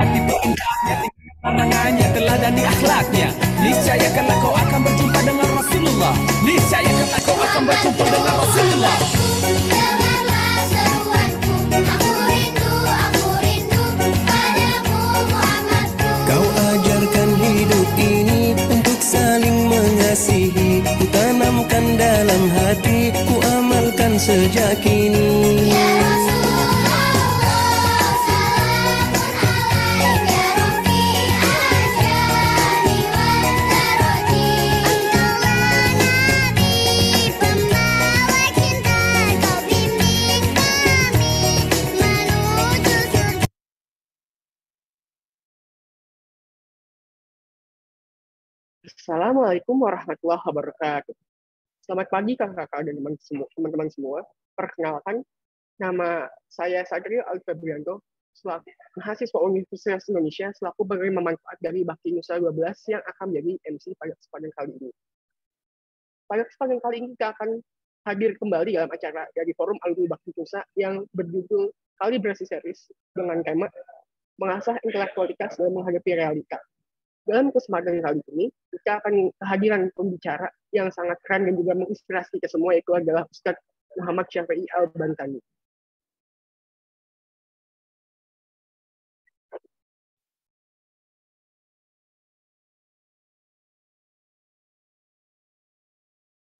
hati perintahnya Pandangannya telah dan akhlaknya Niscaya kala kau akan berjumpa dengan Rasulullah Niscaya kala kau akan berjumpa dengan Rasulullah ajarkan hidup ini untuk saling mengasihi dalam hatiku, amalkan sejak kini Assalamualaikum warahmatullahi wabarakatuh. Selamat pagi kakak-kakak dan teman-teman semua. Perkenalkan, nama saya Satrio Alfabrianto, selaku mahasiswa Universitas Indonesia selaku bagai memanfaat dari Bakti Nusa 12 yang akan menjadi MC pada kesempatan kali ini. Pada kesempatan kali ini kita akan hadir kembali dalam acara dari Forum Alumni Bakti Nusa yang berjudul Kalibrasi Series dengan tema Mengasah Intelektualitas dan Menghadapi realitas. Dalam kesempatan kali ini, kita akan kehadiran pembicara yang sangat keren dan juga menginspirasi ke semua, itu adalah Ustadz Muhammad Syafi'i Al-Bantani.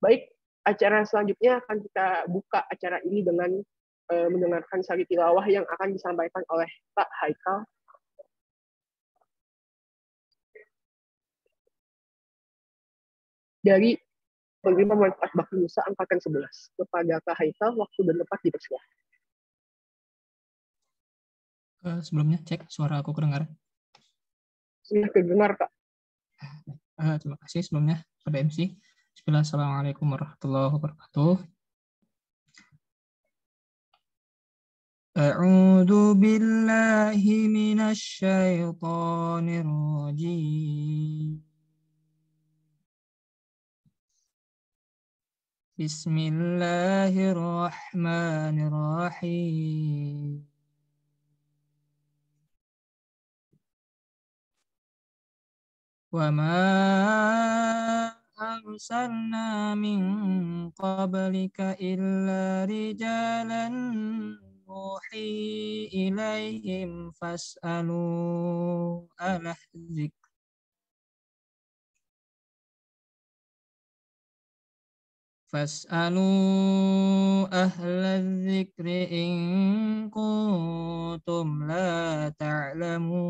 Baik, acara selanjutnya akan kita buka acara ini dengan eh, mendengarkan sari tilawah yang akan disampaikan oleh Pak Haikal dari penerima manfaat Bakti Musa Angkatan 11 kepada Kak Haikal waktu tempat di Persia. Uh, sebelumnya cek suara aku kedengar. Sudah terdengar, Kak. Uh, terima kasih sebelumnya pada MC. Assalamualaikum warahmatullahi wabarakatuh. أعوذ بالله من الشيطان الرجيم Bismillahirrahmanirrahim. Waa min kabali illa ri muhi ilaiim fasalu alahe Fas'alu ahla dzikri in kuntum la ta'lamu.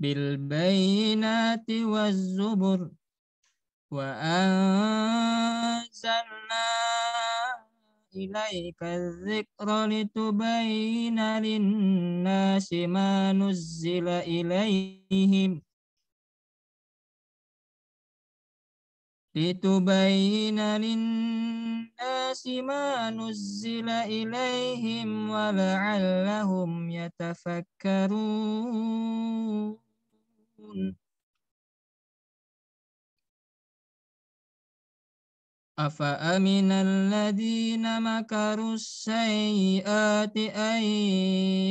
Bil bayinati zubur wa anzalna إليك الذكر لتبين للناس ما نزل إليهم لتبين للناس ما نزل إليهم ولعلهم يتفكرون أفأمن الذين مكروا السيئات أن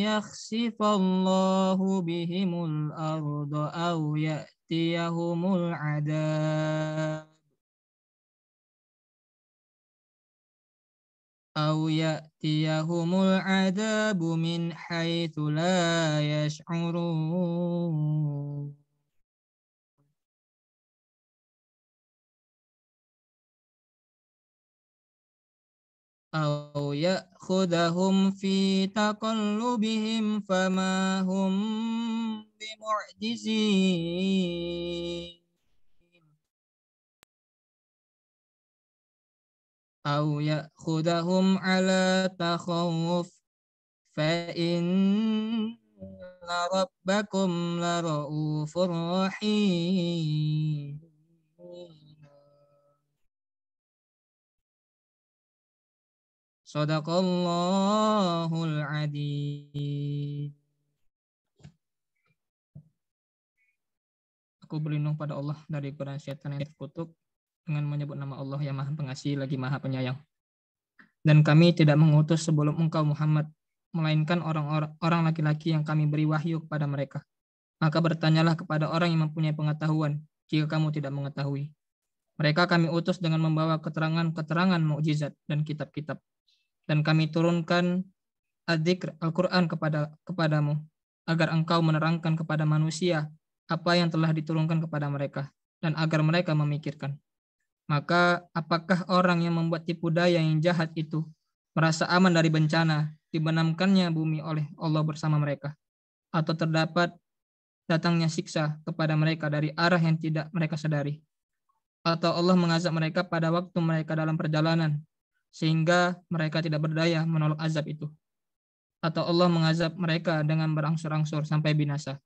يخسف الله بهم الأرض أو يأتيهم العذاب أو يأتيهم العذاب من حيث لا يشعرون أو يأخذهم في تقلبهم فما هم بمعجزين أو يأخذهم على تخوف فإن ربكم لرؤوف رحيم Sadaqallahul adzim. Aku berlindung pada Allah dari godaan setan yang terkutuk dengan menyebut nama Allah yang Maha Pengasih lagi Maha Penyayang. Dan kami tidak mengutus sebelum engkau Muhammad, melainkan orang-orang orang laki-laki yang kami beri wahyu kepada mereka. Maka bertanyalah kepada orang yang mempunyai pengetahuan, jika kamu tidak mengetahui. Mereka kami utus dengan membawa keterangan-keterangan mukjizat dan kitab-kitab dan kami turunkan adzikr Al-Quran kepada kepadamu agar engkau menerangkan kepada manusia apa yang telah diturunkan kepada mereka dan agar mereka memikirkan. Maka apakah orang yang membuat tipu daya yang jahat itu merasa aman dari bencana dibenamkannya bumi oleh Allah bersama mereka atau terdapat datangnya siksa kepada mereka dari arah yang tidak mereka sadari atau Allah mengazab mereka pada waktu mereka dalam perjalanan sehingga mereka tidak berdaya menolak azab itu. Atau Allah mengazab mereka dengan berangsur-angsur sampai binasa.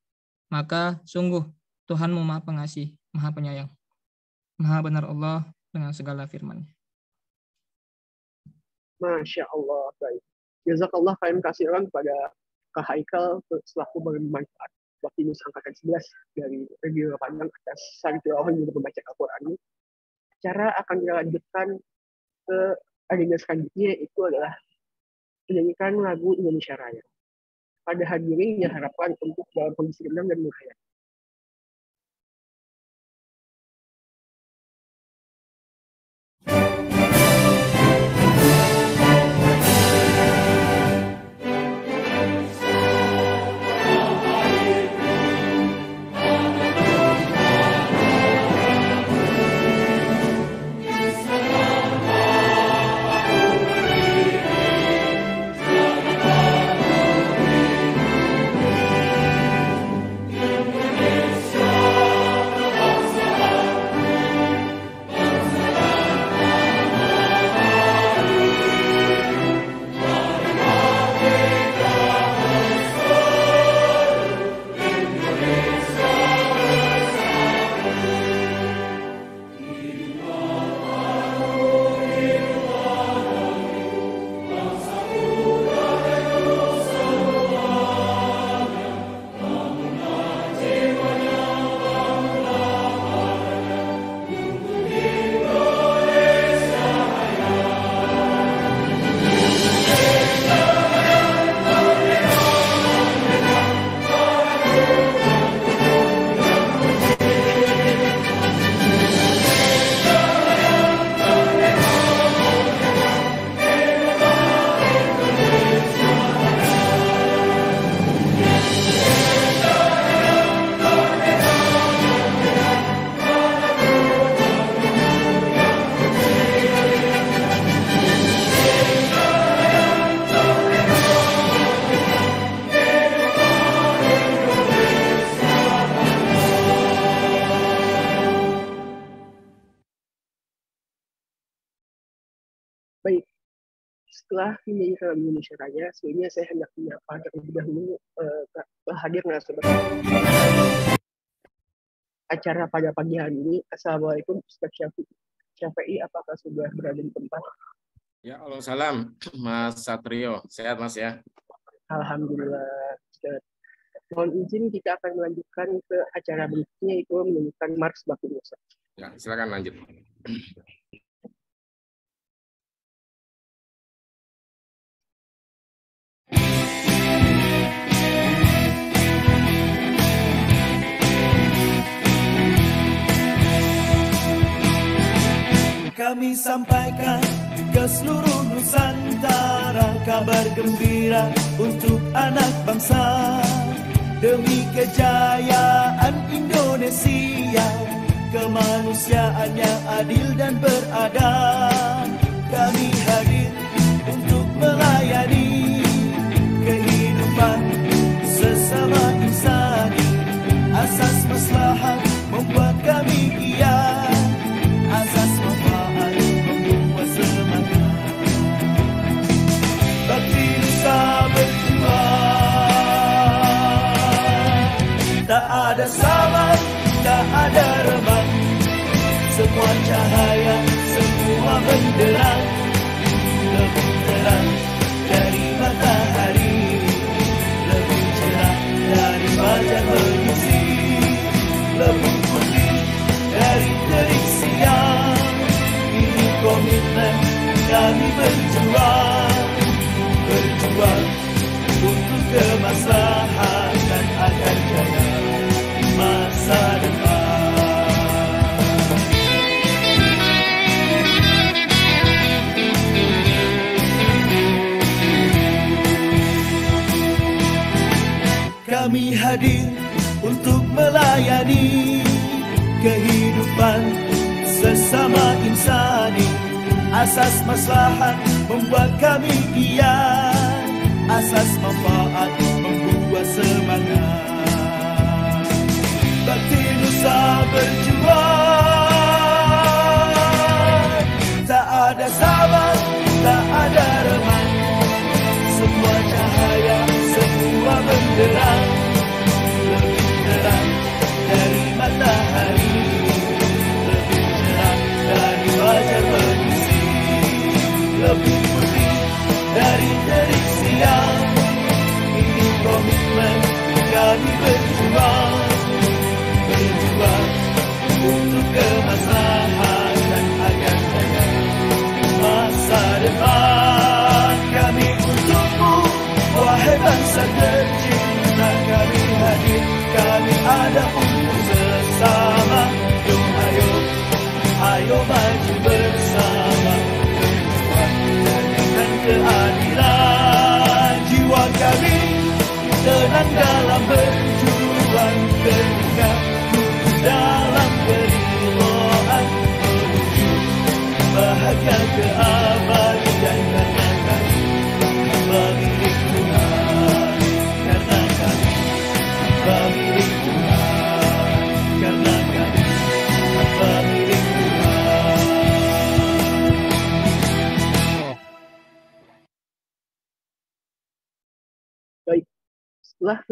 Maka sungguh Tuhanmu maha pengasih, maha penyayang. Maha benar Allah dengan segala firman Masya Allah, baik. Jazakallah kalian kasih orang kepada Kak Haikal selaku bermanfaat waktu ini Angkatan 11 dari Radio Pandang atas Sari Tulawan yang membaca Al-Quran. cara akan dilanjutkan ke agenda selanjutnya itu adalah menyanyikan lagu Indonesia Raya. Pada hadirin diharapkan untuk dalam kondisi tenang dan menghayati. kalau di Indonesia Raya, sebelumnya saya hendak menyapa terlebih dahulu uh, hadir narasumber acara pada pagi hari ini. Assalamualaikum Ustaz Syafi'i. Syafi'i, apakah sudah berada di tempat? Ya, Allah salam, Mas Satrio. Sehat, Mas ya? Alhamdulillah, Ustaz. Mohon izin kita akan melanjutkan ke acara berikutnya itu menunjukkan Mars Bakunusa. Ya, silakan lanjut. kami sampaikan ke seluruh Nusantara kabar gembira untuk anak bangsa demi kejayaan Indonesia kemanusiaan yang adil dan beradab kami hadir untuk melayani kehidupan sesama insani asas maslahat membuat ada sahabat, tak ada remang Semua cahaya, semua benderang Lebih terang dari matahari Lebih cerah dari fajar mengisi Lebih putih dari terik siang Ini komitmen kami berjuang Berjuang untuk kemasan menjadi kehidupan sesama insani Asas maslahat membuat kami kian Asas manfaat membuat semangat Bakti Nusa berjuang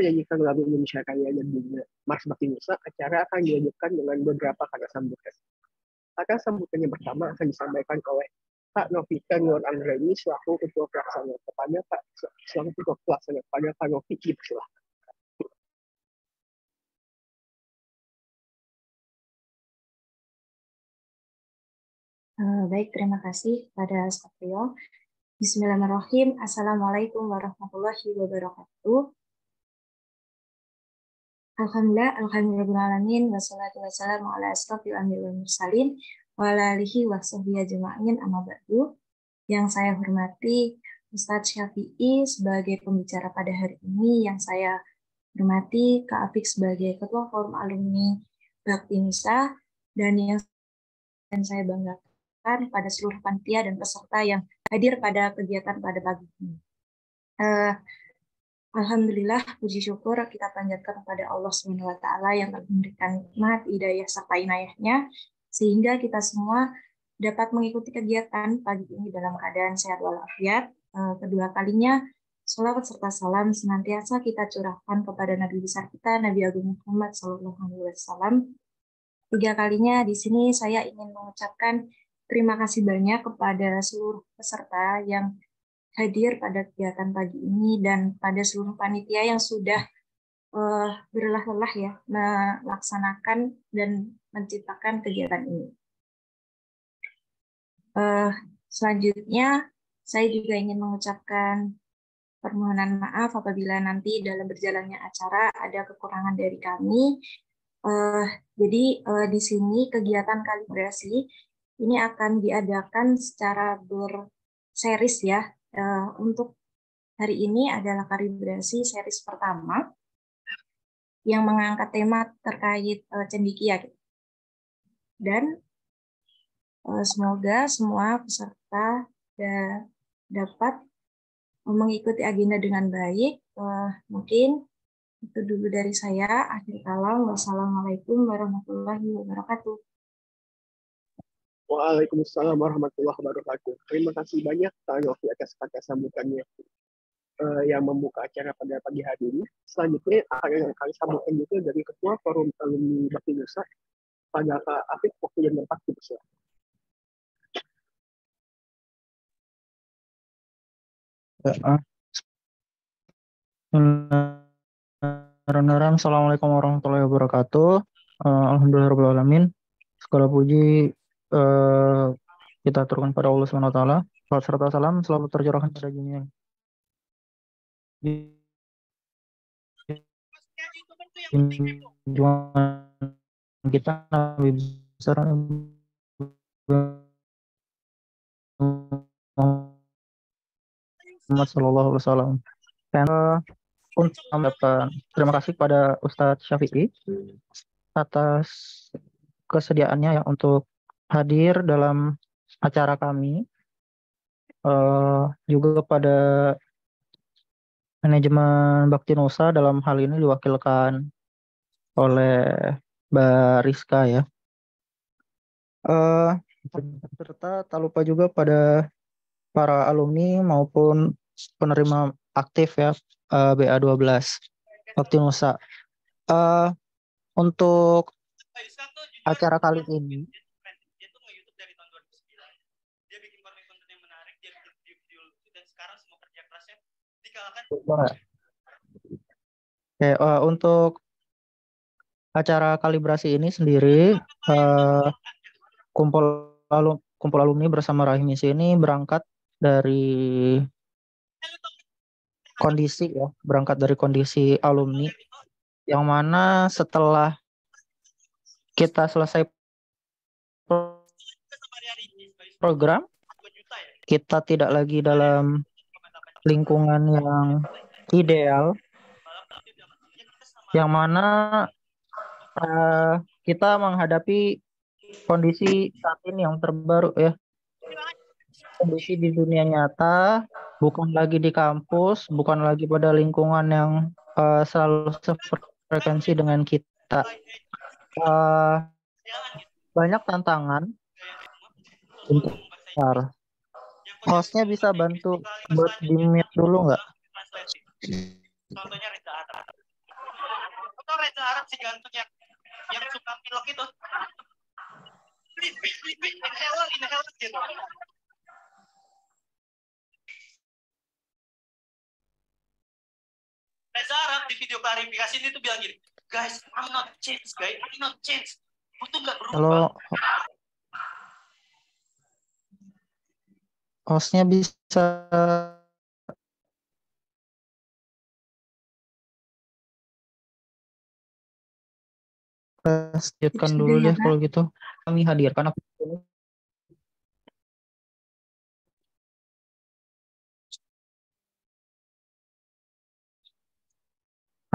menyanyikan lagu Indonesia Raya dan Bunga Mars Bakti Nusa, acara akan dilanjutkan dengan beberapa kata sambutan. Kata sambutan yang pertama akan disampaikan oleh Pak Novika Nur Anggreni selaku ketua pelaksana kepada Pak selaku ketua pelaksana kepada Pak Noviki persilahkan. Baik, terima kasih pada Satrio. Bismillahirrahmanirrahim. Assalamualaikum warahmatullahi wabarakatuh. Alhamdulillah, alhamdulillahirrahmanirrahim, wassalatu wassalamu ala asrafil anbiya wal mursalin, wa ala alihi ajma'in amma ba'du. Yang saya hormati Ustadz Syafi'i sebagai pembicara pada hari ini, yang saya hormati Kak Apik sebagai Ketua Forum Alumni Bakti Nisa, dan yang dan saya banggakan pada seluruh panitia dan peserta yang hadir pada kegiatan pada pagi ini. Uh, Alhamdulillah, puji syukur kita panjatkan kepada Allah SWT yang telah memberikan nikmat, hidayah, serta inayahnya, sehingga kita semua dapat mengikuti kegiatan pagi ini dalam keadaan sehat walafiat. Eh, kedua kalinya, selamat serta salam senantiasa kita curahkan kepada Nabi besar kita, Nabi Agung Muhammad Sallallahu Alaihi Wasallam. Tiga kalinya di sini saya ingin mengucapkan terima kasih banyak kepada seluruh peserta yang hadir pada kegiatan pagi ini dan pada seluruh panitia yang sudah uh, berlelah-lelah ya melaksanakan dan menciptakan kegiatan ini. Uh, selanjutnya, saya juga ingin mengucapkan permohonan maaf apabila nanti dalam berjalannya acara ada kekurangan dari kami. Uh, jadi uh, di sini kegiatan kalibrasi ini akan diadakan secara berseris ya, Eh, untuk hari ini adalah kalibrasi series pertama yang mengangkat tema terkait uh, cendikia. Dan eh, semoga semua peserta dapat mengikuti agenda dengan baik. mungkin itu dulu dari saya. Akhir kalam, wassalamualaikum warahmatullahi wabarakatuh. Waalaikumsalam warahmatullahi wabarakatuh. Terima kasih banyak Kak Novi atas kata sambutannya uh, yang membuka acara pada pagi hari ini. Selanjutnya akan kami sambutkan juga dari Ketua Forum Alumni Bakti Nusa pada Kak Afif waktu yang tepat gitu. Bismillahirrahmanirrahim. Assalamualaikum warahmatullahi wabarakatuh. Eh, alhamdulillahirobbilalamin Alhamdulillahirrahmanirrahim. Segala puji Eh, kita turunkan pada Allah Subhanahu wa taala. Salam serta salam selalu tercurahkan pada junjungan. Junjungan kita Nabi besar Muhammad sallallahu Alaihi Wasallam. Dan eh, untuk mendapat terima kasih kepada Ustadz Syafi'i atas kesediaannya ya untuk hadir dalam acara kami uh, juga kepada manajemen Bakti Nusa dalam hal ini diwakilkan oleh Mbak Rizka ya. Uh, serta tak lupa juga pada para alumni maupun penerima aktif ya uh, eh, BA12 Bakti Nusa. Uh, untuk acara kali ini Oke, uh, untuk acara kalibrasi ini sendiri uh, kumpul lalu kumpul alumni bersama Rahim ini berangkat dari kondisi ya, berangkat dari kondisi alumni yang mana setelah kita selesai program kita tidak lagi dalam lingkungan yang ideal yang mana uh, kita menghadapi kondisi saat ini yang terbaru ya kondisi di dunia nyata bukan lagi di kampus bukan lagi pada lingkungan yang uh, selalu sefrekuensi dengan kita uh, banyak tantangan untuk hostnya bisa bantu buat di mute dulu nggak? Contohnya Reza Arab. Atau Reza Arab si gantung yang yang suka pilok itu. Inhaler, inhaler gitu. Reza Arab di video klarifikasi ini tuh bilang gini, guys, I'm not changed, guys, I'm not changed, aku tuh nggak berubah. Kalau hostnya bisa lanjutkan dulu deh kalau gitu kami hadirkan aku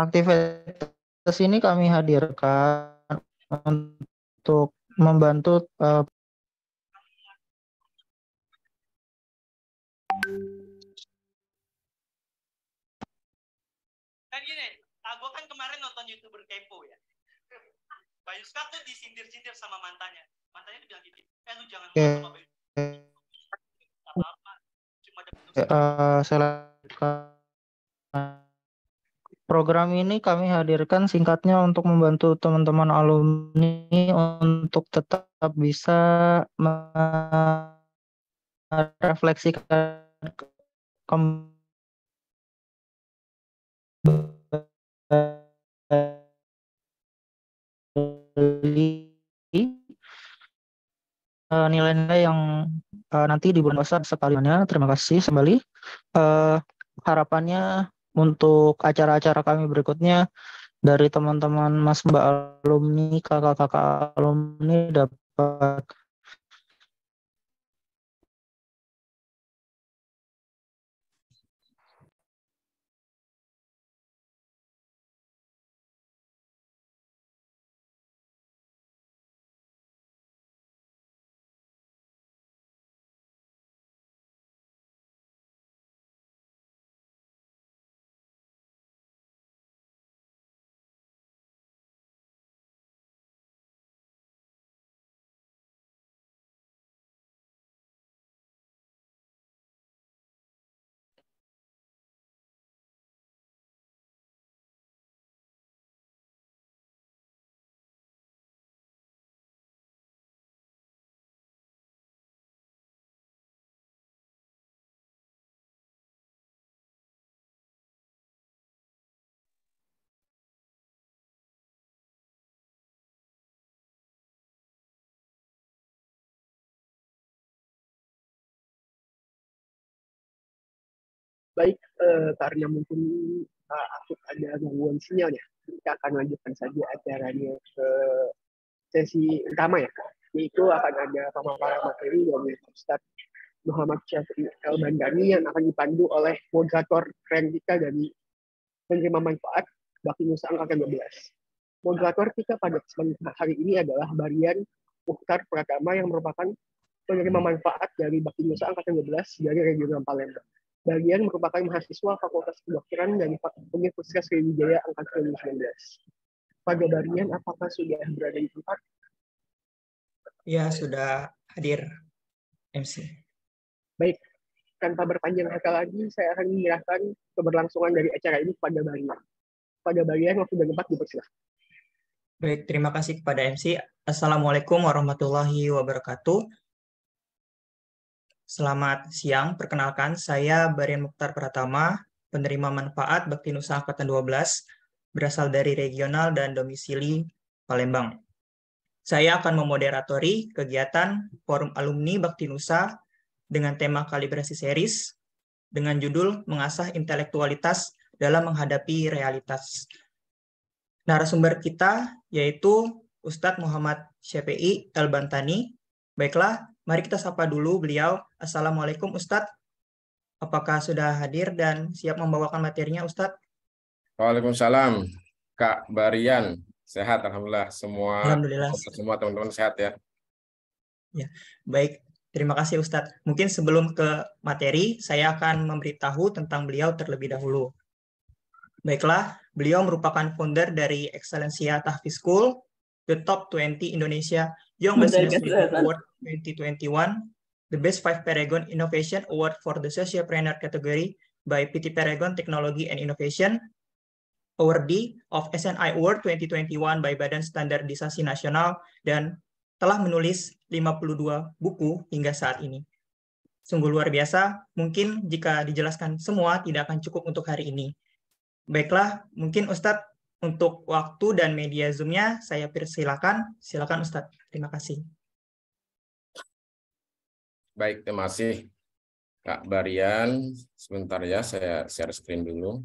aktivitas ini kami hadirkan untuk membantu uh, Ustaz tuh disindir-sindir sama mantannya. Mantannya dibilang gini, gitu. eh lu jangan yeah. sama bayi. uh, saya Program ini kami hadirkan singkatnya untuk membantu teman-teman alumni untuk tetap bisa merefleksikan kembali dari nilai eh, nilai-nilai yang uh, nanti di bulan puasa sekaliannya. Terima kasih kembali. Uh, eh, harapannya untuk acara-acara kami berikutnya dari teman-teman Mas Mbak alumni, kakak-kakak alumni dapat baik eh, karena mungkin eh, aku ada gangguan sinyalnya kita akan lanjutkan saja acaranya ke sesi utama ya yaitu akan ada pemaparan materi dari Ustaz Muhammad Syafi'i El Bandani yang akan dipandu oleh moderator keren kita dari penerima manfaat Bakti Nusa Angkatan 12. Moderator kita pada kesempatan hari ini adalah Barian Mukhtar Pratama yang merupakan penerima manfaat dari Bakti Nusa Angkatan 12 dari Regional Palembang. Bagian merupakan mahasiswa Fakultas Kedokteran dari Universitas Sriwijaya Angkatan 2019. Pak Gabarian, apakah sudah berada di tempat? Ya, sudah hadir, MC. Baik, tanpa berpanjang kata lagi, saya akan menyerahkan keberlangsungan dari acara ini kepada Barian. Pada bagian waktu dan tempat dipersilahkan. Baik, terima kasih kepada MC. Assalamualaikum warahmatullahi wabarakatuh. Selamat siang, perkenalkan saya Barian Mukhtar Pratama, penerima manfaat Bakti Nusa Angkatan 12, berasal dari regional dan domisili Palembang. Saya akan memoderatori kegiatan Forum Alumni Bakti Nusa dengan tema kalibrasi series dengan judul Mengasah Intelektualitas dalam Menghadapi Realitas. Narasumber kita yaitu Ustadz Muhammad Syafi'i El Bantani. Baiklah, Mari kita sapa dulu beliau. Assalamualaikum Ustadz. Apakah sudah hadir dan siap membawakan materinya Ustadz? Waalaikumsalam. Kak Barian, sehat Alhamdulillah. Semua, Alhamdulillah. semua teman-teman sehat ya. Ya, baik. Terima kasih Ustadz. Mungkin sebelum ke materi, saya akan memberitahu tentang beliau terlebih dahulu. Baiklah, beliau merupakan founder dari Excellencia Tahfiz School, the top 20 Indonesia Young Business Award 2021, the Best Five Paragon Innovation Award for the Socialpreneur category by PT Paragon Technology and Innovation, awardee of SNI Award 2021 by Badan Standardisasi Nasional dan telah menulis 52 buku hingga saat ini. Sungguh luar biasa, mungkin jika dijelaskan semua tidak akan cukup untuk hari ini. Baiklah, mungkin Ustadz untuk waktu dan media Zoom-nya saya persilakan. Silakan Ustadz. Terima kasih. Baik, terima kasih Kak Barian. Sebentar ya, saya share screen dulu.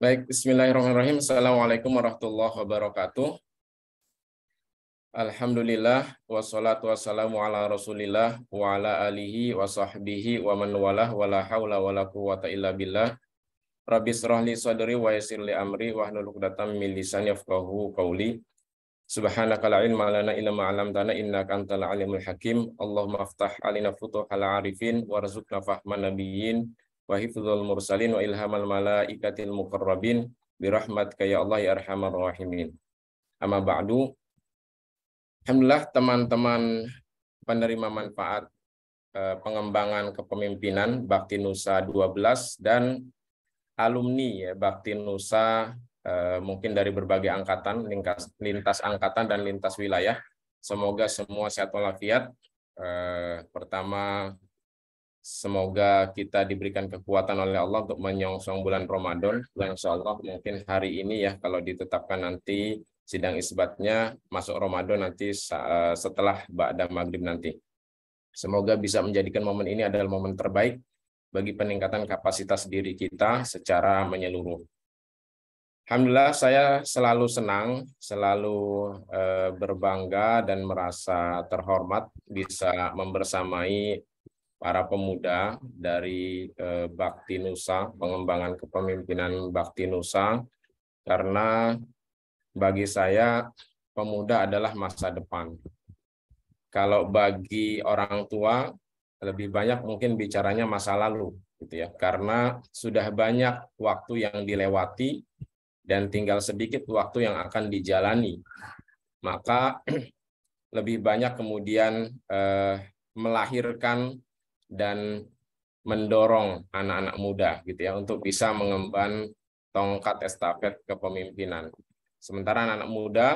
Baik, bismillahirrahmanirrahim. Assalamualaikum warahmatullahi wabarakatuh. Alhamdulillah wassalatu wassalamu ala Rasulillah wa ala alihi wa sahbihi wa man walah wala haula wala quwata illa billah. Rabbi israh li sadri wa yassir li amri wa hlul 'uqdatam min lisani yafqahu qawli. Subhanaka la ilma lana illa ma 'allamtana innaka antal alimul hakim. Allahumma aftah alina futuhal arifin warzuqna fahman nabiyyin wa hifdzal mursalin wa ilhamal malaikatil muqarrabin birahmatika ya Allah ya arhamar rahimin. Amma ba'du, Alhamdulillah teman-teman penerima manfaat eh, pengembangan kepemimpinan Bakti Nusa 12 dan alumni ya Bakti Nusa eh, mungkin dari berbagai angkatan lintas lintas angkatan dan lintas wilayah. Semoga semua sehat walafiat. Eh, pertama semoga kita diberikan kekuatan oleh Allah untuk menyongsong bulan Ramadan. Dan insya Allah mungkin hari ini ya kalau ditetapkan nanti sidang isbatnya masuk Ramadan nanti eh, setelah Ba'da Maghrib nanti. Semoga bisa menjadikan momen ini adalah momen terbaik bagi peningkatan kapasitas diri kita secara menyeluruh. Alhamdulillah saya selalu senang, selalu eh, berbangga dan merasa terhormat bisa membersamai para pemuda dari eh, Bakti Nusa, pengembangan kepemimpinan Bakti Nusa, karena bagi saya, pemuda adalah masa depan. Kalau bagi orang tua, lebih banyak mungkin bicaranya masa lalu, gitu ya. Karena sudah banyak waktu yang dilewati dan tinggal sedikit waktu yang akan dijalani. Maka lebih banyak kemudian eh, melahirkan dan mendorong anak-anak muda gitu ya untuk bisa mengemban tongkat estafet kepemimpinan. Sementara anak, -anak muda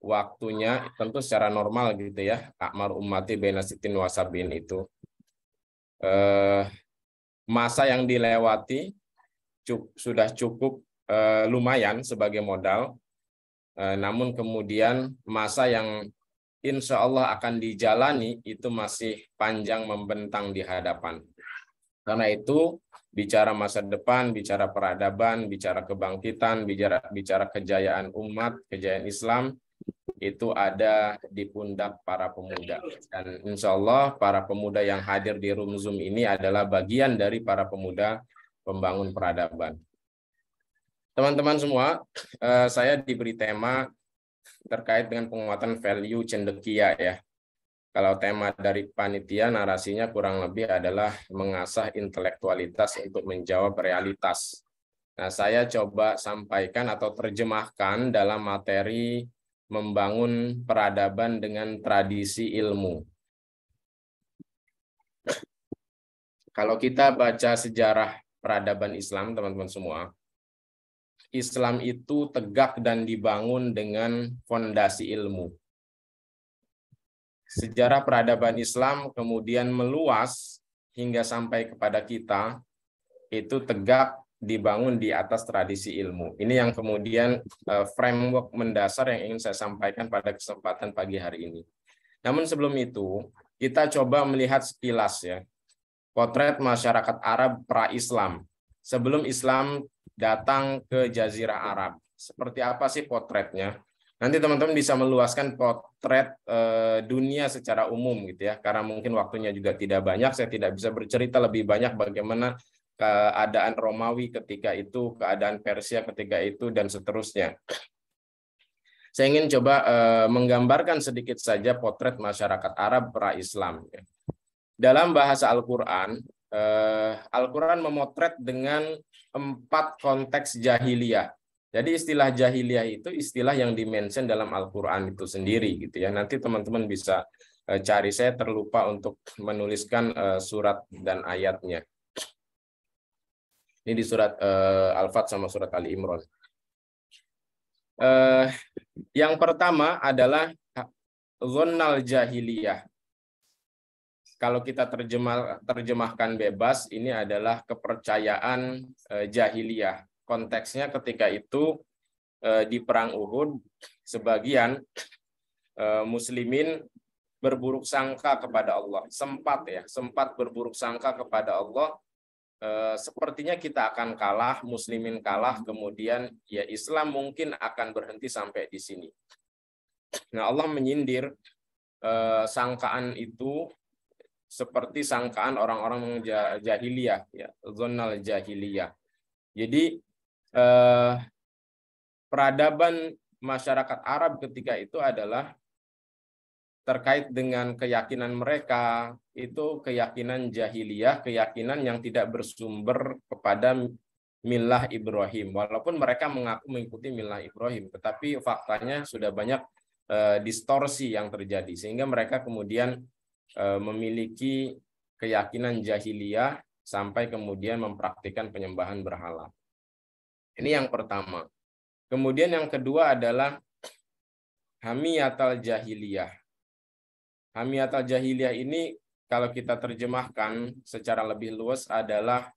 waktunya tentu secara normal gitu ya akmar ummati benasitin wasabin itu eh, masa yang dilewati cuk, sudah cukup eh, lumayan sebagai modal eh, namun kemudian masa yang insya Allah akan dijalani itu masih panjang membentang di hadapan karena itu bicara masa depan, bicara peradaban, bicara kebangkitan, bicara bicara kejayaan umat, kejayaan Islam itu ada di pundak para pemuda. Dan insya Allah para pemuda yang hadir di room Zoom ini adalah bagian dari para pemuda pembangun peradaban. Teman-teman semua, eh, saya diberi tema terkait dengan penguatan value cendekia ya. Kalau tema dari panitia narasinya kurang lebih adalah mengasah intelektualitas untuk menjawab realitas. Nah, saya coba sampaikan atau terjemahkan dalam materi membangun peradaban dengan tradisi ilmu. Kalau kita baca sejarah peradaban Islam, teman-teman semua, Islam itu tegak dan dibangun dengan fondasi ilmu sejarah peradaban Islam kemudian meluas hingga sampai kepada kita itu tegak dibangun di atas tradisi ilmu. Ini yang kemudian eh, framework mendasar yang ingin saya sampaikan pada kesempatan pagi hari ini. Namun sebelum itu, kita coba melihat sekilas ya potret masyarakat Arab pra-Islam sebelum Islam datang ke jazirah Arab. Seperti apa sih potretnya? Nanti teman-teman bisa meluaskan potret eh, dunia secara umum gitu ya, karena mungkin waktunya juga tidak banyak, saya tidak bisa bercerita lebih banyak bagaimana keadaan Romawi ketika itu, keadaan Persia ketika itu, dan seterusnya. Saya ingin coba eh, menggambarkan sedikit saja potret masyarakat Arab pra-Islam. Ya. Dalam bahasa Al-Quran, eh, Al-Quran memotret dengan empat konteks jahiliyah jadi istilah jahiliyah itu istilah yang dimention dalam Al-Qur'an itu sendiri gitu ya. Nanti teman-teman bisa eh, cari saya terlupa untuk menuliskan eh, surat dan ayatnya. Ini di surat eh, Al-Fat sama surat Ali Imran. yang pertama adalah zonal jahiliyah. Kalau kita terjemah, terjemahkan bebas, ini adalah kepercayaan jahiliyah konteksnya ketika itu eh, di perang Uhud sebagian eh, muslimin berburuk sangka kepada Allah sempat ya sempat berburuk sangka kepada Allah eh, sepertinya kita akan kalah muslimin kalah kemudian ya Islam mungkin akan berhenti sampai di sini nah Allah menyindir sangkaan itu seperti sangkaan orang-orang jahiliyah ya zonal jahiliyah jadi eh, peradaban masyarakat Arab ketika itu adalah terkait dengan keyakinan mereka itu keyakinan jahiliyah, keyakinan yang tidak bersumber kepada milah Ibrahim. Walaupun mereka mengaku mengikuti milah Ibrahim, tetapi faktanya sudah banyak eh, distorsi yang terjadi sehingga mereka kemudian eh, memiliki keyakinan jahiliyah sampai kemudian mempraktikkan penyembahan berhala. Ini yang pertama. Kemudian yang kedua adalah hamiyatal jahiliyah. Hamiyatal jahiliyah ini kalau kita terjemahkan secara lebih luas adalah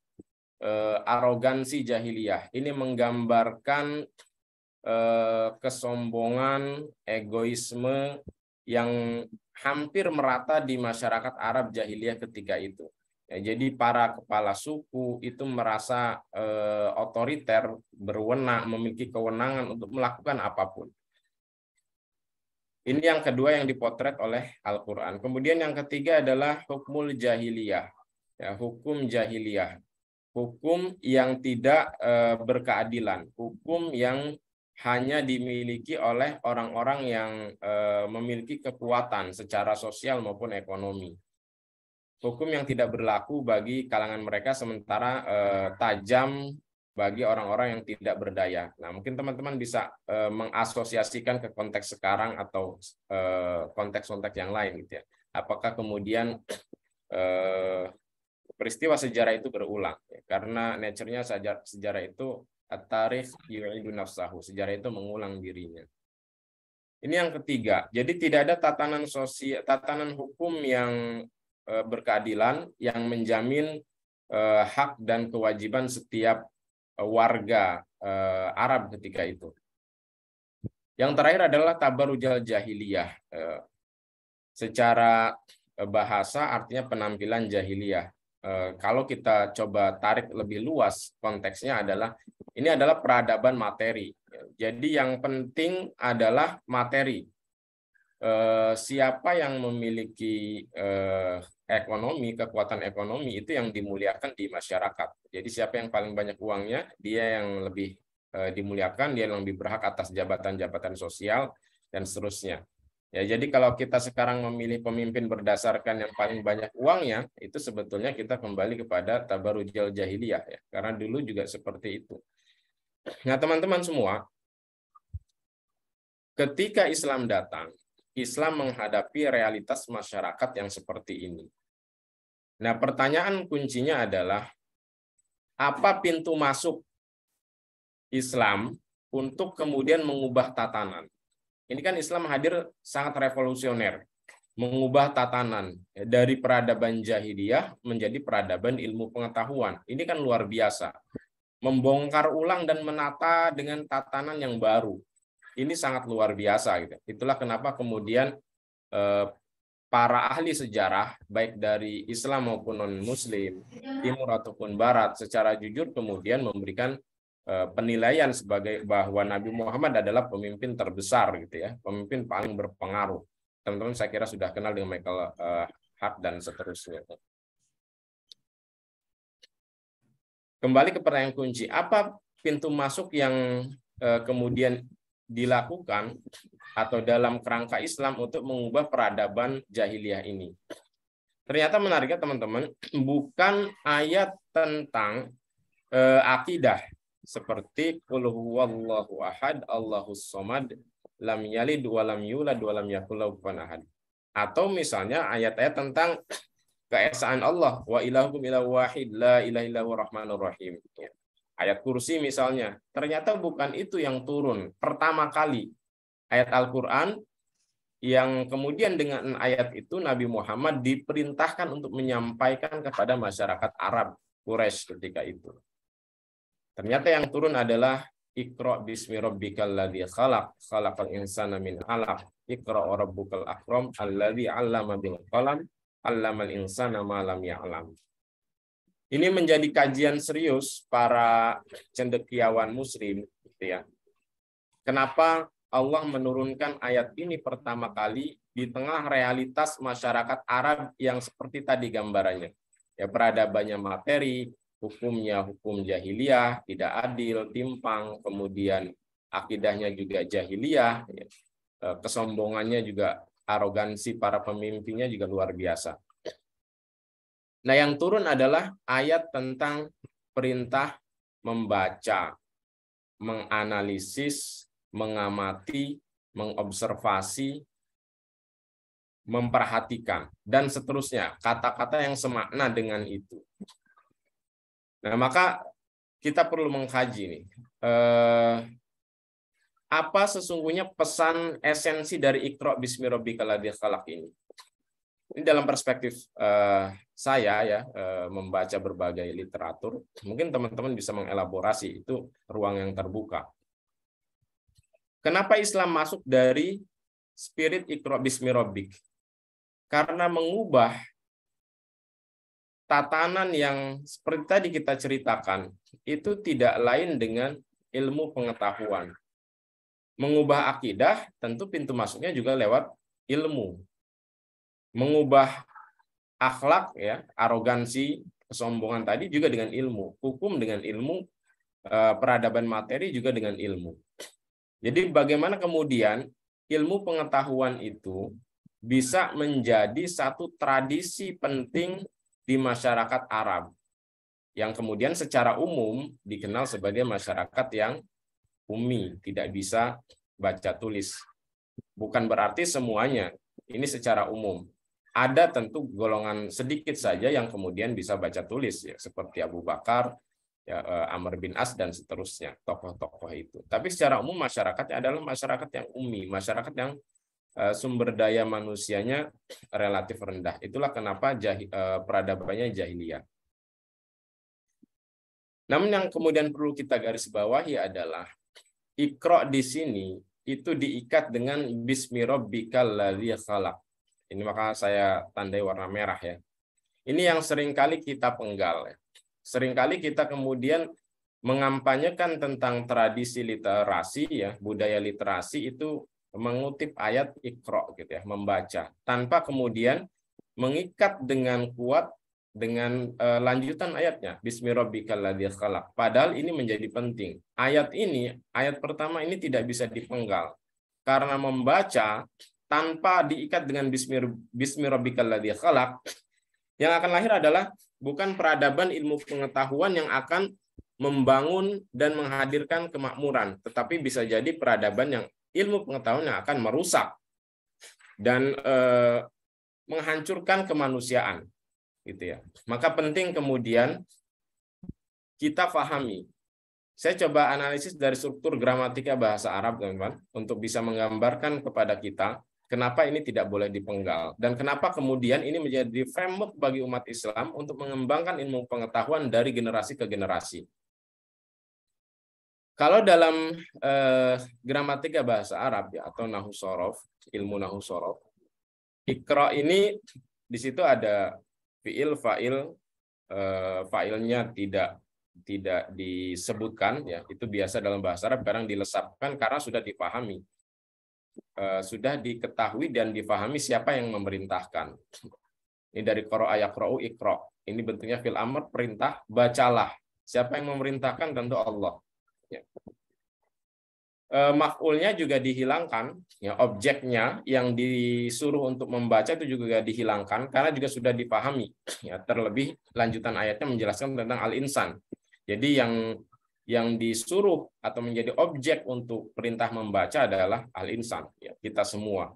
eh, arogansi jahiliyah. Ini menggambarkan eh, kesombongan, egoisme yang hampir merata di masyarakat Arab jahiliyah ketika itu. Ya, jadi para kepala suku itu merasa eh, otoriter, berwenang, memiliki kewenangan untuk melakukan apapun. Ini yang kedua yang dipotret oleh Al-Quran. Kemudian yang ketiga adalah hukum jahiliyah. Ya, hukum jahiliyah. Hukum yang tidak eh, berkeadilan. Hukum yang hanya dimiliki oleh orang-orang yang eh, memiliki kekuatan secara sosial maupun ekonomi hukum yang tidak berlaku bagi kalangan mereka sementara eh, tajam bagi orang-orang yang tidak berdaya. Nah, mungkin teman-teman bisa eh, mengasosiasikan ke konteks sekarang atau eh, konteks-konteks eh, yang lain gitu ya. Apakah kemudian eh, peristiwa sejarah itu berulang karena nature-nya sejarah, itu tarif yu'idu nafsahu. Sejarah itu mengulang dirinya. Ini yang ketiga. Jadi tidak ada tatanan sosial, tatanan hukum yang Eh, berkeadilan yang menjamin eh, hak dan kewajiban setiap eh, warga Arab ketika itu. Yang terakhir adalah tabarujal jahiliyah. Secara bahasa artinya penampilan jahiliyah. Kalau kita coba tarik lebih luas konteksnya adalah ini adalah peradaban materi. Jadi yang penting adalah materi, siapa yang memiliki ekonomi, kekuatan ekonomi itu yang dimuliakan di masyarakat. Jadi siapa yang paling banyak uangnya, dia yang lebih eh, dimuliakan, dia yang lebih berhak atas jabatan-jabatan sosial dan seterusnya. Ya, jadi kalau kita sekarang memilih pemimpin berdasarkan yang paling banyak uangnya, itu sebetulnya kita kembali kepada tabarujal jahiliyah ya. Karena dulu juga seperti itu. Nah, teman-teman semua, ketika Islam datang, Islam menghadapi realitas masyarakat yang seperti ini. Nah, pertanyaan kuncinya adalah apa pintu masuk Islam untuk kemudian mengubah tatanan? Ini kan Islam hadir sangat revolusioner, mengubah tatanan dari peradaban jahiliyah menjadi peradaban ilmu pengetahuan. Ini kan luar biasa. Membongkar ulang dan menata dengan tatanan yang baru. Ini sangat luar biasa gitu. Itulah kenapa kemudian eh, para ahli sejarah, baik dari Islam maupun non-Muslim, timur ataupun barat, secara jujur kemudian memberikan eh, penilaian sebagai bahwa Nabi Muhammad adalah pemimpin terbesar gitu ya, pemimpin paling berpengaruh. Teman-teman saya kira sudah kenal dengan Michael eh, Hart dan seterusnya. Kembali ke pertanyaan kunci, apa pintu masuk yang eh, kemudian dilakukan atau dalam kerangka Islam untuk mengubah peradaban jahiliyah ini. Ternyata menariknya teman-teman, bukan ayat tentang e, akidah seperti qul huwallahu ahad, Allahus somad, lam yalid dua lam yulad wa lam yakul Atau misalnya ayat-ayat tentang keesaan Allah wa ilahukum ilahu wahid la ilaha rahim. Ayat kursi misalnya, ternyata bukan itu yang turun pertama kali ayat Al-Quran yang kemudian dengan ayat itu Nabi Muhammad diperintahkan untuk menyampaikan kepada masyarakat Arab Quraisy ketika itu. Ternyata yang turun adalah Iqra bismi rabbikal ladzi khalaq khalaqal insana min 'alaq Iqra rabbukal akram alladzi 'allama bil qalam 'allamal insana ma lam ya'lam. Ini menjadi kajian serius para cendekiawan muslim gitu ya. Kenapa Allah menurunkan ayat ini pertama kali di tengah realitas masyarakat Arab yang seperti tadi gambarannya. Ya peradabannya materi, hukumnya hukum jahiliyah, tidak adil, timpang, kemudian akidahnya juga jahiliyah, ya. e, kesombongannya juga arogansi para pemimpinnya juga luar biasa. Nah, yang turun adalah ayat tentang perintah membaca, menganalisis mengamati, mengobservasi, memperhatikan, dan seterusnya. Kata-kata yang semakna dengan itu. Nah, maka kita perlu mengkaji nih. Eh, apa sesungguhnya pesan esensi dari Iqra bismi khalaq ini? Ini dalam perspektif eh, saya ya eh, membaca berbagai literatur, mungkin teman-teman bisa mengelaborasi itu ruang yang terbuka. Kenapa Islam masuk dari spirit ikhra bismirobik? Karena mengubah tatanan yang seperti tadi kita ceritakan, itu tidak lain dengan ilmu pengetahuan. Mengubah akidah, tentu pintu masuknya juga lewat ilmu. Mengubah akhlak, ya, arogansi, kesombongan tadi juga dengan ilmu. Hukum dengan ilmu, eh, peradaban materi juga dengan ilmu. Jadi bagaimana kemudian ilmu pengetahuan itu bisa menjadi satu tradisi penting di masyarakat Arab yang kemudian secara umum dikenal sebagai masyarakat yang umi, tidak bisa baca tulis. Bukan berarti semuanya, ini secara umum. Ada tentu golongan sedikit saja yang kemudian bisa baca tulis ya, seperti Abu Bakar, ya, eh, Amr bin As dan seterusnya tokoh-tokoh itu. Tapi secara umum masyarakatnya adalah masyarakat yang umi, masyarakat yang eh, sumber daya manusianya relatif rendah. Itulah kenapa jahi, eh, peradabannya jahiliyah. Namun yang kemudian perlu kita garis bawahi adalah ikro di sini itu diikat dengan Bismillahirrahmanirrahim. Ini maka saya tandai warna merah ya. Ini yang seringkali kita penggal. Ya Seringkali kita kemudian mengampanyekan tentang tradisi literasi ya, budaya literasi itu mengutip ayat ikro gitu ya, membaca tanpa kemudian mengikat dengan kuat dengan uh, lanjutan ayatnya bismillahirrahmanirrahim padahal ini menjadi penting ayat ini ayat pertama ini tidak bisa dipenggal karena membaca tanpa diikat dengan khalaq yang akan lahir adalah bukan peradaban ilmu pengetahuan yang akan membangun dan menghadirkan kemakmuran, tetapi bisa jadi peradaban yang ilmu pengetahuan yang akan merusak dan eh, menghancurkan kemanusiaan, gitu ya. Maka penting kemudian kita fahami. Saya coba analisis dari struktur gramatika bahasa Arab, teman-teman, untuk bisa menggambarkan kepada kita Kenapa ini tidak boleh dipenggal? Dan kenapa kemudian ini menjadi framework bagi umat Islam untuk mengembangkan ilmu pengetahuan dari generasi ke generasi? Kalau dalam eh, gramatika bahasa Arab ya, atau nahu sorof, ilmu nahu sorof, ikra ini di situ ada fiil, fa'il, eh, fa'ilnya tidak tidak disebutkan ya itu biasa dalam bahasa Arab sekarang dilesapkan karena sudah dipahami Eh, sudah diketahui dan difahami siapa yang memerintahkan. Ini dari koro ro'u ikro. Ini bentuknya fil amr perintah bacalah. Siapa yang memerintahkan tentu Allah. Ya. E, eh, makulnya juga dihilangkan, ya objeknya yang disuruh untuk membaca itu juga dihilangkan karena juga sudah dipahami. Ya, terlebih lanjutan ayatnya menjelaskan tentang al-insan. Jadi yang yang disuruh atau menjadi objek untuk perintah membaca adalah al-insan, ya, kita semua.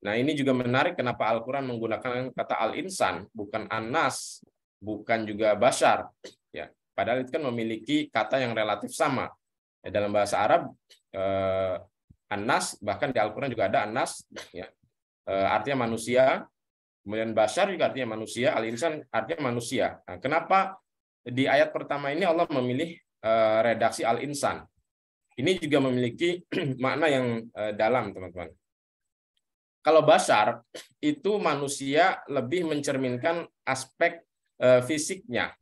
Nah, ini juga menarik kenapa Al-Qur'an menggunakan kata al-insan, bukan anas, an bukan juga bashar, ya. Padahal itu kan memiliki kata yang relatif sama. Ya, dalam bahasa Arab eh, anas bahkan di Al-Qur'an juga ada anas, an ya. Eh, artinya manusia, kemudian bashar juga artinya manusia, al-insan artinya manusia. Nah, kenapa di ayat pertama ini Allah memilih Eh, redaksi Al-Insan. Ini juga memiliki makna yang eh, dalam, teman-teman. Kalau Basar, itu manusia lebih mencerminkan aspek eh, fisiknya.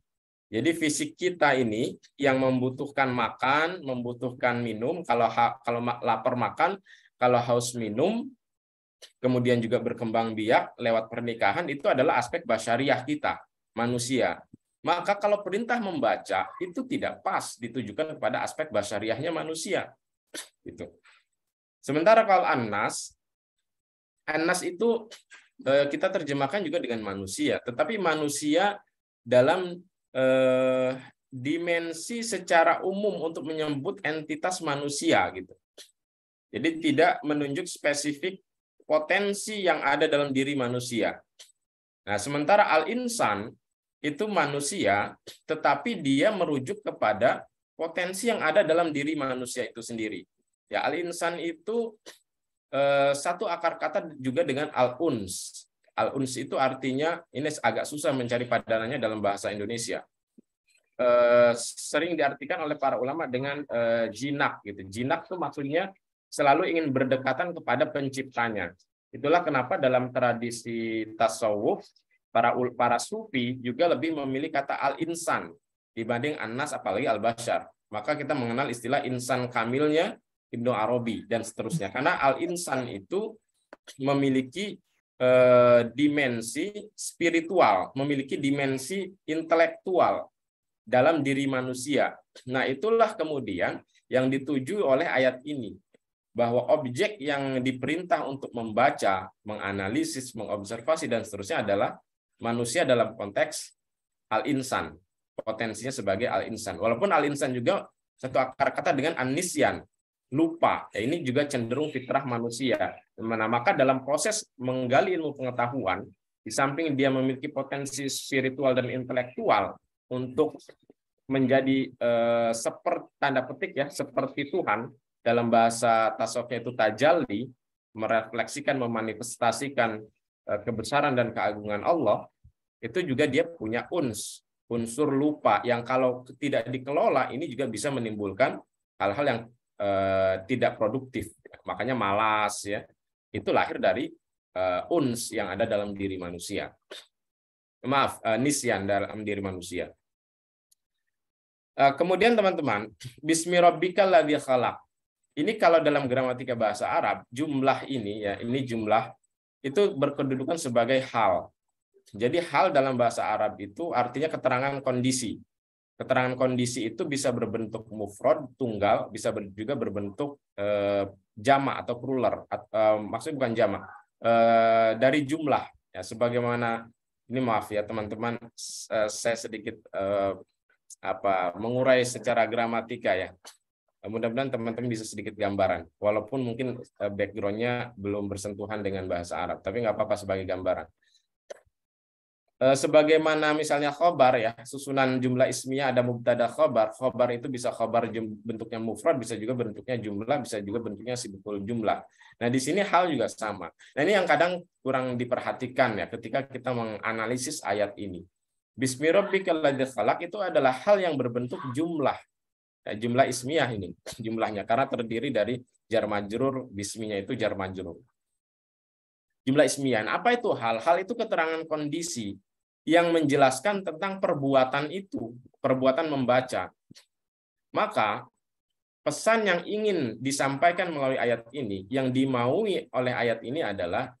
Jadi fisik kita ini yang membutuhkan makan, membutuhkan minum, kalau kalau lapar makan, kalau haus minum, kemudian juga berkembang biak lewat pernikahan itu adalah aspek basyariah kita, manusia. Maka kalau perintah membaca itu tidak pas ditujukan kepada aspek basariahnya manusia. Gitu. Sementara kalau anas, anas itu eh, kita terjemahkan juga dengan manusia, tetapi manusia dalam eh, dimensi secara umum untuk menyebut entitas manusia gitu. Jadi tidak menunjuk spesifik potensi yang ada dalam diri manusia. Nah, sementara al-insan itu manusia, tetapi dia merujuk kepada potensi yang ada dalam diri manusia itu sendiri. Ya, al-insan itu eh, satu akar kata juga dengan al-uns. Al-uns itu artinya ini agak susah mencari padanannya dalam bahasa Indonesia. Eh, sering diartikan oleh para ulama dengan eh, jinak gitu. Jinak itu maksudnya selalu ingin berdekatan kepada penciptanya. Itulah kenapa dalam tradisi tasawuf para para sufi juga lebih memilih kata al-insan dibanding anas apalagi al-bashar. Maka kita mengenal istilah insan kamilnya Ibnu Arabi dan seterusnya. Karena al-insan itu memiliki e, dimensi spiritual, memiliki dimensi intelektual dalam diri manusia. Nah, itulah kemudian yang dituju oleh ayat ini bahwa objek yang diperintah untuk membaca, menganalisis, mengobservasi dan seterusnya adalah manusia dalam konteks al-insan, potensinya sebagai al-insan. Walaupun al-insan juga satu akar kata dengan anisian, lupa. Ya, ini juga cenderung fitrah manusia. maka dalam proses menggali ilmu pengetahuan, di samping dia memiliki potensi spiritual dan intelektual untuk menjadi eh, seperti tanda petik ya seperti Tuhan dalam bahasa tasawufnya itu tajalli merefleksikan memanifestasikan eh, kebesaran dan keagungan Allah itu juga dia punya uns, unsur lupa yang kalau tidak dikelola ini juga bisa menimbulkan hal-hal yang eh, tidak produktif. Makanya malas ya. Itu lahir dari eh, uns yang ada dalam diri manusia. Maaf, eh, nisyan dalam diri manusia. Eh, kemudian teman-teman, Bismillahirrahmanirrahim Ini kalau dalam gramatika bahasa Arab, jumlah ini ya, ini jumlah itu berkedudukan sebagai hal jadi hal dalam bahasa Arab itu artinya keterangan kondisi. Keterangan kondisi itu bisa berbentuk mufrod tunggal, bisa juga berbentuk eh, jama atau plural. Eh, maksudnya bukan jama. Eh, dari jumlah ya sebagaimana ini maaf ya teman-teman saya sedikit apa mengurai secara gramatika ya. Mudah-mudahan teman-teman bisa sedikit gambaran, walaupun mungkin backgroundnya belum bersentuhan dengan bahasa Arab, tapi nggak apa-apa sebagai gambaran. Eh, sebagaimana misalnya khobar ya susunan jumlah ismiyah ada mubtada khobar khobar itu bisa khobar bentuknya mufrad bisa juga bentuknya jumlah bisa juga bentuknya simbol jumlah nah di sini hal juga sama nah ini yang kadang kurang diperhatikan ya ketika kita menganalisis ayat ini Bismillahirrahmanirrahim itu adalah hal yang berbentuk jumlah ya, jumlah ismiyah ini jumlahnya karena terdiri dari jar bisminya itu jar jumlah ismian. Nah, apa itu hal? Hal itu keterangan kondisi yang menjelaskan tentang perbuatan itu, perbuatan membaca. Maka pesan yang ingin disampaikan melalui ayat ini, yang dimaui oleh ayat ini adalah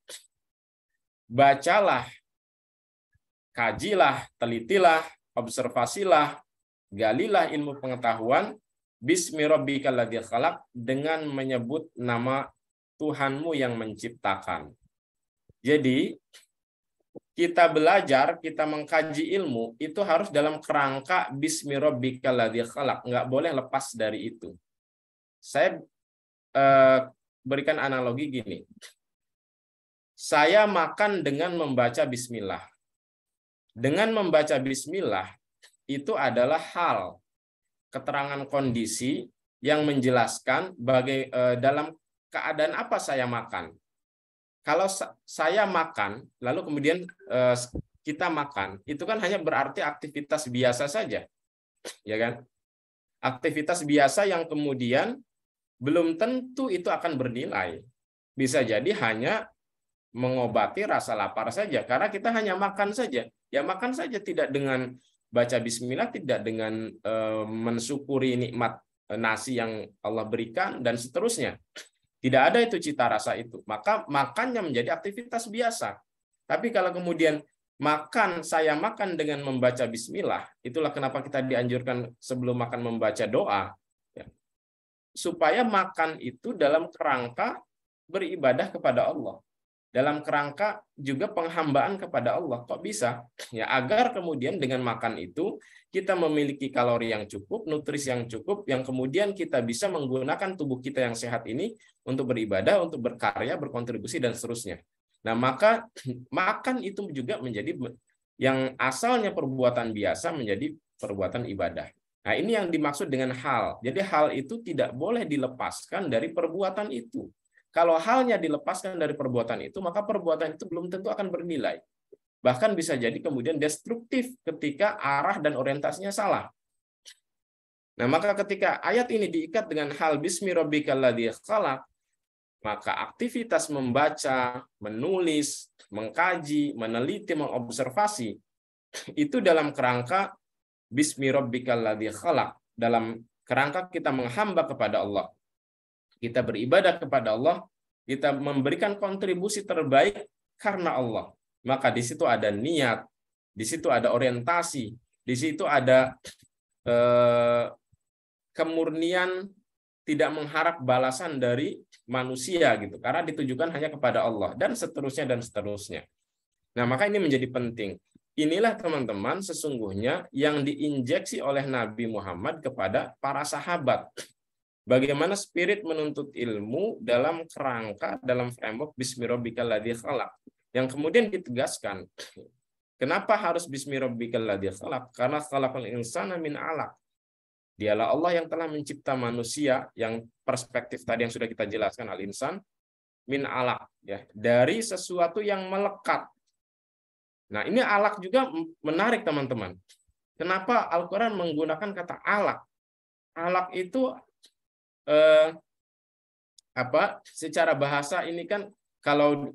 bacalah, kajilah, telitilah, observasilah, galilah ilmu pengetahuan, bismi khalaq dengan menyebut nama Tuhanmu yang menciptakan. Jadi kita belajar, kita mengkaji ilmu, itu harus dalam kerangka bismi Nggak boleh lepas dari itu. Saya eh, berikan analogi gini. Saya makan dengan membaca bismillah. Dengan membaca bismillah, itu adalah hal, keterangan kondisi yang menjelaskan bagai eh, dalam keadaan apa saya makan kalau saya makan, lalu kemudian eh, kita makan, itu kan hanya berarti aktivitas biasa saja, ya kan? Aktivitas biasa yang kemudian belum tentu itu akan bernilai. Bisa jadi hanya mengobati rasa lapar saja, karena kita hanya makan saja. Ya makan saja tidak dengan baca bismillah, tidak dengan eh, mensyukuri nikmat eh, nasi yang Allah berikan dan seterusnya. Tidak ada itu cita rasa itu. Maka makannya menjadi aktivitas biasa. Tapi kalau kemudian makan, saya makan dengan membaca bismillah, itulah kenapa kita dianjurkan sebelum makan membaca doa. Ya. Supaya makan itu dalam kerangka beribadah kepada Allah dalam kerangka juga penghambaan kepada Allah. Kok bisa? Ya agar kemudian dengan makan itu kita memiliki kalori yang cukup, nutrisi yang cukup yang kemudian kita bisa menggunakan tubuh kita yang sehat ini untuk beribadah, untuk berkarya, berkontribusi dan seterusnya. Nah, maka makan itu juga menjadi yang asalnya perbuatan biasa menjadi perbuatan ibadah. Nah, ini yang dimaksud dengan hal. Jadi hal itu tidak boleh dilepaskan dari perbuatan itu. Kalau halnya dilepaskan dari perbuatan itu, maka perbuatan itu belum tentu akan bernilai. Bahkan bisa jadi kemudian destruktif ketika arah dan orientasinya salah. Nah, maka ketika ayat ini diikat dengan hal bismi rabbikal khalaq, maka aktivitas membaca, menulis, mengkaji, meneliti, mengobservasi itu dalam kerangka bismi rabbikal khalaq, dalam kerangka kita menghamba kepada Allah kita beribadah kepada Allah, kita memberikan kontribusi terbaik karena Allah. Maka di situ ada niat, di situ ada orientasi, di situ ada eh, kemurnian tidak mengharap balasan dari manusia gitu karena ditujukan hanya kepada Allah dan seterusnya dan seterusnya. Nah, maka ini menjadi penting. Inilah teman-teman sesungguhnya yang diinjeksi oleh Nabi Muhammad kepada para sahabat Bagaimana spirit menuntut ilmu dalam kerangka, dalam framework Bismillahirrahmanirrahim. Yang kemudian ditegaskan, kenapa harus Bismillahirrahmanirrahim? Karena khalaqal insan min alaq. Dialah Allah yang telah mencipta manusia yang perspektif tadi yang sudah kita jelaskan al-insan min alaq ya dari sesuatu yang melekat. Nah, ini alak juga menarik teman-teman. Kenapa Al-Qur'an menggunakan kata alak? Alak itu eh, apa secara bahasa ini kan kalau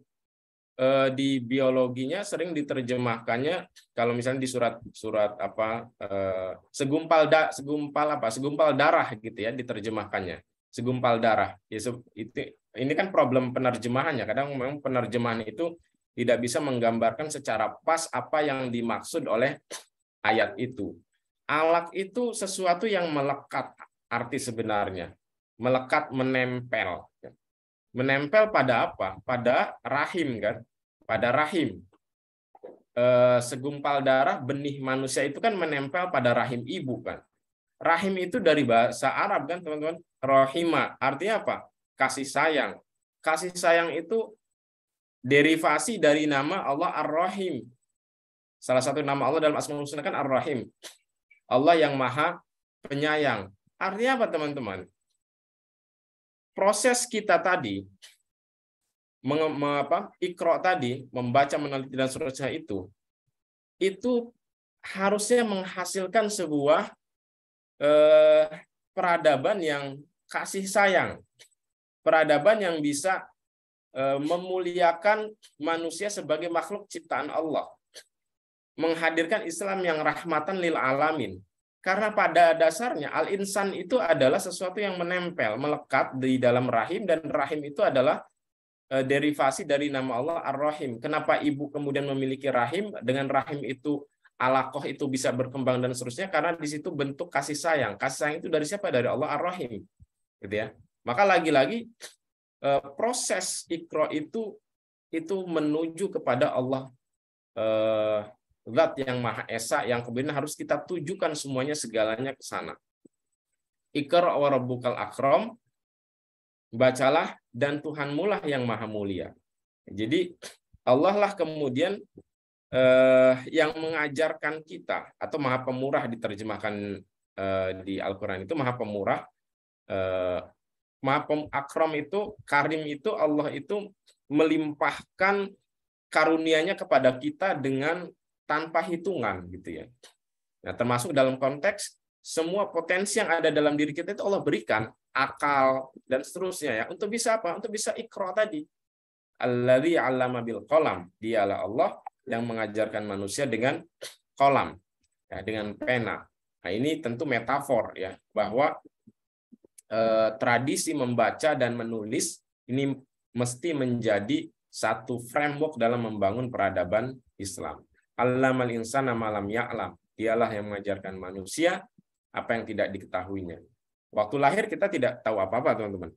eh, di biologinya sering diterjemahkannya kalau misalnya di surat surat apa eh, segumpal da, segumpal apa segumpal darah gitu ya diterjemahkannya segumpal darah ya, itu ini kan problem penerjemahannya kadang memang penerjemahan itu tidak bisa menggambarkan secara pas apa yang dimaksud oleh ayat itu alat itu sesuatu yang melekat arti sebenarnya melekat menempel menempel pada apa pada rahim kan pada rahim eh, segumpal darah benih manusia itu kan menempel pada rahim ibu kan rahim itu dari bahasa Arab kan teman-teman rohima artinya apa kasih sayang kasih sayang itu derivasi dari nama Allah Ar-Rahim salah satu nama Allah dalam Asmaul Husna kan Ar-Rahim Allah yang maha penyayang artinya apa teman-teman proses kita tadi mengapa ikro tadi membaca meneliti dan seterusnya itu itu harusnya menghasilkan sebuah eh, peradaban yang kasih sayang peradaban yang bisa eh, memuliakan manusia sebagai makhluk ciptaan Allah menghadirkan Islam yang rahmatan lil alamin karena pada dasarnya al-insan itu adalah sesuatu yang menempel, melekat di dalam rahim dan rahim itu adalah e, derivasi dari nama Allah Ar-Rahim. Kenapa ibu kemudian memiliki rahim dengan rahim itu alaqoh itu bisa berkembang dan seterusnya karena di situ bentuk kasih sayang. Kasih sayang itu dari siapa? Dari Allah Ar-Rahim. Gitu ya. Maka lagi-lagi e, proses ikro itu itu menuju kepada Allah eh, zat yang maha esa yang kemudian harus kita tujukan semuanya segalanya ke sana. Ikar warabukal akrom bacalah dan lah yang maha mulia. Jadi Allah lah kemudian eh, yang mengajarkan kita atau maha pemurah diterjemahkan eh, di Al-Qur'an itu maha pemurah eh, maha pem akrom itu karim itu Allah itu melimpahkan karunianya kepada kita dengan tanpa hitungan gitu ya. Nah, termasuk dalam konteks semua potensi yang ada dalam diri kita itu Allah berikan akal dan seterusnya ya untuk bisa apa? Untuk bisa ikro tadi. Allazi 'allama bil kolam. Dialah Allah yang mengajarkan manusia dengan kolam ya, dengan pena. Nah, ini tentu metafor ya bahwa eh, tradisi membaca dan menulis ini mesti menjadi satu framework dalam membangun peradaban Islam. Allamal insana malam ya'lam. Dialah yang mengajarkan manusia apa yang tidak diketahuinya. Waktu lahir kita tidak tahu apa-apa, teman-teman.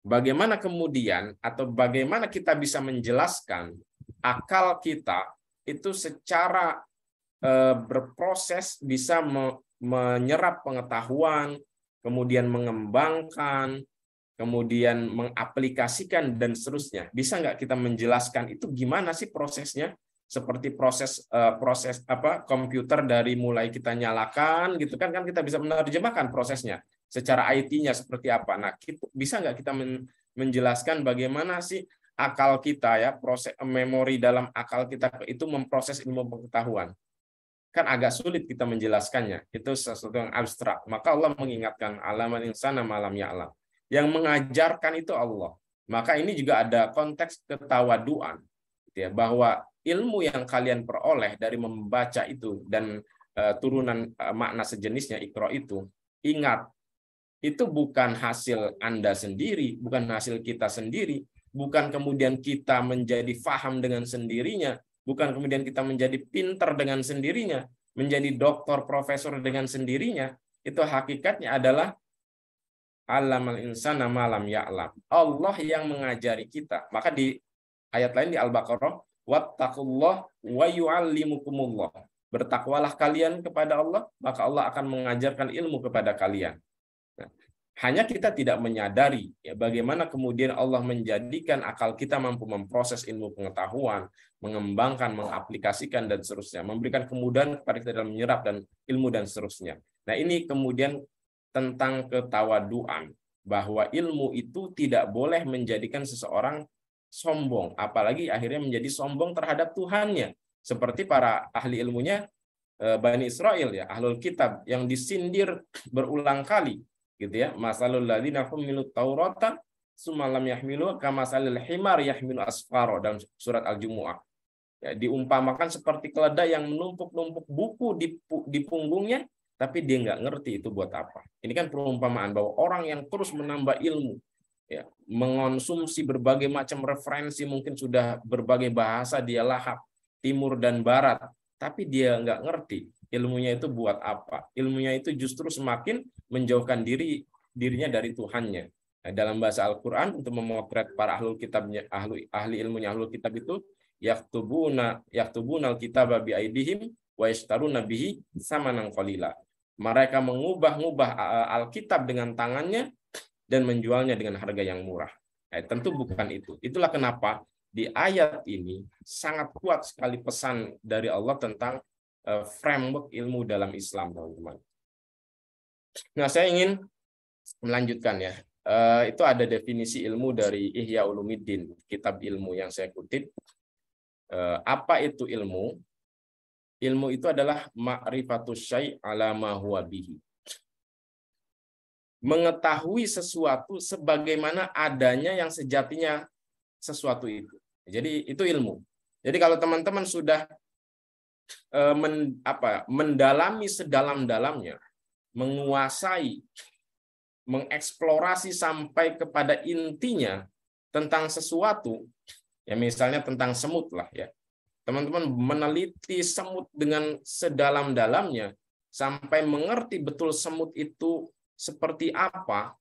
Bagaimana kemudian atau bagaimana kita bisa menjelaskan akal kita itu secara eh, berproses bisa menyerap pengetahuan, kemudian mengembangkan, kemudian mengaplikasikan dan seterusnya. Bisa nggak kita menjelaskan itu gimana sih prosesnya? seperti proses uh, proses apa komputer dari mulai kita nyalakan gitu kan kan kita bisa menerjemahkan prosesnya secara IT-nya seperti apa. Nah, kita, bisa nggak kita men, menjelaskan bagaimana sih akal kita ya proses memori dalam akal kita itu memproses ilmu pengetahuan? kan agak sulit kita menjelaskannya. Itu sesuatu yang abstrak. Maka Allah mengingatkan alaman insana malam ya alam. Yang mengajarkan itu Allah. Maka ini juga ada konteks ketawaduan. Gitu ya, bahwa ilmu yang kalian peroleh dari membaca itu dan eh, turunan eh, makna sejenisnya ikro itu ingat itu bukan hasil Anda sendiri, bukan hasil kita sendiri, bukan kemudian kita menjadi faham dengan sendirinya, bukan kemudian kita menjadi pinter dengan sendirinya, menjadi doktor, profesor dengan sendirinya, itu hakikatnya adalah alam al insana malam ya'lam. Allah yang mengajari kita. Maka di ayat lain di Al-Baqarah, wattaqullah wa yu'allimukumullah. Bertakwalah kalian kepada Allah, maka Allah akan mengajarkan ilmu kepada kalian. Nah, hanya kita tidak menyadari ya, bagaimana kemudian Allah menjadikan akal kita mampu memproses ilmu pengetahuan, mengembangkan, mengaplikasikan, dan seterusnya. Memberikan kemudahan kepada kita dalam menyerap dan ilmu dan seterusnya. Nah ini kemudian tentang ketawaduan bahwa ilmu itu tidak boleh menjadikan seseorang sombong, apalagi akhirnya menjadi sombong terhadap Tuhannya. Seperti para ahli ilmunya eh, Bani Israel ya, Ahlul Kitab yang disindir berulang kali gitu ya. Masalul ladzina humilu Taurata sumalam yahmilu kamasalil himar yahmilu asfaro dalam surat Al-Jumuah. Ya, diumpamakan seperti keledai yang menumpuk-numpuk buku di, di punggungnya, tapi dia nggak ngerti itu buat apa. Ini kan perumpamaan bahwa orang yang terus menambah ilmu, ya, mengonsumsi berbagai macam referensi, mungkin sudah berbagai bahasa dia lahap, timur dan barat, tapi dia nggak ngerti ilmunya itu buat apa. Ilmunya itu justru semakin menjauhkan diri dirinya dari Tuhannya. Nah, dalam bahasa Al-Quran untuk memotret para ahlul kitabnya, ahli, ahli ilmunya ahlul kitab itu yaktubuna yaktubuna alkitaba bi aidihim wa yashtaruna bihi samanan qalila. Mereka mengubah-ubah Alkitab dengan tangannya dan menjualnya dengan harga yang murah. Eh, tentu bukan itu. Itulah kenapa di ayat ini sangat kuat sekali pesan dari Allah tentang uh, framework ilmu dalam Islam, teman-teman. Nah, saya ingin melanjutkan ya. Uh, itu ada definisi ilmu dari Ihya Ulumiddin, kitab ilmu yang saya kutip. Uh, apa itu ilmu? Ilmu itu adalah ma'rifatus syai' ala ma huwa bihi mengetahui sesuatu sebagaimana adanya yang sejatinya sesuatu itu. Jadi itu ilmu. Jadi kalau teman-teman sudah e, men, apa, mendalami sedalam-dalamnya, menguasai, mengeksplorasi sampai kepada intinya tentang sesuatu, ya misalnya tentang semut lah ya. Teman-teman meneliti semut dengan sedalam-dalamnya sampai mengerti betul semut itu seperti apa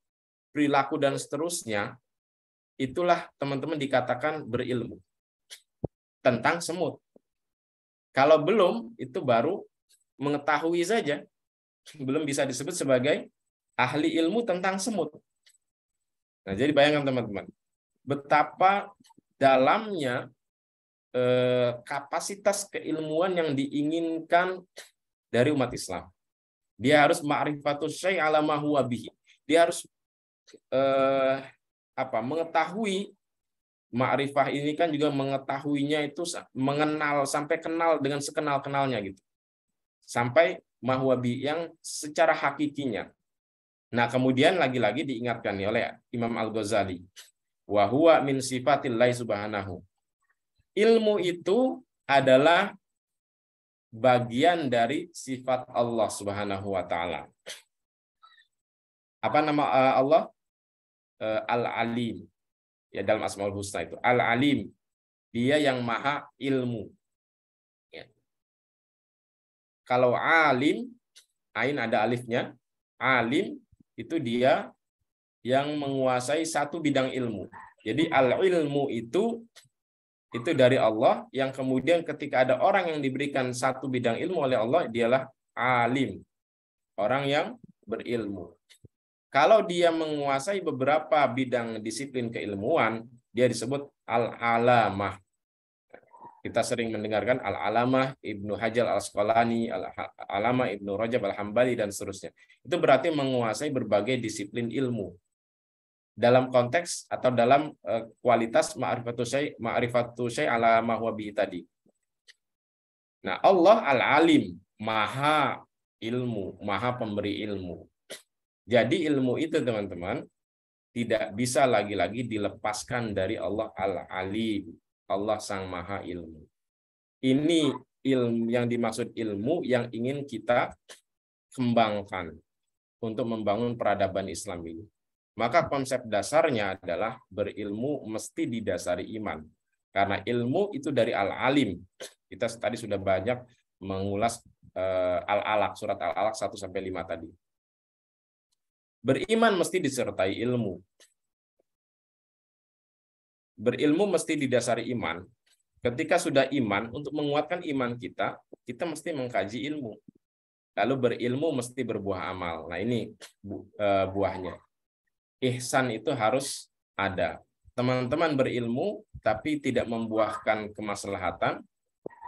perilaku dan seterusnya, itulah teman-teman dikatakan berilmu tentang semut. Kalau belum, itu baru mengetahui saja. Belum bisa disebut sebagai ahli ilmu tentang semut. Nah, jadi bayangkan teman-teman, betapa dalamnya eh, kapasitas keilmuan yang diinginkan dari umat Islam. Dia harus ma'rifatul syai' ala ma huwa bihi. Dia harus eh, apa? mengetahui ma'rifah ini kan juga mengetahuinya itu mengenal sampai kenal dengan sekenal-kenalnya gitu. Sampai mahwabi yang secara hakikinya. Nah, kemudian lagi-lagi diingatkan oleh Imam Al-Ghazali, wa huwa min sifatillah subhanahu. Ilmu itu adalah bagian dari sifat Allah Subhanahu wa taala. Apa nama eh, Allah? Eh, Al-Alim. Ya dalam Asmaul Husna itu Al-Alim. Dia yang maha ilmu. Ya. Kalau alim, ain ada alifnya. Alim itu dia yang menguasai satu bidang ilmu. Jadi al-ilmu itu itu dari Allah yang kemudian ketika ada orang yang diberikan satu bidang ilmu oleh Allah dialah alim orang yang berilmu kalau dia menguasai beberapa bidang disiplin keilmuan dia disebut al alamah kita sering mendengarkan al alamah ibnu hajar al asqalani al alamah ibnu rajab al hambali dan seterusnya itu berarti menguasai berbagai disiplin ilmu dalam konteks atau dalam uh, kualitas ma'rifatus syai ma'rifatus syai ala bihi tadi. Nah, Allah al-alim, maha ilmu, maha pemberi ilmu. Jadi ilmu itu teman-teman tidak bisa lagi-lagi dilepaskan dari Allah al-alim, Allah sang maha ilmu. Ini ilmu yang dimaksud ilmu yang ingin kita kembangkan untuk membangun peradaban Islam ini. Maka konsep dasarnya adalah berilmu mesti didasari iman. Karena ilmu itu dari al-alim. Kita tadi sudah banyak mengulas al eh, alak surat al alak 1 sampai 5 tadi. Beriman mesti disertai ilmu. Berilmu mesti didasari iman. Ketika sudah iman, untuk menguatkan iman kita, kita mesti mengkaji ilmu. Lalu berilmu mesti berbuah amal. Nah ini eh, buahnya ihsan itu harus ada. Teman-teman berilmu tapi tidak membuahkan kemaslahatan,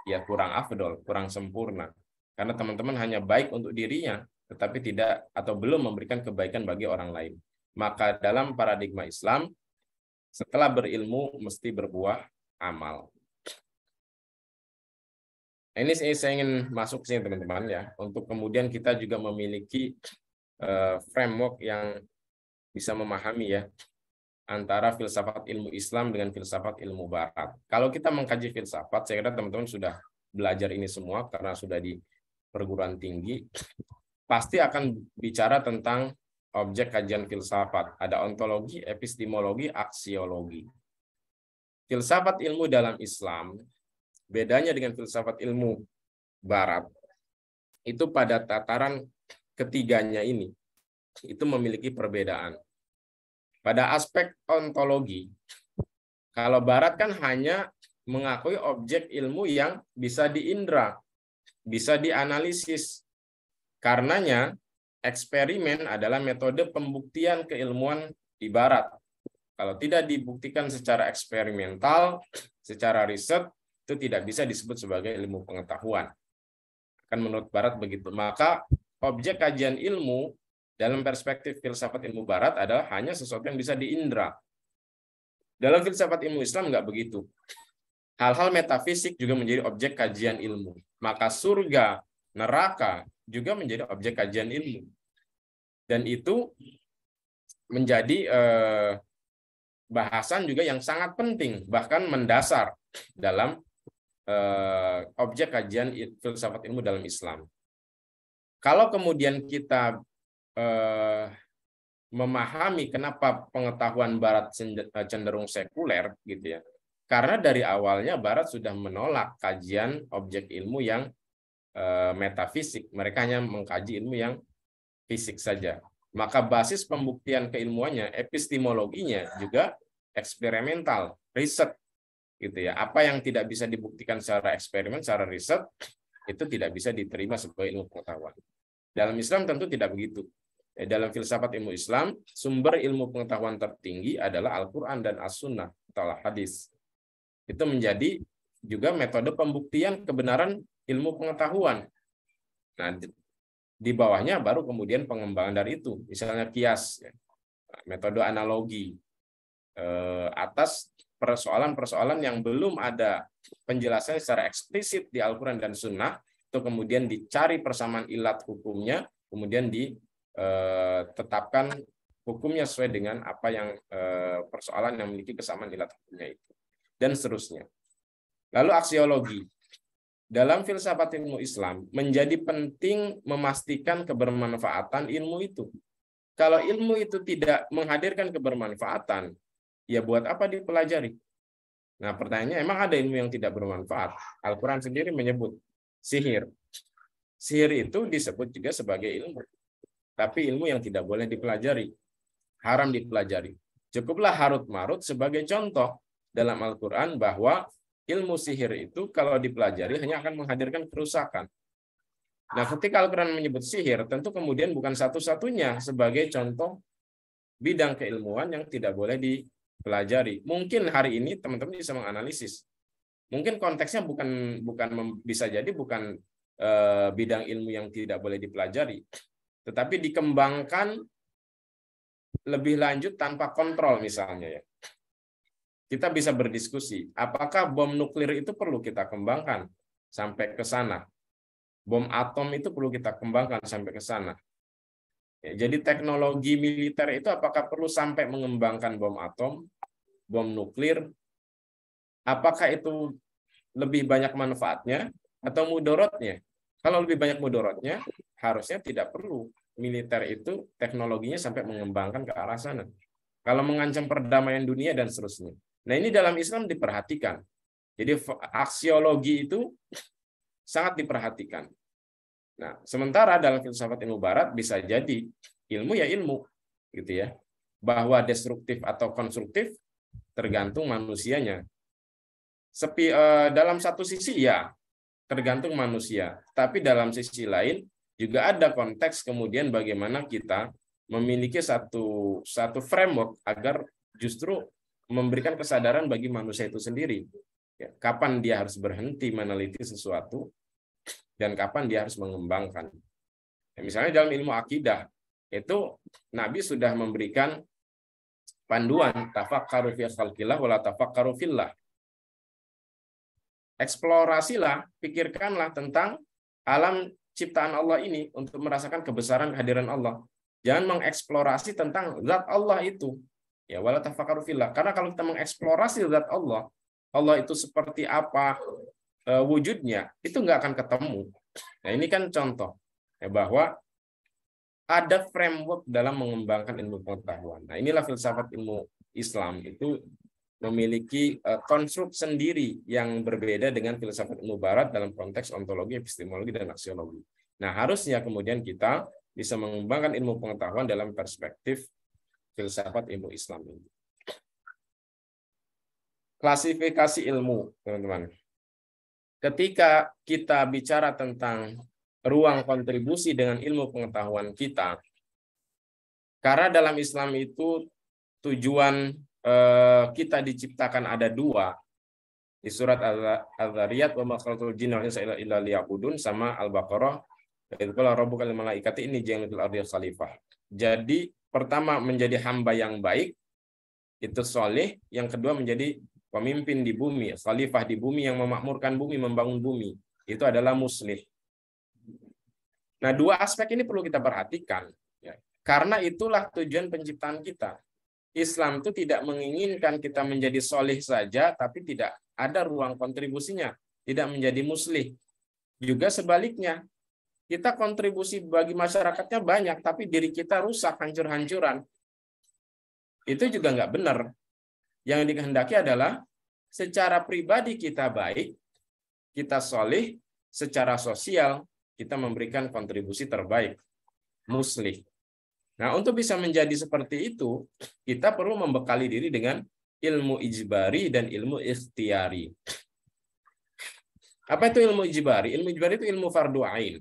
ya kurang afdol, kurang sempurna. Karena teman-teman hanya baik untuk dirinya, tetapi tidak atau belum memberikan kebaikan bagi orang lain. Maka dalam paradigma Islam, setelah berilmu mesti berbuah amal. Ini saya ingin masuk sini teman-teman ya, untuk kemudian kita juga memiliki eh, framework yang bisa memahami ya antara filsafat ilmu Islam dengan filsafat ilmu Barat. Kalau kita mengkaji filsafat, saya kira teman-teman sudah belajar ini semua karena sudah di perguruan tinggi, pasti akan bicara tentang objek kajian filsafat. Ada ontologi, epistemologi, aksiologi. Filsafat ilmu dalam Islam, bedanya dengan filsafat ilmu Barat, itu pada tataran ketiganya ini itu memiliki perbedaan. Pada aspek ontologi, kalau Barat kan hanya mengakui objek ilmu yang bisa diindra, bisa dianalisis. Karenanya, eksperimen adalah metode pembuktian keilmuan di Barat. Kalau tidak dibuktikan secara eksperimental, secara riset, itu tidak bisa disebut sebagai ilmu pengetahuan. Kan menurut Barat begitu. Maka objek kajian ilmu dalam perspektif filsafat ilmu barat adalah hanya sesuatu yang bisa diindra. Dalam filsafat ilmu Islam nggak begitu. Hal-hal metafisik juga menjadi objek kajian ilmu. Maka surga, neraka juga menjadi objek kajian ilmu. Dan itu menjadi eh, bahasan juga yang sangat penting, bahkan mendasar dalam eh, objek kajian filsafat ilmu dalam Islam. Kalau kemudian kita eh, memahami kenapa pengetahuan Barat eh, cenderung sekuler gitu ya. Karena dari awalnya Barat sudah menolak kajian objek ilmu yang eh, metafisik. Mereka hanya mengkaji ilmu yang fisik saja. Maka basis pembuktian keilmuannya, epistemologinya juga eksperimental, riset gitu ya. Apa yang tidak bisa dibuktikan secara eksperimen, secara riset itu tidak bisa diterima sebagai ilmu pengetahuan. Dalam Islam tentu tidak begitu Eh, dalam filsafat ilmu Islam, sumber ilmu pengetahuan tertinggi adalah Al-Quran dan As-Sunnah atau hadis. Itu menjadi juga metode pembuktian kebenaran ilmu pengetahuan. Nah, di bawahnya baru kemudian pengembangan dari itu. Misalnya kias, ya. nah, metode analogi. Eh, atas persoalan-persoalan yang belum ada penjelasan secara eksplisit di Al-Quran dan Sunnah, itu kemudian dicari persamaan ilat hukumnya, kemudian di Eh, tetapkan hukumnya sesuai dengan apa yang eh, persoalan yang memiliki kesamaan ilat hukumnya itu dan seterusnya. Lalu aksiologi. Dalam filsafat ilmu Islam menjadi penting memastikan kebermanfaatan ilmu itu. Kalau ilmu itu tidak menghadirkan kebermanfaatan, ya buat apa dipelajari? Nah, pertanyaannya emang ada ilmu yang tidak bermanfaat? Al-Qur'an sendiri menyebut sihir. Sihir itu disebut juga sebagai ilmu tapi ilmu yang tidak boleh dipelajari. Haram dipelajari. Cukuplah harut marut sebagai contoh dalam Al-Quran bahwa ilmu sihir itu kalau dipelajari hanya akan menghadirkan kerusakan. Nah, ketika Al-Quran menyebut sihir, tentu kemudian bukan satu-satunya sebagai contoh bidang keilmuan yang tidak boleh dipelajari. Mungkin hari ini teman-teman bisa menganalisis. Mungkin konteksnya bukan bukan bisa jadi bukan eh, bidang ilmu yang tidak boleh dipelajari, tetapi dikembangkan lebih lanjut tanpa kontrol misalnya ya. Kita bisa berdiskusi, apakah bom nuklir itu perlu kita kembangkan sampai ke sana? Bom atom itu perlu kita kembangkan sampai ke sana. Ya, jadi teknologi militer itu apakah perlu sampai mengembangkan bom atom, bom nuklir? Apakah itu lebih banyak manfaatnya atau mudorotnya? Kalau lebih banyak mudorotnya, harusnya tidak perlu militer itu teknologinya sampai mengembangkan ke arah sana. Kalau mengancam perdamaian dunia dan seterusnya. Nah ini dalam Islam diperhatikan. Jadi aksiologi itu sangat diperhatikan. Nah, sementara dalam filsafat ilmu barat bisa jadi ilmu ya ilmu gitu ya. Bahwa destruktif atau konstruktif tergantung manusianya. Sepi eh, dalam satu sisi ya tergantung manusia, tapi dalam sisi lain juga ada konteks kemudian bagaimana kita memiliki satu satu framework agar justru memberikan kesadaran bagi manusia itu sendiri. Ya, kapan dia harus berhenti meneliti sesuatu dan kapan dia harus mengembangkan. Ya, misalnya dalam ilmu akidah itu Nabi sudah memberikan panduan tafakkaru fi khalqillah wala tafakkaru fillah. Eksplorasilah, pikirkanlah tentang alam ciptaan Allah ini untuk merasakan kebesaran kehadiran Allah. Jangan mengeksplorasi tentang zat Allah itu. Ya wala tafakkaru fillah. Karena kalau kita mengeksplorasi zat Allah, Allah itu seperti apa e, wujudnya, itu nggak akan ketemu. Nah, ini kan contoh ya bahwa ada framework dalam mengembangkan ilmu pengetahuan. Nah, inilah filsafat ilmu Islam itu memiliki eh, konstruk sendiri yang berbeda dengan filsafat ilmu barat dalam konteks ontologi, epistemologi, dan aksiologi. Nah, harusnya kemudian kita bisa mengembangkan ilmu pengetahuan dalam perspektif filsafat ilmu Islam ini. Klasifikasi ilmu, teman-teman. Ketika kita bicara tentang ruang kontribusi dengan ilmu pengetahuan kita, karena dalam Islam itu tujuan Eh, kita diciptakan ada dua di surat al-Dariyat wa makhalatul jinna wal insa illa liya'budun sama Al-Baqarah Robu rabbukal malaikati ini jannatul ardi khalifah. Jadi pertama menjadi hamba yang baik itu soleh, yang kedua menjadi pemimpin di bumi, khalifah di bumi yang memakmurkan bumi, membangun bumi. Itu adalah muslim. Nah, dua aspek ini perlu kita perhatikan. Ya. Karena itulah tujuan penciptaan kita. Islam itu tidak menginginkan kita menjadi solih saja, tapi tidak ada ruang kontribusinya, tidak menjadi muslim. Juga sebaliknya, kita kontribusi bagi masyarakatnya banyak, tapi diri kita rusak, hancur-hancuran. Itu juga nggak benar. Yang dikehendaki adalah secara pribadi kita baik, kita solih, secara sosial kita memberikan kontribusi terbaik. Muslim. Nah, untuk bisa menjadi seperti itu, kita perlu membekali diri dengan ilmu ijbari dan ilmu ikhtiari. Apa itu ilmu ijbari? Ilmu ijbari itu ilmu fardu ain.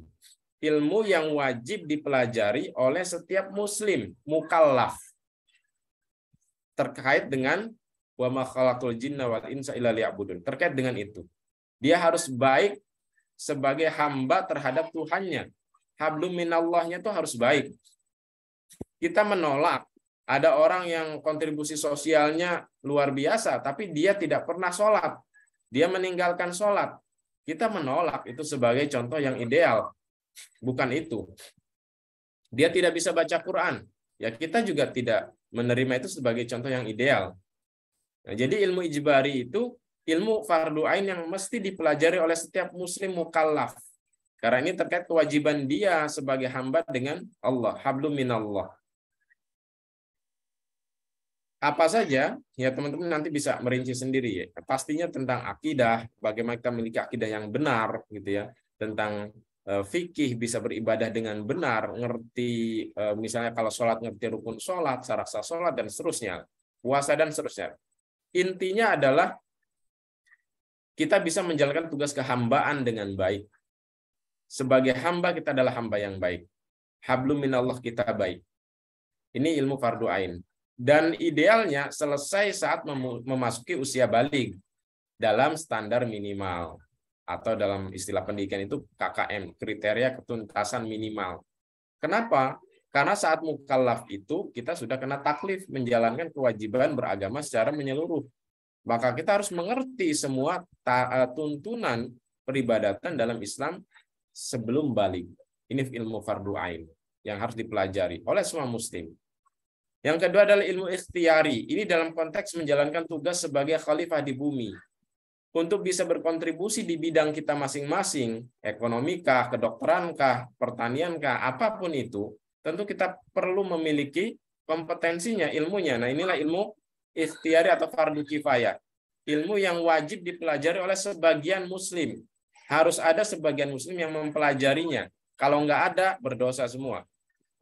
Ilmu yang wajib dipelajari oleh setiap muslim, mukallaf. Terkait dengan wa ma khalaqul jinna wal insa illa liya'budun. Terkait dengan itu. Dia harus baik sebagai hamba terhadap Tuhannya. Hablum minallahnya itu harus baik kita menolak ada orang yang kontribusi sosialnya luar biasa, tapi dia tidak pernah sholat. Dia meninggalkan sholat. Kita menolak itu sebagai contoh yang ideal. Bukan itu. Dia tidak bisa baca Quran. Ya kita juga tidak menerima itu sebagai contoh yang ideal. Nah, jadi ilmu ijbari itu ilmu fardu yang mesti dipelajari oleh setiap muslim mukallaf. Karena ini terkait kewajiban dia sebagai hamba dengan Allah, hablum minallah apa saja ya teman-teman nanti bisa merinci sendiri ya. Pastinya tentang akidah, bagaimana kita memiliki akidah yang benar gitu ya. Tentang eh, fikih bisa beribadah dengan benar, ngerti eh, misalnya kalau sholat ngerti rukun sholat, saraksa sholat dan seterusnya, puasa dan seterusnya. Intinya adalah kita bisa menjalankan tugas kehambaan dengan baik. Sebagai hamba kita adalah hamba yang baik. Hablum minallah kita baik. Ini ilmu fardu ain dan idealnya selesai saat memasuki usia balik dalam standar minimal atau dalam istilah pendidikan itu KKM, kriteria ketuntasan minimal. Kenapa? Karena saat mukallaf itu kita sudah kena taklif menjalankan kewajiban beragama secara menyeluruh. Maka kita harus mengerti semua eh, tuntunan peribadatan dalam Islam sebelum balik. Ini ilmu fardu ain yang harus dipelajari oleh semua muslim. Yang kedua adalah ilmu ikhtiari. Ini dalam konteks menjalankan tugas sebagai khalifah di bumi. Untuk bisa berkontribusi di bidang kita masing-masing, ekonomika, kedokteran-kah, pertanian-kah, apapun itu, tentu kita perlu memiliki kompetensinya, ilmunya. Nah inilah ilmu ikhtiari atau fardu kifayah. Ilmu yang wajib dipelajari oleh sebagian muslim. Harus ada sebagian muslim yang mempelajarinya. Kalau nggak ada, berdosa semua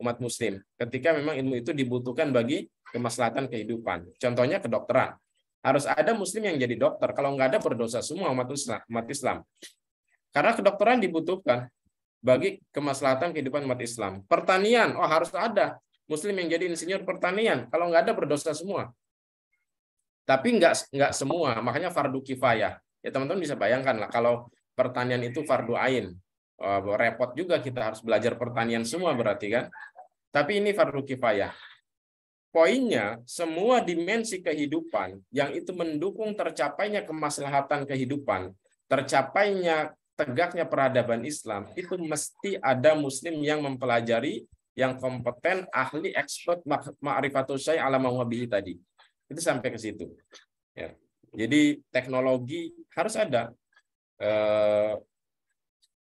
umat muslim ketika memang ilmu itu dibutuhkan bagi kemaslahatan kehidupan. Contohnya kedokteran. Harus ada muslim yang jadi dokter. Kalau nggak ada berdosa semua umat Islam. Umat Islam. Karena kedokteran dibutuhkan bagi kemaslahatan kehidupan umat Islam. Pertanian, oh harus ada muslim yang jadi insinyur pertanian. Kalau nggak ada berdosa semua. Tapi nggak nggak semua, makanya fardu kifayah. Ya teman-teman bisa bayangkan lah kalau pertanian itu fardu ain oh, repot juga kita harus belajar pertanian semua berarti kan. Tapi ini fardu kifayah. Poinnya, semua dimensi kehidupan yang itu mendukung tercapainya kemaslahatan kehidupan, tercapainya tegaknya peradaban Islam, itu mesti ada muslim yang mempelajari, yang kompeten, ahli, expert, ma'rifatul syai' ala bihi tadi. Itu sampai ke situ. Ya. Jadi teknologi harus ada. Eh,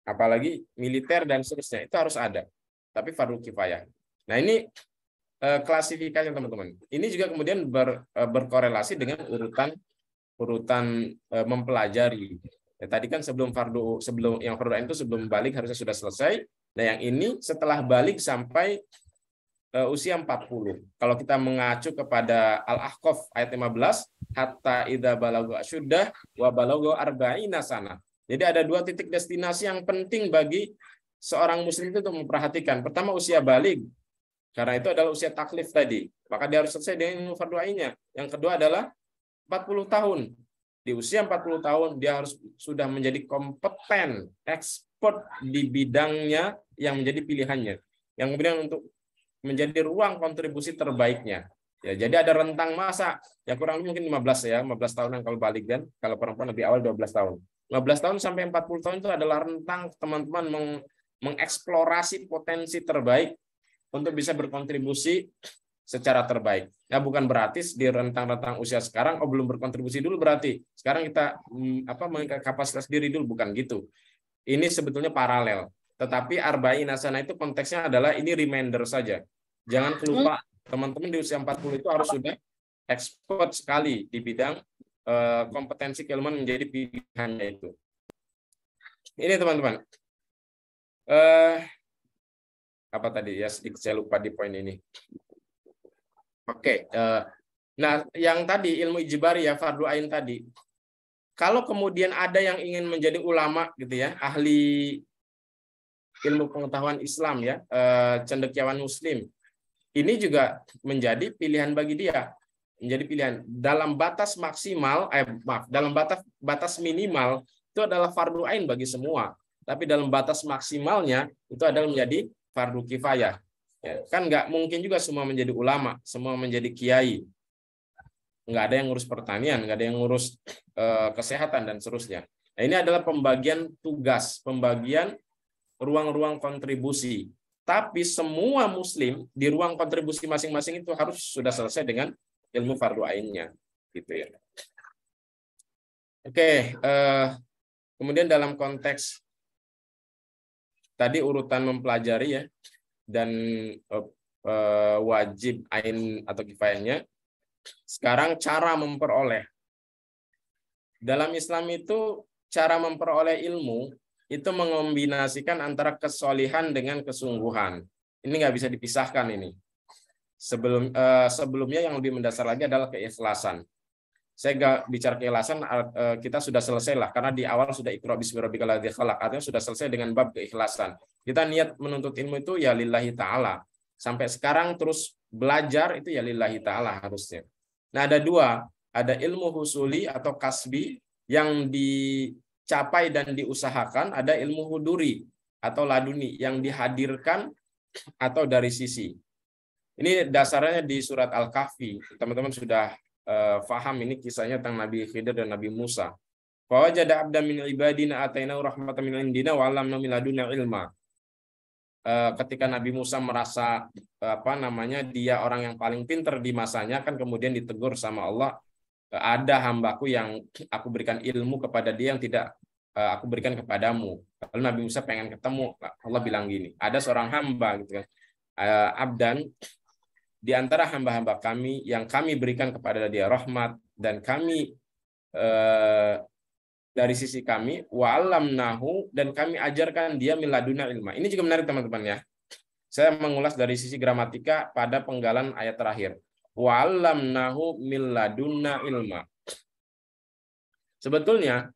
apalagi militer dan seterusnya itu harus ada tapi fardu kifayah nah ini eh, klasifikasinya teman-teman ini juga kemudian ber, eh, berkorelasi dengan urutan urutan eh, mempelajari ya, tadi kan sebelum fardu sebelum yang fardu itu sebelum balik harusnya sudah selesai nah yang ini setelah balik sampai usia 40. Kalau kita mengacu kepada Al-Ahqaf ayat 15, hatta idza balagha sudah wa balagha arba'ina sana. Jadi ada dua titik destinasi yang penting bagi seorang muslim itu untuk memperhatikan. Pertama usia balik. Karena itu adalah usia taklif tadi. Maka dia harus selesai dengan fardu duanya. Yang kedua adalah 40 tahun. Di usia 40 tahun dia harus sudah menjadi kompeten, expert di bidangnya yang menjadi pilihannya. Yang kemudian untuk menjadi ruang kontribusi terbaiknya. Ya, jadi ada rentang masa, yang kurang lebih mungkin 15 ya, 15 tahunan kalau balik dan kalau perempuan lebih awal 12 tahun. 15 tahun sampai 40 tahun itu adalah rentang teman-teman mengeksplorasi potensi terbaik untuk bisa berkontribusi secara terbaik. Ya bukan berarti di rentang-rentang usia sekarang oh belum berkontribusi dulu berarti. Sekarang kita mm, apa kapasitas diri dulu bukan gitu. Ini sebetulnya paralel. Tetapi arba'in nasana itu konteksnya adalah ini reminder saja. Jangan lupa hmm. teman-teman di usia 40 itu harus sudah expert sekali di bidang Eh, kompetensi keilmuan menjadi pilihannya itu. Ini teman-teman. Eh, apa tadi ya sedikit saya lupa di poin ini. Oke. Eh, nah, yang tadi ilmu ijibari ya fardhu ain tadi. Kalau kemudian ada yang ingin menjadi ulama gitu ya, ahli ilmu pengetahuan Islam ya, eh, cendekiawan muslim. Ini juga menjadi pilihan bagi dia menjadi pilihan. Dalam batas maksimal, eh maaf, dalam batas batas minimal itu adalah fardu ain bagi semua. Tapi dalam batas maksimalnya itu adalah menjadi fardu kifayah. Ya, kan nggak mungkin juga semua menjadi ulama, semua menjadi kiai. Nggak ada yang ngurus pertanian, nggak ada yang ngurus eh, kesehatan dan seterusnya. Nah, ini adalah pembagian tugas, pembagian ruang-ruang kontribusi. Tapi semua muslim di ruang kontribusi masing-masing itu harus sudah selesai dengan ilmu fardu ainnya gitu ya. Oke, eh, kemudian dalam konteks tadi urutan mempelajari ya dan eh, eh, wajib ain atau kifayahnya. Sekarang cara memperoleh. Dalam Islam itu cara memperoleh ilmu itu mengombinasikan antara kesolihan dengan kesungguhan. Ini nggak bisa dipisahkan ini. Sebelum uh, sebelumnya yang lebih mendasar lagi adalah keikhlasan. Saya nggak bicara keikhlasan, uh, kita sudah selesai lah karena di awal sudah ikra bismillahirrahmanirrahim artinya sudah selesai dengan bab keikhlasan. Kita niat menuntut ilmu itu ya lillahi taala. Sampai sekarang terus belajar itu ya lillahi taala harusnya. Nah, ada dua, ada ilmu husuli atau kasbi yang dicapai dan diusahakan, ada ilmu huduri atau laduni yang dihadirkan atau dari sisi. Ini dasarnya di surat Al-Kahfi. Teman-teman sudah uh, faham ini kisahnya tentang Nabi Khidir dan Nabi Musa. Fawajada abda min ibadina ataina rahmatan min indina wa lam namiladuna ilma. Eh, ketika Nabi Musa merasa eh, apa namanya dia orang yang paling pinter di masanya kan kemudian ditegur sama Allah ada hambaku yang aku berikan ilmu kepada dia yang tidak aku berikan kepadamu. Lalu Nabi Musa pengen ketemu nah, Allah bilang gini ada seorang hamba gitu kan abdan di antara hamba-hamba kami yang kami berikan kepada dia rahmat dan kami eh, dari sisi kami walam nahu dan kami ajarkan dia miladuna ilma. Ini juga menarik teman-teman ya. Saya mengulas dari sisi gramatika pada penggalan ayat terakhir. Walam nahu miladuna ilma. Sebetulnya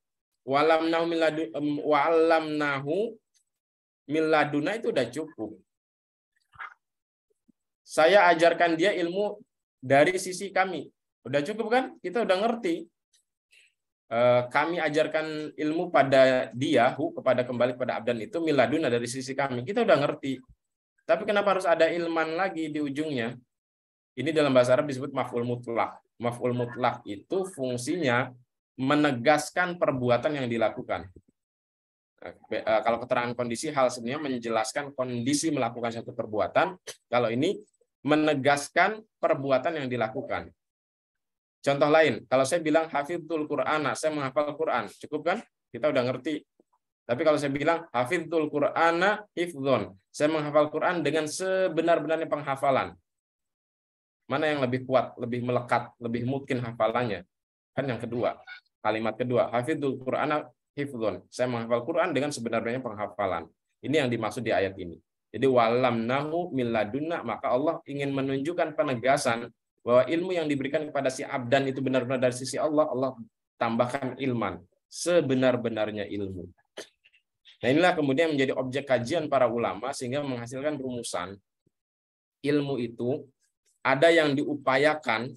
walam nahu walam nahu miladuna itu udah cukup. Saya ajarkan dia ilmu dari sisi kami. Udah cukup kan? Kita udah ngerti. Eh, kami ajarkan ilmu pada dia, hu, kepada kembali pada abdan itu miladuna dari sisi kami. Kita udah ngerti. Tapi kenapa harus ada ilman lagi di ujungnya? Ini dalam bahasa Arab disebut maf'ul mutlak. Maf'ul mutlak itu fungsinya menegaskan perbuatan yang dilakukan. Eh, kalau keterangan kondisi, hal sebenarnya menjelaskan kondisi melakukan satu perbuatan. Kalau ini menegaskan perbuatan yang dilakukan. Contoh lain, kalau saya bilang hafidul Qur'ana, saya menghafal Qur'an. Cukup kan? Kita udah ngerti. Tapi kalau saya bilang hafidul Qur'ana hifdhon, saya menghafal Qur'an dengan sebenar-benarnya penghafalan. Mana yang lebih kuat, lebih melekat, lebih mungkin hafalannya? Kan yang kedua, kalimat kedua, hafidul Qur'ana hifdhon, saya menghafal Qur'an dengan sebenar-benarnya penghafalan. Ini yang dimaksud di ayat ini. Jadi walam nahu miladuna maka Allah ingin menunjukkan penegasan bahwa ilmu yang diberikan kepada si abdan itu benar-benar dari sisi Allah, Allah tambahkan ilman, sebenar-benarnya ilmu. Nah inilah kemudian menjadi objek kajian para ulama sehingga menghasilkan rumusan ilmu itu ada yang diupayakan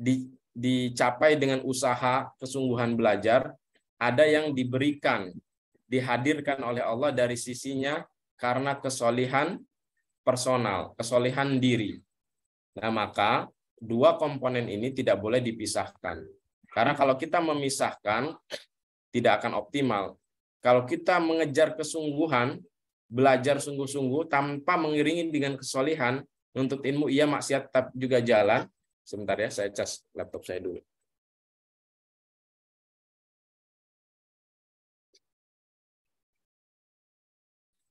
di, dicapai dengan usaha kesungguhan belajar, ada yang diberikan, dihadirkan oleh Allah dari sisinya karena kesolihan personal, kesolihan diri. Nah, maka dua komponen ini tidak boleh dipisahkan. Karena kalau kita memisahkan, tidak akan optimal. Kalau kita mengejar kesungguhan, belajar sungguh-sungguh tanpa mengiringi dengan kesolihan, untuk ilmu ia maksiat tetap juga jalan. Sebentar ya, saya cas laptop saya dulu.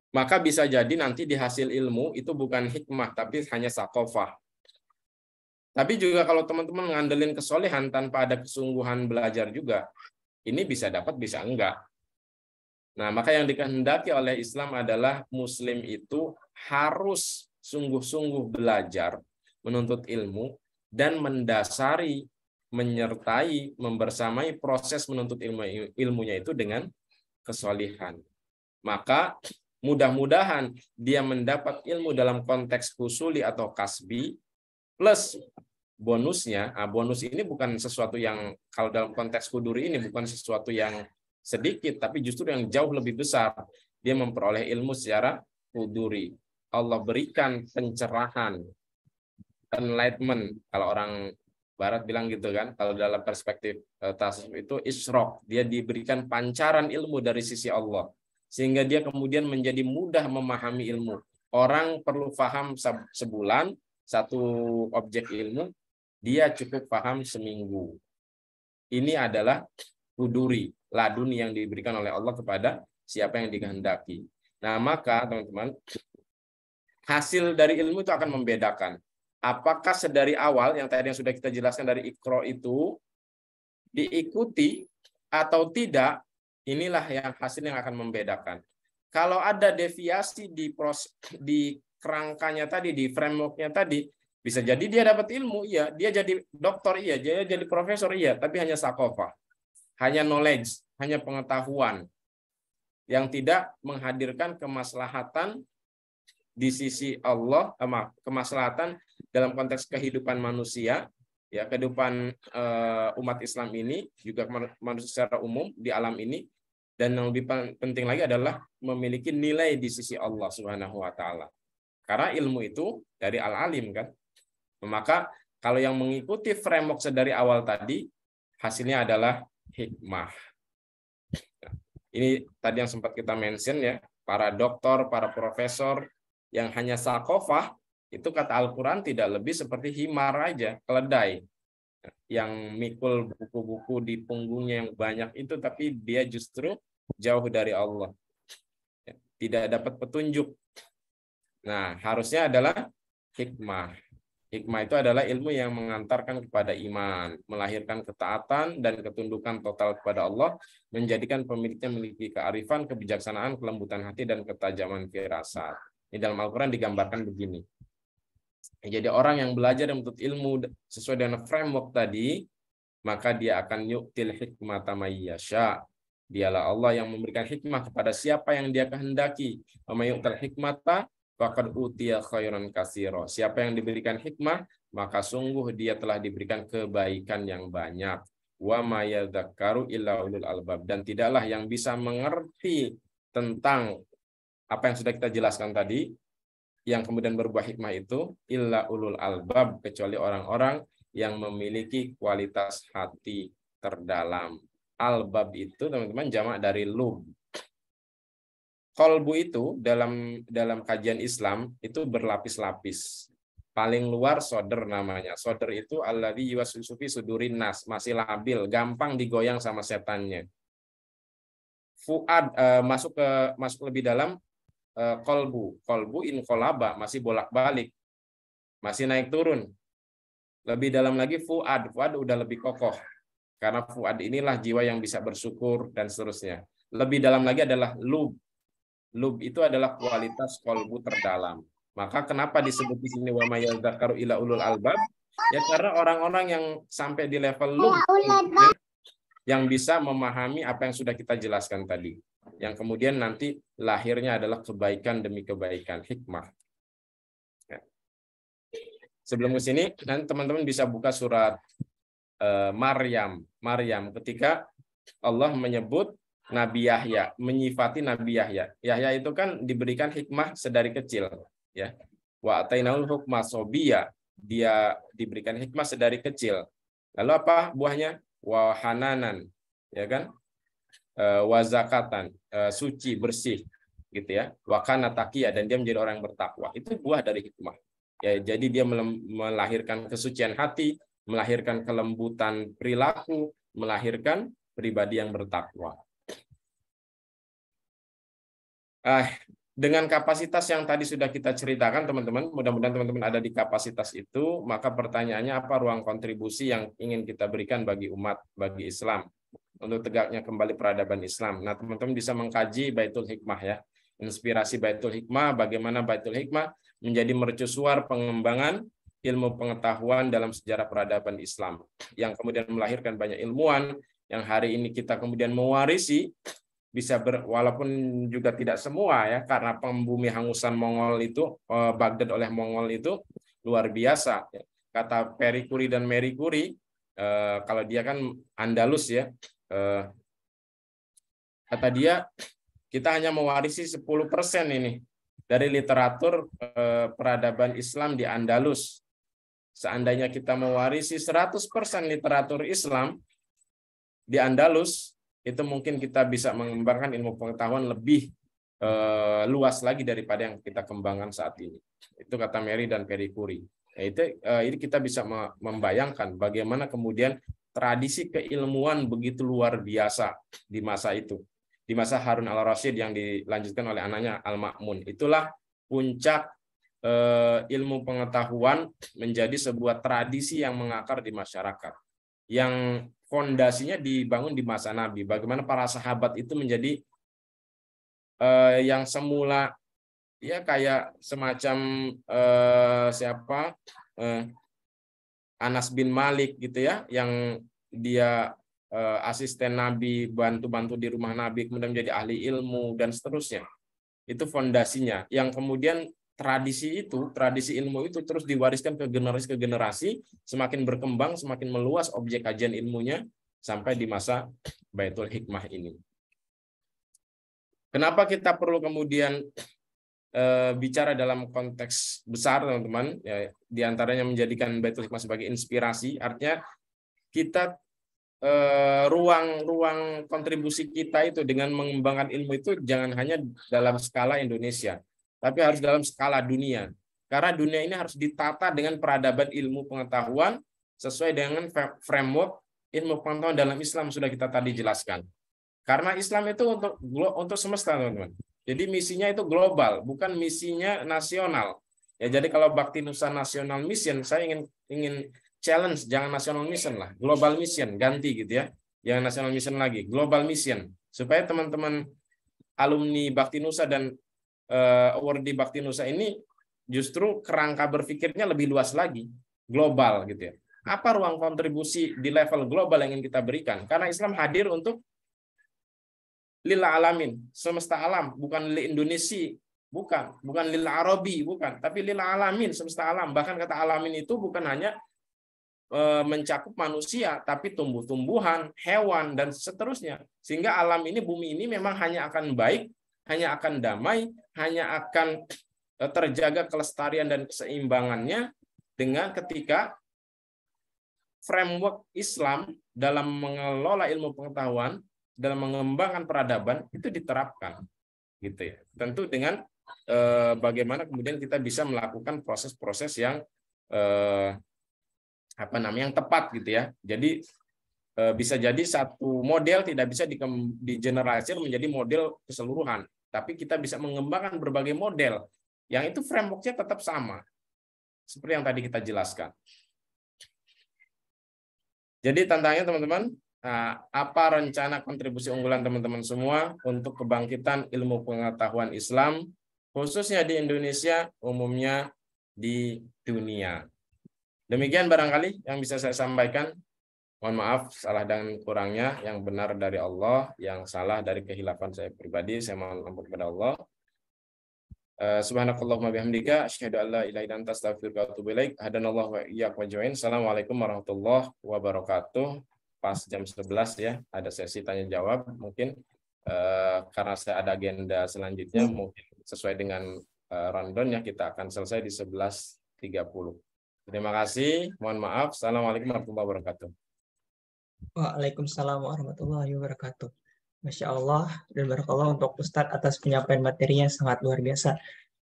maka bisa jadi nanti di hasil ilmu itu bukan hikmah, tapi hanya sakofah. Tapi juga kalau teman-teman ngandelin kesolehan tanpa ada kesungguhan belajar juga, ini bisa dapat, bisa enggak. Nah, maka yang dikehendaki oleh Islam adalah muslim itu harus sungguh-sungguh belajar, menuntut ilmu, dan mendasari, menyertai, membersamai proses menuntut ilmu ilmunya itu dengan kesolehan Maka Mudah-mudahan dia mendapat ilmu dalam konteks kusuli atau kasbi plus bonusnya. Ah, bonus ini bukan sesuatu yang kalau dalam konteks kuduri ini bukan sesuatu yang sedikit tapi justru yang jauh lebih besar. Dia memperoleh ilmu secara kuduri. Allah berikan pencerahan, enlightenment kalau orang Barat bilang gitu kan, kalau dalam perspektif eh, tasawuf itu isrok dia diberikan pancaran ilmu dari sisi Allah sehingga dia kemudian menjadi mudah memahami ilmu. Orang perlu paham sebulan satu objek ilmu, dia cukup paham seminggu. Ini adalah kuduri ladun yang diberikan oleh Allah kepada siapa yang dikehendaki. Nah, maka teman-teman, hasil dari ilmu itu akan membedakan. Apakah sedari awal yang tadi yang sudah kita jelaskan dari ikro itu diikuti atau tidak Inilah yang hasil yang akan membedakan. Kalau ada deviasi di pros di kerangkanya tadi, di frameworknya tadi, bisa jadi dia dapat ilmu, iya. Dia jadi dokter, iya. Dia jadi profesor, iya. Tapi hanya sakofa. Hanya knowledge, hanya pengetahuan. Yang tidak menghadirkan kemaslahatan di sisi Allah, kemaslahatan dalam konteks kehidupan manusia, ya kehidupan eh, umat Islam ini, juga manusia secara umum di alam ini, dan yang lebih penting lagi adalah memiliki nilai di sisi Allah Subhanahu wa taala. Karena ilmu itu dari al-alim kan. Maka kalau yang mengikuti framework dari awal tadi hasilnya adalah hikmah. Ini tadi yang sempat kita mention ya, para dokter, para profesor yang hanya sakofah itu kata Al-Quran tidak lebih seperti himar aja, keledai yang mikul buku-buku di punggungnya yang banyak itu, tapi dia justru jauh dari Allah. Ya, tidak dapat petunjuk. Nah, harusnya adalah hikmah. Hikmah itu adalah ilmu yang mengantarkan kepada iman, melahirkan ketaatan dan ketundukan total kepada Allah, menjadikan pemiliknya memiliki kearifan, kebijaksanaan, kelembutan hati, dan ketajaman firasat. Di dalam Al-Quran digambarkan begini. Jadi orang yang belajar dan menuntut ilmu sesuai dengan framework tadi, maka dia akan yuktil hikmah tamayyasha. Dialah Allah yang memberikan hikmah kepada siapa yang dia kehendaki. Wamayu'tal hikmata faqad utia khairan kasiro. Siapa yang diberikan hikmah, maka sungguh dia telah diberikan kebaikan yang banyak. Wa mayadakaru illa ulul albab. Dan tidaklah yang bisa mengerti tentang apa yang sudah kita jelaskan tadi, yang kemudian berbuah hikmah itu, illa ulul albab, kecuali orang-orang yang memiliki kualitas hati terdalam. Albab itu teman-teman jamak dari lub. Kolbu itu dalam dalam kajian Islam itu berlapis-lapis. Paling luar soder namanya. Soder itu alladhi yusufi sudurin nas, masih labil, gampang digoyang sama setannya. Fuad uh, masuk ke masuk lebih dalam uh, kolbu. Kolbu in kolaba masih bolak-balik. Masih naik turun. Lebih dalam lagi fuad. Fuad udah lebih kokoh karena fuad inilah jiwa yang bisa bersyukur dan seterusnya. Lebih dalam lagi adalah lub. Lub itu adalah kualitas kolbu terdalam. Maka kenapa disebut di sini wa mayadzakaru ila ulul albab? Ya karena orang-orang yang sampai di level lub ya yang bisa memahami apa yang sudah kita jelaskan tadi. Yang kemudian nanti lahirnya adalah kebaikan demi kebaikan, hikmah. Ya. Sebelum ke sini, teman-teman bisa buka surat Eh, Maryam, Maryam ketika Allah menyebut Nabi Yahya, menyifati Nabi Yahya. Yahya itu kan diberikan hikmah sedari kecil, ya. Wa atainaul hukma sobiya, dia diberikan hikmah sedari kecil. Lalu apa buahnya? Wa hananan, ya kan? Eh, wa eh, suci, bersih, gitu ya. Wa kana dan dia menjadi orang yang bertakwa. Itu buah dari hikmah. Ya, jadi dia melahirkan kesucian hati, melahirkan kelembutan perilaku, melahirkan pribadi yang bertakwa. Eh, dengan kapasitas yang tadi sudah kita ceritakan, teman-teman, mudah-mudahan teman-teman ada di kapasitas itu, maka pertanyaannya apa ruang kontribusi yang ingin kita berikan bagi umat, bagi Islam, untuk tegaknya kembali peradaban Islam. Nah, teman-teman bisa mengkaji Baitul Hikmah ya, inspirasi Baitul Hikmah, bagaimana Baitul Hikmah menjadi mercusuar pengembangan ilmu pengetahuan dalam sejarah peradaban Islam yang kemudian melahirkan banyak ilmuwan yang hari ini kita kemudian mewarisi bisa ber, walaupun juga tidak semua ya karena pembumi hangusan Mongol itu eh, Baghdad oleh Mongol itu luar biasa kata Perikuri dan Merikuri eh, kalau dia kan Andalus ya eh, kata dia kita hanya mewarisi 10% ini dari literatur peradaban Islam di Andalus Seandainya kita mewarisi 100% literatur Islam di Andalus, itu mungkin kita bisa mengembangkan ilmu pengetahuan lebih eh, luas lagi daripada yang kita kembangkan saat ini. Itu kata Mary dan Curry. Nah, Itu, eh, ini kita bisa membayangkan bagaimana kemudian tradisi keilmuan begitu luar biasa di masa itu. Di masa Harun al-Rasyid yang dilanjutkan oleh anaknya Al-Ma'mun. Itulah puncak Eh, ilmu pengetahuan menjadi sebuah tradisi yang mengakar di masyarakat yang fondasinya dibangun di masa Nabi bagaimana para sahabat itu menjadi eh, yang semula ya kayak semacam eh, siapa Anas bin Malik gitu ya yang dia asisten Nabi bantu-bantu di rumah Nabi kemudian menjadi ahli ilmu dan seterusnya itu fondasinya yang kemudian tradisi itu, tradisi ilmu itu terus diwariskan ke generasi ke generasi, semakin berkembang, semakin meluas objek kajian ilmunya sampai di masa Baitul Hikmah ini. Kenapa kita perlu kemudian e, bicara dalam konteks besar, teman-teman? Ya, di antaranya menjadikan Baitul Hikmah sebagai inspirasi, artinya kita eh, ruang-ruang kontribusi kita itu dengan mengembangkan ilmu itu jangan hanya dalam skala Indonesia, tapi harus dalam skala dunia. Karena dunia ini harus ditata dengan peradaban ilmu pengetahuan sesuai dengan framework ilmu pengetahuan dalam Islam sudah kita tadi jelaskan. Karena Islam itu untuk untuk semesta, teman-teman. Jadi misinya itu global, bukan misinya nasional. Ya jadi kalau Bakti Nusa nasional Mission, saya ingin ingin challenge jangan nasional mission lah, global mission ganti gitu ya. Jangan nasional mission lagi, global mission supaya teman-teman alumni Bakti Nusa dan Eh, award di Bakti Nusa ini justru kerangka berpikirnya lebih luas lagi, global gitu ya. Apa ruang kontribusi di level global yang ingin kita berikan? Karena Islam hadir untuk lila alamin, semesta alam, bukan li Indonesia, bukan, bukan lila Arabi, bukan, tapi lila alamin, semesta alam. Bahkan kata alamin itu bukan hanya eh, mencakup manusia, tapi tumbuh-tumbuhan, hewan, dan seterusnya. Sehingga alam ini, bumi ini memang hanya akan baik, hanya akan damai hanya akan eh, terjaga kelestarian dan keseimbangannya dengan ketika framework Islam dalam mengelola ilmu pengetahuan, dalam mengembangkan peradaban itu diterapkan. Gitu ya. Tentu dengan eh, bagaimana kemudian kita bisa melakukan proses-proses yang eh, apa namanya yang tepat gitu ya. Jadi eh, bisa jadi satu model tidak bisa di generasi menjadi model keseluruhan tapi kita bisa mengembangkan berbagai model yang itu frameworknya tetap sama seperti yang tadi kita jelaskan. Jadi tantangannya teman-teman, eh, apa rencana kontribusi unggulan teman-teman semua untuk kebangkitan ilmu pengetahuan Islam khususnya di Indonesia, umumnya di dunia. Demikian barangkali yang bisa saya sampaikan. Mohon maaf salah dan kurangnya yang benar dari Allah, yang salah dari kehilafan saya pribadi. Saya mohon ampun kepada Allah. Eh, subhanakallahumma bihamdika asyhadu an la ilaha illa anta astaghfiruka wa atubu ilaik. Hadanallahu wa iyyakum join Assalamualaikum warahmatullahi wabarakatuh. Pas jam sebelas ya, ada sesi tanya jawab mungkin eh, karena saya ada agenda selanjutnya hmm. mungkin sesuai dengan eh, rundown ya kita akan selesai di 11.30. Terima kasih. Mohon maaf. Assalamualaikum warahmatullahi wabarakatuh. Waalaikumsalam warahmatullahi wabarakatuh. Masya Allah dan barakallah untuk Ustadz atas penyampaian materinya sangat luar biasa.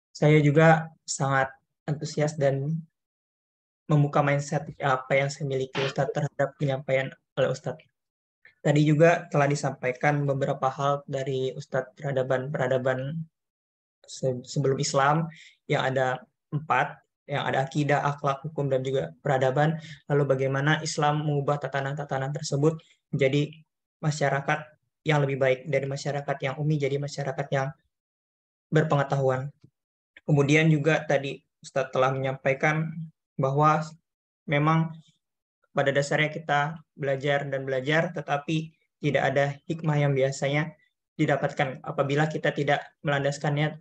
Saya juga sangat antusias dan membuka mindset apa yang saya miliki Ustadz terhadap penyampaian oleh Ustadz. Tadi juga telah disampaikan beberapa hal dari Ustadz peradaban-peradaban sebelum Islam yang ada empat yang ada akidah, akhlak, hukum, dan juga peradaban. Lalu bagaimana Islam mengubah tatanan-tatanan tersebut menjadi masyarakat yang lebih baik dari masyarakat yang umi jadi masyarakat yang berpengetahuan. Kemudian juga tadi Ustadz telah menyampaikan bahwa memang pada dasarnya kita belajar dan belajar, tetapi tidak ada hikmah yang biasanya didapatkan apabila kita tidak melandaskannya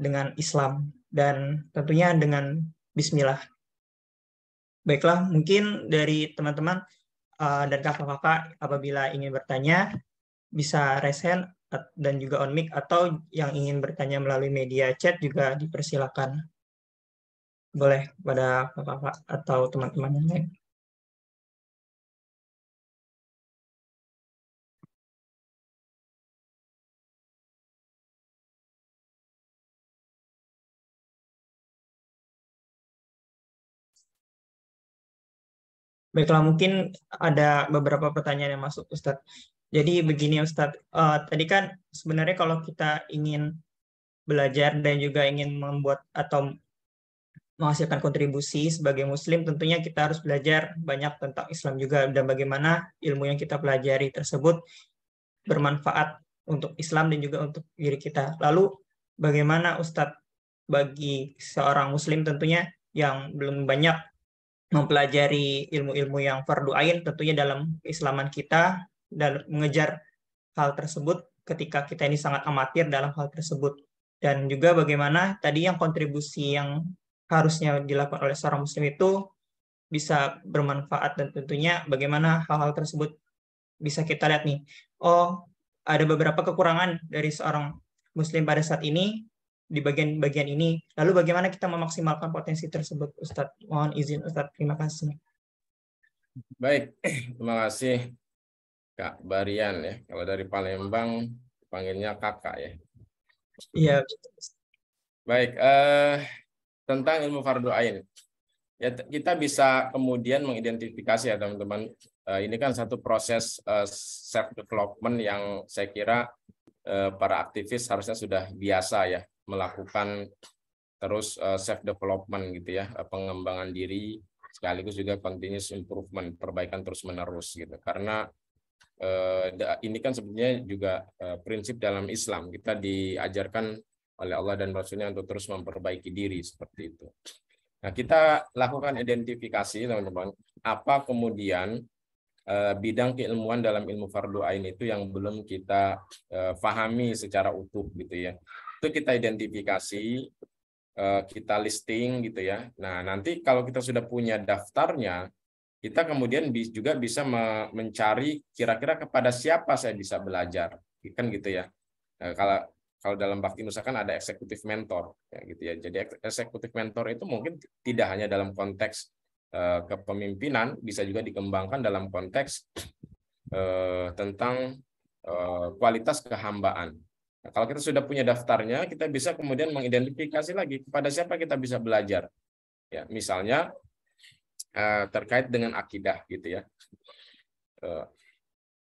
dengan Islam dan tentunya dengan Bismillah. Baiklah, mungkin dari teman-teman uh, dan kakak-kakak apabila ingin bertanya bisa raise hand dan juga on mic atau yang ingin bertanya melalui media chat juga dipersilakan. Boleh pada kakak-kakak atau teman-teman yang lain. Baiklah, mungkin ada beberapa pertanyaan yang masuk, Ustadz. Jadi begini, Ustadz, uh, tadi kan sebenarnya kalau kita ingin belajar dan juga ingin membuat atau menghasilkan kontribusi sebagai Muslim, tentunya kita harus belajar banyak tentang Islam juga dan bagaimana ilmu yang kita pelajari tersebut bermanfaat untuk Islam dan juga untuk diri kita. Lalu bagaimana Ustadz bagi seorang Muslim tentunya yang belum banyak mempelajari ilmu-ilmu yang fardu ain tentunya dalam keislaman kita dan mengejar hal tersebut ketika kita ini sangat amatir dalam hal tersebut dan juga bagaimana tadi yang kontribusi yang harusnya dilakukan oleh seorang muslim itu bisa bermanfaat dan tentunya bagaimana hal-hal tersebut bisa kita lihat nih oh ada beberapa kekurangan dari seorang muslim pada saat ini di bagian-bagian ini. Lalu bagaimana kita memaksimalkan potensi tersebut, Ustadz? Mohon izin, Ustadz. Terima kasih. Baik, terima kasih Kak Barian ya. Kalau dari Palembang panggilnya Kakak ya. Iya. Baik, eh, tentang ilmu fardu ain. Ya kita bisa kemudian mengidentifikasi ya teman-teman. Eh, ini kan satu proses eh, self development yang saya kira eh, para aktivis harusnya sudah biasa ya melakukan terus eh, self development gitu ya, eh, pengembangan diri sekaligus juga continuous improvement, perbaikan terus-menerus gitu. Karena eh, ini kan sebenarnya juga prinsip dalam Islam. Kita diajarkan oleh Allah dan Rasulnya untuk terus memperbaiki diri seperti itu. Nah, kita lakukan identifikasi, teman-teman. Apa kemudian bidang keilmuan dalam ilmu fardu ain itu yang belum kita pahami fahami secara utuh gitu ya itu kita identifikasi, eh, kita listing gitu ya. Nah, nanti kalau kita sudah punya daftarnya, kita kemudian juga bisa mencari kira-kira kepada siapa saya bisa belajar, kan gitu ya. Nah, kalau kalau dalam bakti nusa kan ada eksekutif mentor, ya gitu ya. Jadi eksekutif mentor itu mungkin tidak hanya dalam konteks eh, kepemimpinan, bisa juga dikembangkan dalam konteks eh, tentang kualitas kehambaan, Nah, kalau kita sudah punya daftarnya, kita bisa kemudian mengidentifikasi lagi kepada siapa kita bisa belajar. Ya, misalnya eh, terkait dengan akidah gitu ya. Eh,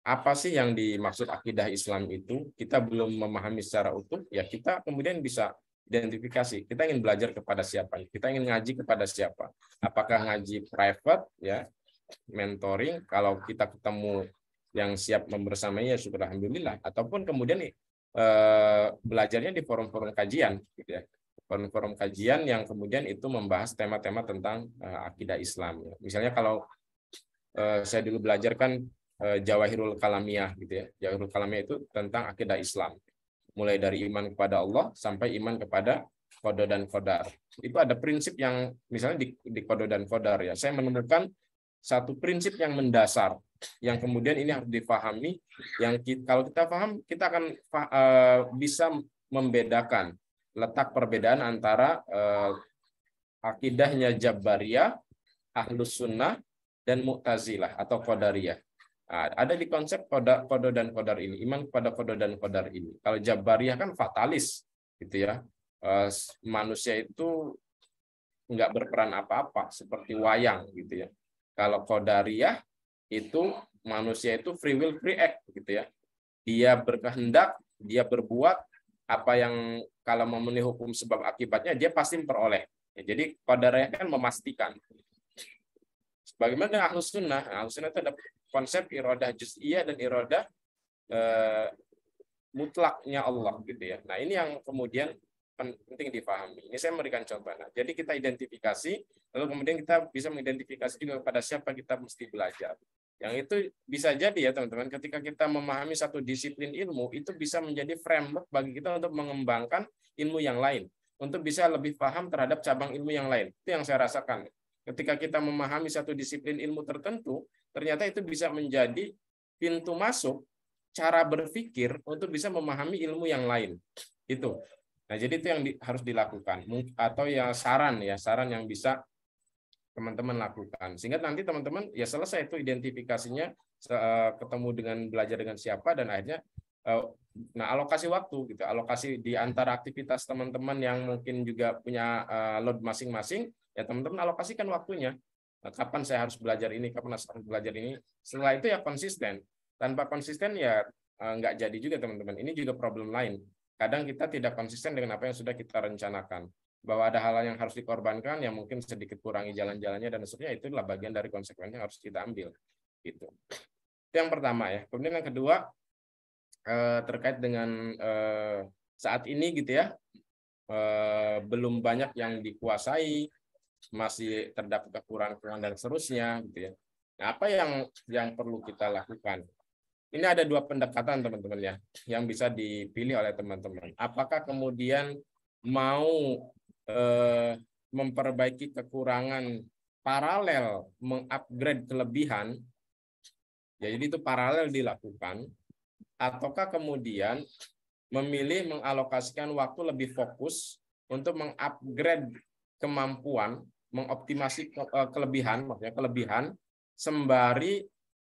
apa sih yang dimaksud akidah Islam itu? Kita belum memahami secara utuh, ya kita kemudian bisa identifikasi. Kita ingin belajar kepada siapa? Kita ingin ngaji kepada siapa? Apakah ngaji private ya, mentoring kalau kita ketemu yang siap membersamainya syukur alhamdulillah ataupun kemudian Eh, belajarnya di forum-forum kajian, gitu ya. forum-forum kajian yang kemudian itu membahas tema-tema tentang eh, akidah Islam. Ya. Misalnya kalau eh, saya dulu belajar kan eh, Jawahirul Kalamiyah, gitu ya. Jawahirul Kalamiyah itu tentang akidah Islam, mulai dari iman kepada Allah sampai iman kepada kodo dan kodar. Itu ada prinsip yang misalnya di, di kodo dan kodar ya. Saya menemukan satu prinsip yang mendasar yang kemudian ini harus difahami. yang kita, kalau kita paham kita akan uh, bisa membedakan letak perbedaan antara uh, akidahnya Jabariyah, Ahlus Sunnah dan Mu'tazilah atau Qadariyah. Nah, ada di konsep koda, kodo dan kodar ini, iman kepada kodo dan kodar ini. Kalau Jabariyah kan fatalis, gitu ya. Uh, manusia itu nggak berperan apa-apa, seperti wayang, gitu ya kalau kodariyah itu manusia itu free will free act gitu ya. Dia berkehendak, dia berbuat apa yang kalau memenuhi hukum sebab akibatnya dia pasti memperoleh. Ya, jadi kodariyah kan memastikan. Bagaimana dengan Ahlus Sunnah? Nah, Ahlus Sunnah itu ada konsep irodah juz'iyah dan irodah eh, mutlaknya Allah gitu ya. Nah, ini yang kemudian Kan penting dipahami. Ini saya memberikan contoh. Nah, jadi kita identifikasi, lalu kemudian kita bisa mengidentifikasi juga pada siapa kita mesti belajar. Yang itu bisa jadi ya teman-teman, ketika kita memahami satu disiplin ilmu, itu bisa menjadi framework bagi kita untuk mengembangkan ilmu yang lain. Untuk bisa lebih paham terhadap cabang ilmu yang lain. Itu yang saya rasakan. Ketika kita memahami satu disiplin ilmu tertentu, ternyata itu bisa menjadi pintu masuk cara berpikir untuk bisa memahami ilmu yang lain. Itu. Nah, jadi itu yang di, harus dilakukan atau ya saran ya, saran yang bisa teman-teman lakukan. Sehingga nanti teman-teman ya selesai itu identifikasinya eh, ketemu dengan belajar dengan siapa dan akhirnya eh, nah alokasi waktu gitu, alokasi di antara aktivitas teman-teman yang mungkin juga punya eh, load masing-masing, ya teman-teman alokasikan waktunya. Nah, kapan saya harus belajar ini, kapan saya harus belajar ini. Setelah itu ya konsisten. Tanpa konsisten ya nggak jadi juga teman-teman. Ini juga problem lain kadang kita tidak konsisten dengan apa yang sudah kita rencanakan. Bahwa ada hal, yang harus dikorbankan, yang mungkin sedikit kurangi jalan-jalannya, dan seterusnya, itulah bagian dari konsekuensi yang harus kita ambil. Gitu. Itu yang pertama ya. Kemudian yang kedua, eh, terkait dengan eh, saat ini gitu ya, eh, belum banyak yang dikuasai, masih terdapat kekurangan-kekurangan dan seterusnya gitu ya. Nah, apa yang yang perlu kita lakukan? Ini ada dua pendekatan teman-teman ya, yang bisa dipilih oleh teman-teman. Apakah kemudian mau eh, memperbaiki kekurangan paralel mengupgrade kelebihan, ya jadi itu paralel dilakukan, ataukah kemudian memilih mengalokasikan waktu lebih fokus untuk mengupgrade kemampuan, mengoptimasi eh, kelebihan, maksudnya kelebihan, sembari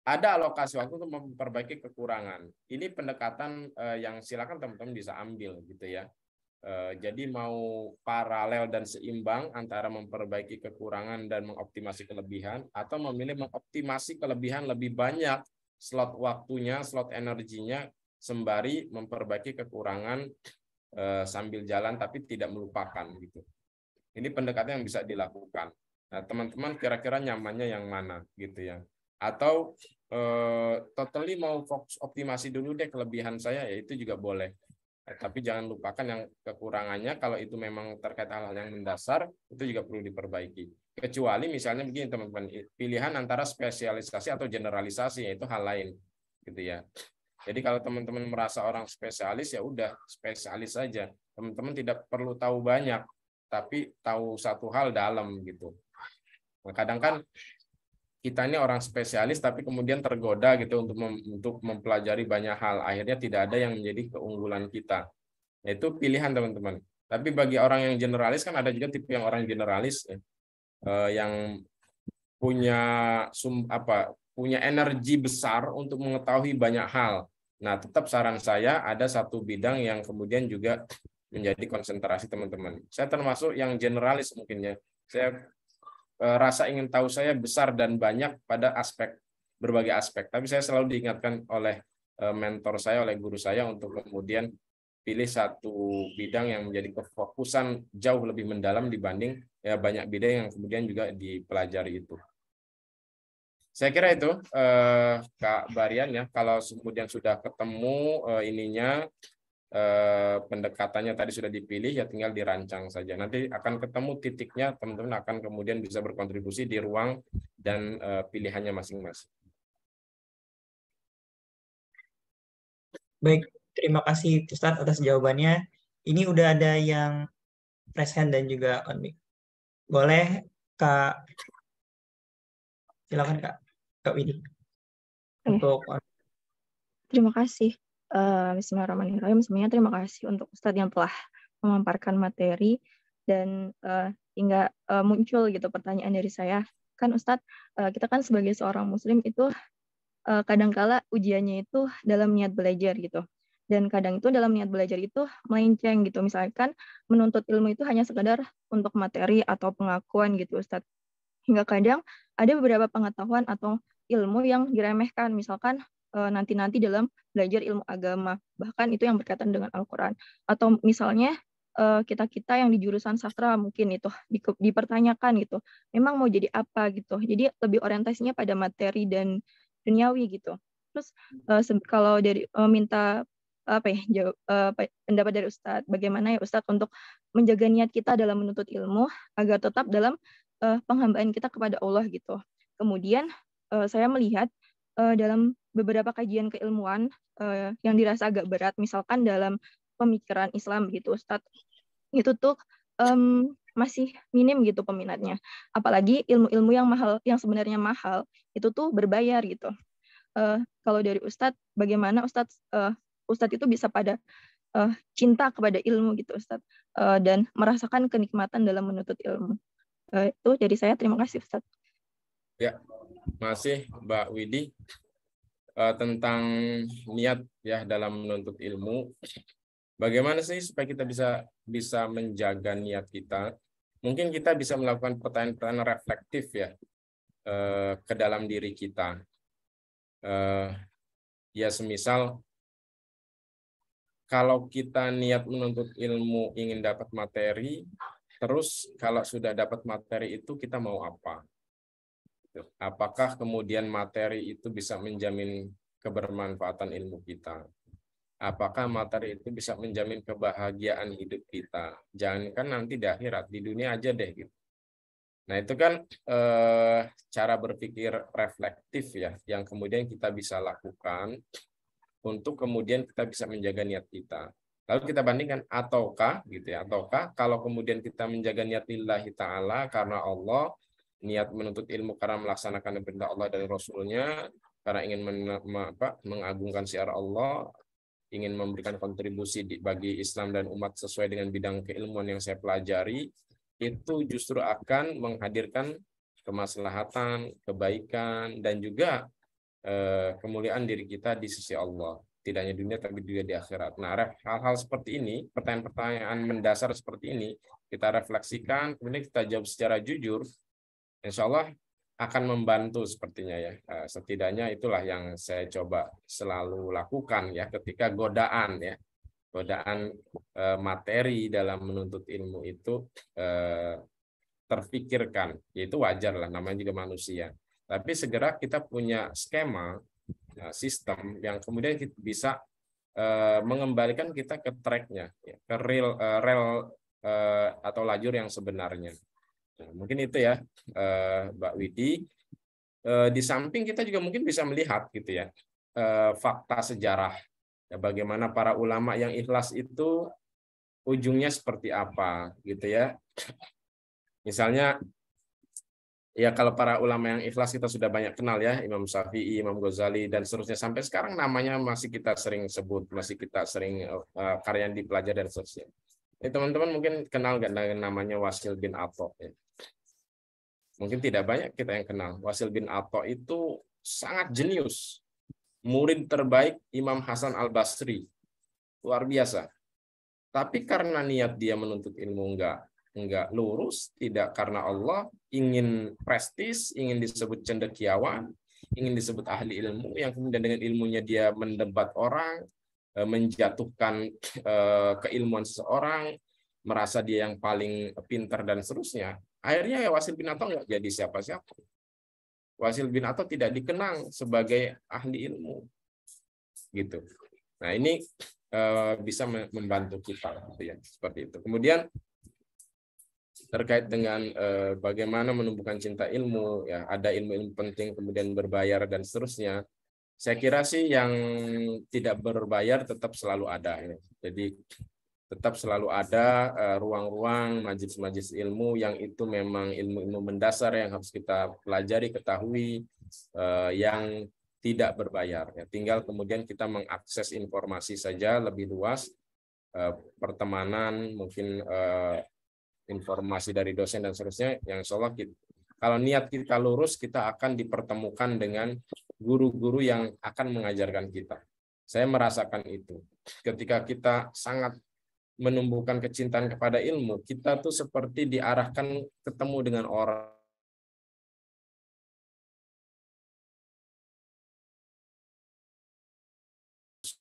ada alokasi waktu untuk memperbaiki kekurangan. Ini pendekatan uh, yang silakan teman-teman bisa ambil gitu ya. Uh, jadi mau paralel dan seimbang antara memperbaiki kekurangan dan mengoptimasi kelebihan atau memilih mengoptimasi kelebihan lebih banyak slot waktunya, slot energinya sembari memperbaiki kekurangan uh, sambil jalan tapi tidak melupakan gitu. Ini pendekatan yang bisa dilakukan. Nah, teman-teman kira-kira nyamannya yang mana gitu ya atau Eh, totally mau fokus optimasi dulu deh kelebihan saya ya itu juga boleh eh, tapi jangan lupakan yang kekurangannya kalau itu memang terkait hal-hal yang mendasar itu juga perlu diperbaiki kecuali misalnya begini teman-teman pilihan antara spesialisasi atau generalisasi ya itu hal lain gitu ya jadi kalau teman-teman merasa orang spesialis ya udah spesialis saja teman-teman tidak perlu tahu banyak tapi tahu satu hal dalam gitu nah, kadang kan kita ini orang spesialis tapi kemudian tergoda gitu untuk mem, untuk mempelajari banyak hal akhirnya tidak ada yang menjadi keunggulan kita nah, itu pilihan teman-teman tapi bagi orang yang generalis kan ada juga tipe yang orang generalis ya, eh, yang punya sum apa punya energi besar untuk mengetahui banyak hal nah tetap saran saya ada satu bidang yang kemudian juga menjadi konsentrasi teman-teman saya termasuk yang generalis mungkin ya saya Eh, rasa ingin tahu saya besar dan banyak pada aspek berbagai aspek. Tapi saya selalu diingatkan oleh eh, mentor saya, oleh guru saya untuk kemudian pilih satu bidang yang menjadi kefokusan jauh lebih mendalam dibanding ya banyak bidang yang kemudian juga dipelajari itu. Saya kira itu eh, Kak Barian ya. Kalau kemudian sudah ketemu eh, ininya Eh, pendekatannya tadi sudah dipilih ya tinggal dirancang saja. Nanti akan ketemu titiknya teman-teman akan kemudian bisa berkontribusi di ruang dan eh, pilihannya masing-masing. Baik, terima kasih Ustadz atas jawabannya. Ini udah ada yang press dan juga on mic. Boleh Kak silakan Kak Kak Widi eh. untuk Terima kasih. Uh, Bismillahirrahmanirrahim. Semuanya terima kasih untuk Ustadz yang telah memaparkan materi dan uh, hingga uh, muncul gitu pertanyaan dari saya. Kan Ustadz, uh, kita kan sebagai seorang muslim itu uh, kadangkala ujiannya itu dalam niat belajar gitu. Dan kadang itu dalam niat belajar itu melenceng gitu. Misalkan menuntut ilmu itu hanya sekedar untuk materi atau pengakuan gitu Ustadz. Hingga kadang ada beberapa pengetahuan atau ilmu yang diremehkan. Misalkan Eh, nanti-nanti dalam belajar ilmu agama, bahkan itu yang berkaitan dengan Al-Quran. Atau misalnya eh, kita-kita yang di jurusan sastra mungkin itu dipertanyakan gitu, memang mau jadi apa gitu. Jadi lebih orientasinya pada materi dan duniawi gitu. Terus eh, kalau dari minta apa ya jawab, apa, ya, pendapat dari Ustadz bagaimana ya Ustadz untuk menjaga niat kita dalam menuntut ilmu agar tetap dalam penghambaan kita kepada Allah gitu kemudian saya melihat dalam beberapa kajian keilmuan uh, yang dirasa agak berat, misalkan dalam pemikiran Islam gitu, Ustaz. Itu tuh um, masih minim gitu peminatnya. Apalagi ilmu-ilmu yang mahal, yang sebenarnya mahal, itu tuh berbayar gitu. Uh, kalau dari Ustadz, bagaimana Ustadz uh, Ustadz itu bisa pada uh, cinta kepada ilmu gitu Ustadz uh, dan merasakan kenikmatan dalam menuntut ilmu. Uh, itu dari saya terima kasih Ustadz. Ya, masih Mbak Widi uh, tentang niat ya dalam menuntut ilmu. Bagaimana sih supaya kita bisa bisa menjaga niat kita? Mungkin kita bisa melakukan pertanyaan-pertanyaan reflektif ya uh, ke dalam diri kita. Uh, ya semisal kalau kita niat menuntut ilmu ingin dapat materi, terus kalau sudah dapat materi itu kita mau apa? Gitu. Apakah kemudian materi itu bisa menjamin kebermanfaatan ilmu kita? Apakah materi itu bisa menjamin kebahagiaan hidup kita? jangan kan nanti di akhirat, di dunia aja deh gitu. Nah, itu kan eh, cara berpikir reflektif ya yang kemudian kita bisa lakukan untuk kemudian kita bisa menjaga niat kita. Lalu kita bandingkan ataukah gitu ya, ataukah kalau kemudian kita menjaga niat lillahi taala karena Allah niat menuntut ilmu karena melaksanakan perintah Allah dari Rasulnya, karena ingin men, apa, mengagungkan syiar Allah, ingin memberikan kontribusi bagi Islam dan umat sesuai dengan bidang keilmuan yang saya pelajari, itu justru akan menghadirkan kemaslahatan, kebaikan, dan juga eh, kemuliaan diri kita di sisi Allah. Tidak hanya dunia, tapi juga di akhirat. Nah, hal-hal seperti ini, pertanyaan-pertanyaan mendasar seperti ini, kita refleksikan, kemudian kita jawab secara jujur, insya Allah akan membantu sepertinya ya. Eh, setidaknya itulah yang saya coba selalu lakukan ya ketika godaan ya. Godaan eh, materi dalam menuntut ilmu itu terpikirkan. Eh, terfikirkan, yaitu wajar lah namanya juga manusia. Tapi segera kita punya skema sistem yang kemudian kita bisa mengembalikan kita ke tracknya, ya, ke rel rel atau lajur yang sebenarnya. Nah, mungkin itu ya eh, Mbak Widi. Eh, di samping kita juga mungkin bisa melihat gitu ya eh, fakta sejarah ya, bagaimana para ulama yang ikhlas itu ujungnya seperti apa gitu ya misalnya ya kalau para ulama yang ikhlas kita sudah banyak kenal ya Imam Syafi'i Imam Ghazali dan seterusnya sampai sekarang namanya masih kita sering sebut masih kita sering uh, karya yang dipelajari dan seterusnya ini teman-teman mungkin kenal nggak namanya Wasil bin Atok ya mungkin tidak banyak kita yang kenal. Wasil bin Atta itu sangat jenius. Murid terbaik Imam Hasan Al-Basri. Luar biasa. Tapi karena niat dia menuntut ilmu enggak enggak lurus, tidak karena Allah ingin prestis, ingin disebut cendekiawan, ingin disebut ahli ilmu yang kemudian dengan ilmunya dia mendebat orang, e, menjatuhkan e, keilmuan seseorang, merasa dia yang paling pintar dan seterusnya Akhirnya ya wasil bin Atta nggak jadi siapa-siapa. Wasil bin Atta tidak dikenang sebagai ahli ilmu. Gitu. Nah, ini eh, bisa membantu kita gitu ya, seperti itu. Kemudian terkait dengan eh, bagaimana menumbuhkan cinta ilmu, ya ada ilmu-ilmu penting kemudian berbayar dan seterusnya. Saya kira sih yang tidak berbayar tetap selalu ada. Ya. Jadi tetap selalu ada eh, ruang-ruang majelis-majelis ilmu yang itu memang ilmu-ilmu mendasar yang harus kita pelajari, ketahui, eh, yang tidak berbayar. Ya, tinggal kemudian kita mengakses informasi saja lebih luas, eh, pertemanan, mungkin informasi dari dosen dan seterusnya, yang seolah kita, kalau niat kita lurus, kita akan dipertemukan dengan guru-guru yang akan mengajarkan kita. Saya merasakan itu. Ketika kita sangat menumbuhkan kecintaan kepada ilmu, kita tuh seperti diarahkan ketemu dengan orang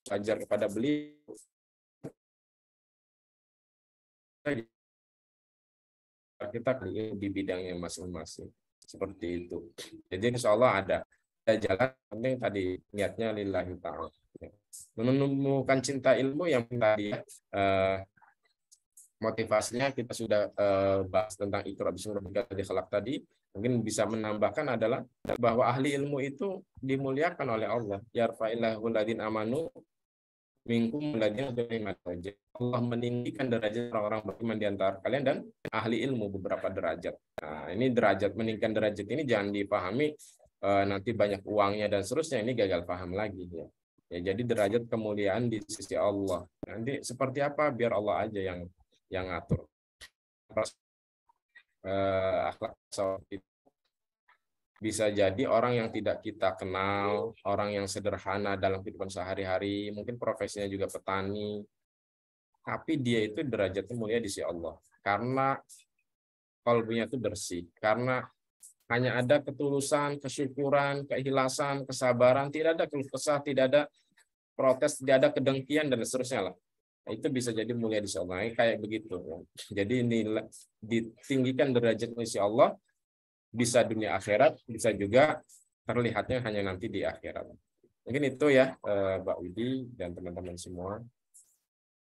ajar kepada beliau kita di bidangnya masing-masing seperti itu. Jadi insya Allah ada jalan penting tadi niatnya lillahi ta'ala menemukan cinta ilmu yang tadi eh, motivasinya kita sudah eh, bahas tentang ikhra bismillah tadi kelak tadi mungkin bisa menambahkan adalah bahwa ahli ilmu itu dimuliakan oleh Allah yarfa'illahu ladin amanu minkum ladin Allah meninggikan derajat orang-orang beriman di antara kalian dan ahli ilmu beberapa derajat. Nah, ini derajat meninggikan derajat ini jangan dipahami Eh, nanti banyak uangnya dan seterusnya ini gagal paham lagi ya. Ya jadi derajat kemuliaan di sisi Allah. Nanti seperti apa biar Allah aja yang yang ngatur. Eh, akhlak bisa jadi orang yang tidak kita kenal, orang yang sederhana dalam kehidupan sehari-hari, mungkin profesinya juga petani, tapi dia itu derajatnya mulia di sisi Allah karena kalbunya itu bersih, karena hanya ada ketulusan, kesyukuran, keikhlasan, kesabaran, tidak ada keluh kesah, tidak ada protes, tidak ada kedengkian dan seterusnya lah. Itu bisa jadi mulia di sana. Nah, kayak begitu. Ya. Jadi nilai ditinggikan derajat sisi Allah bisa dunia akhirat, bisa juga terlihatnya hanya nanti di akhirat. Mungkin itu ya eh, Mbak Widi dan teman-teman semua.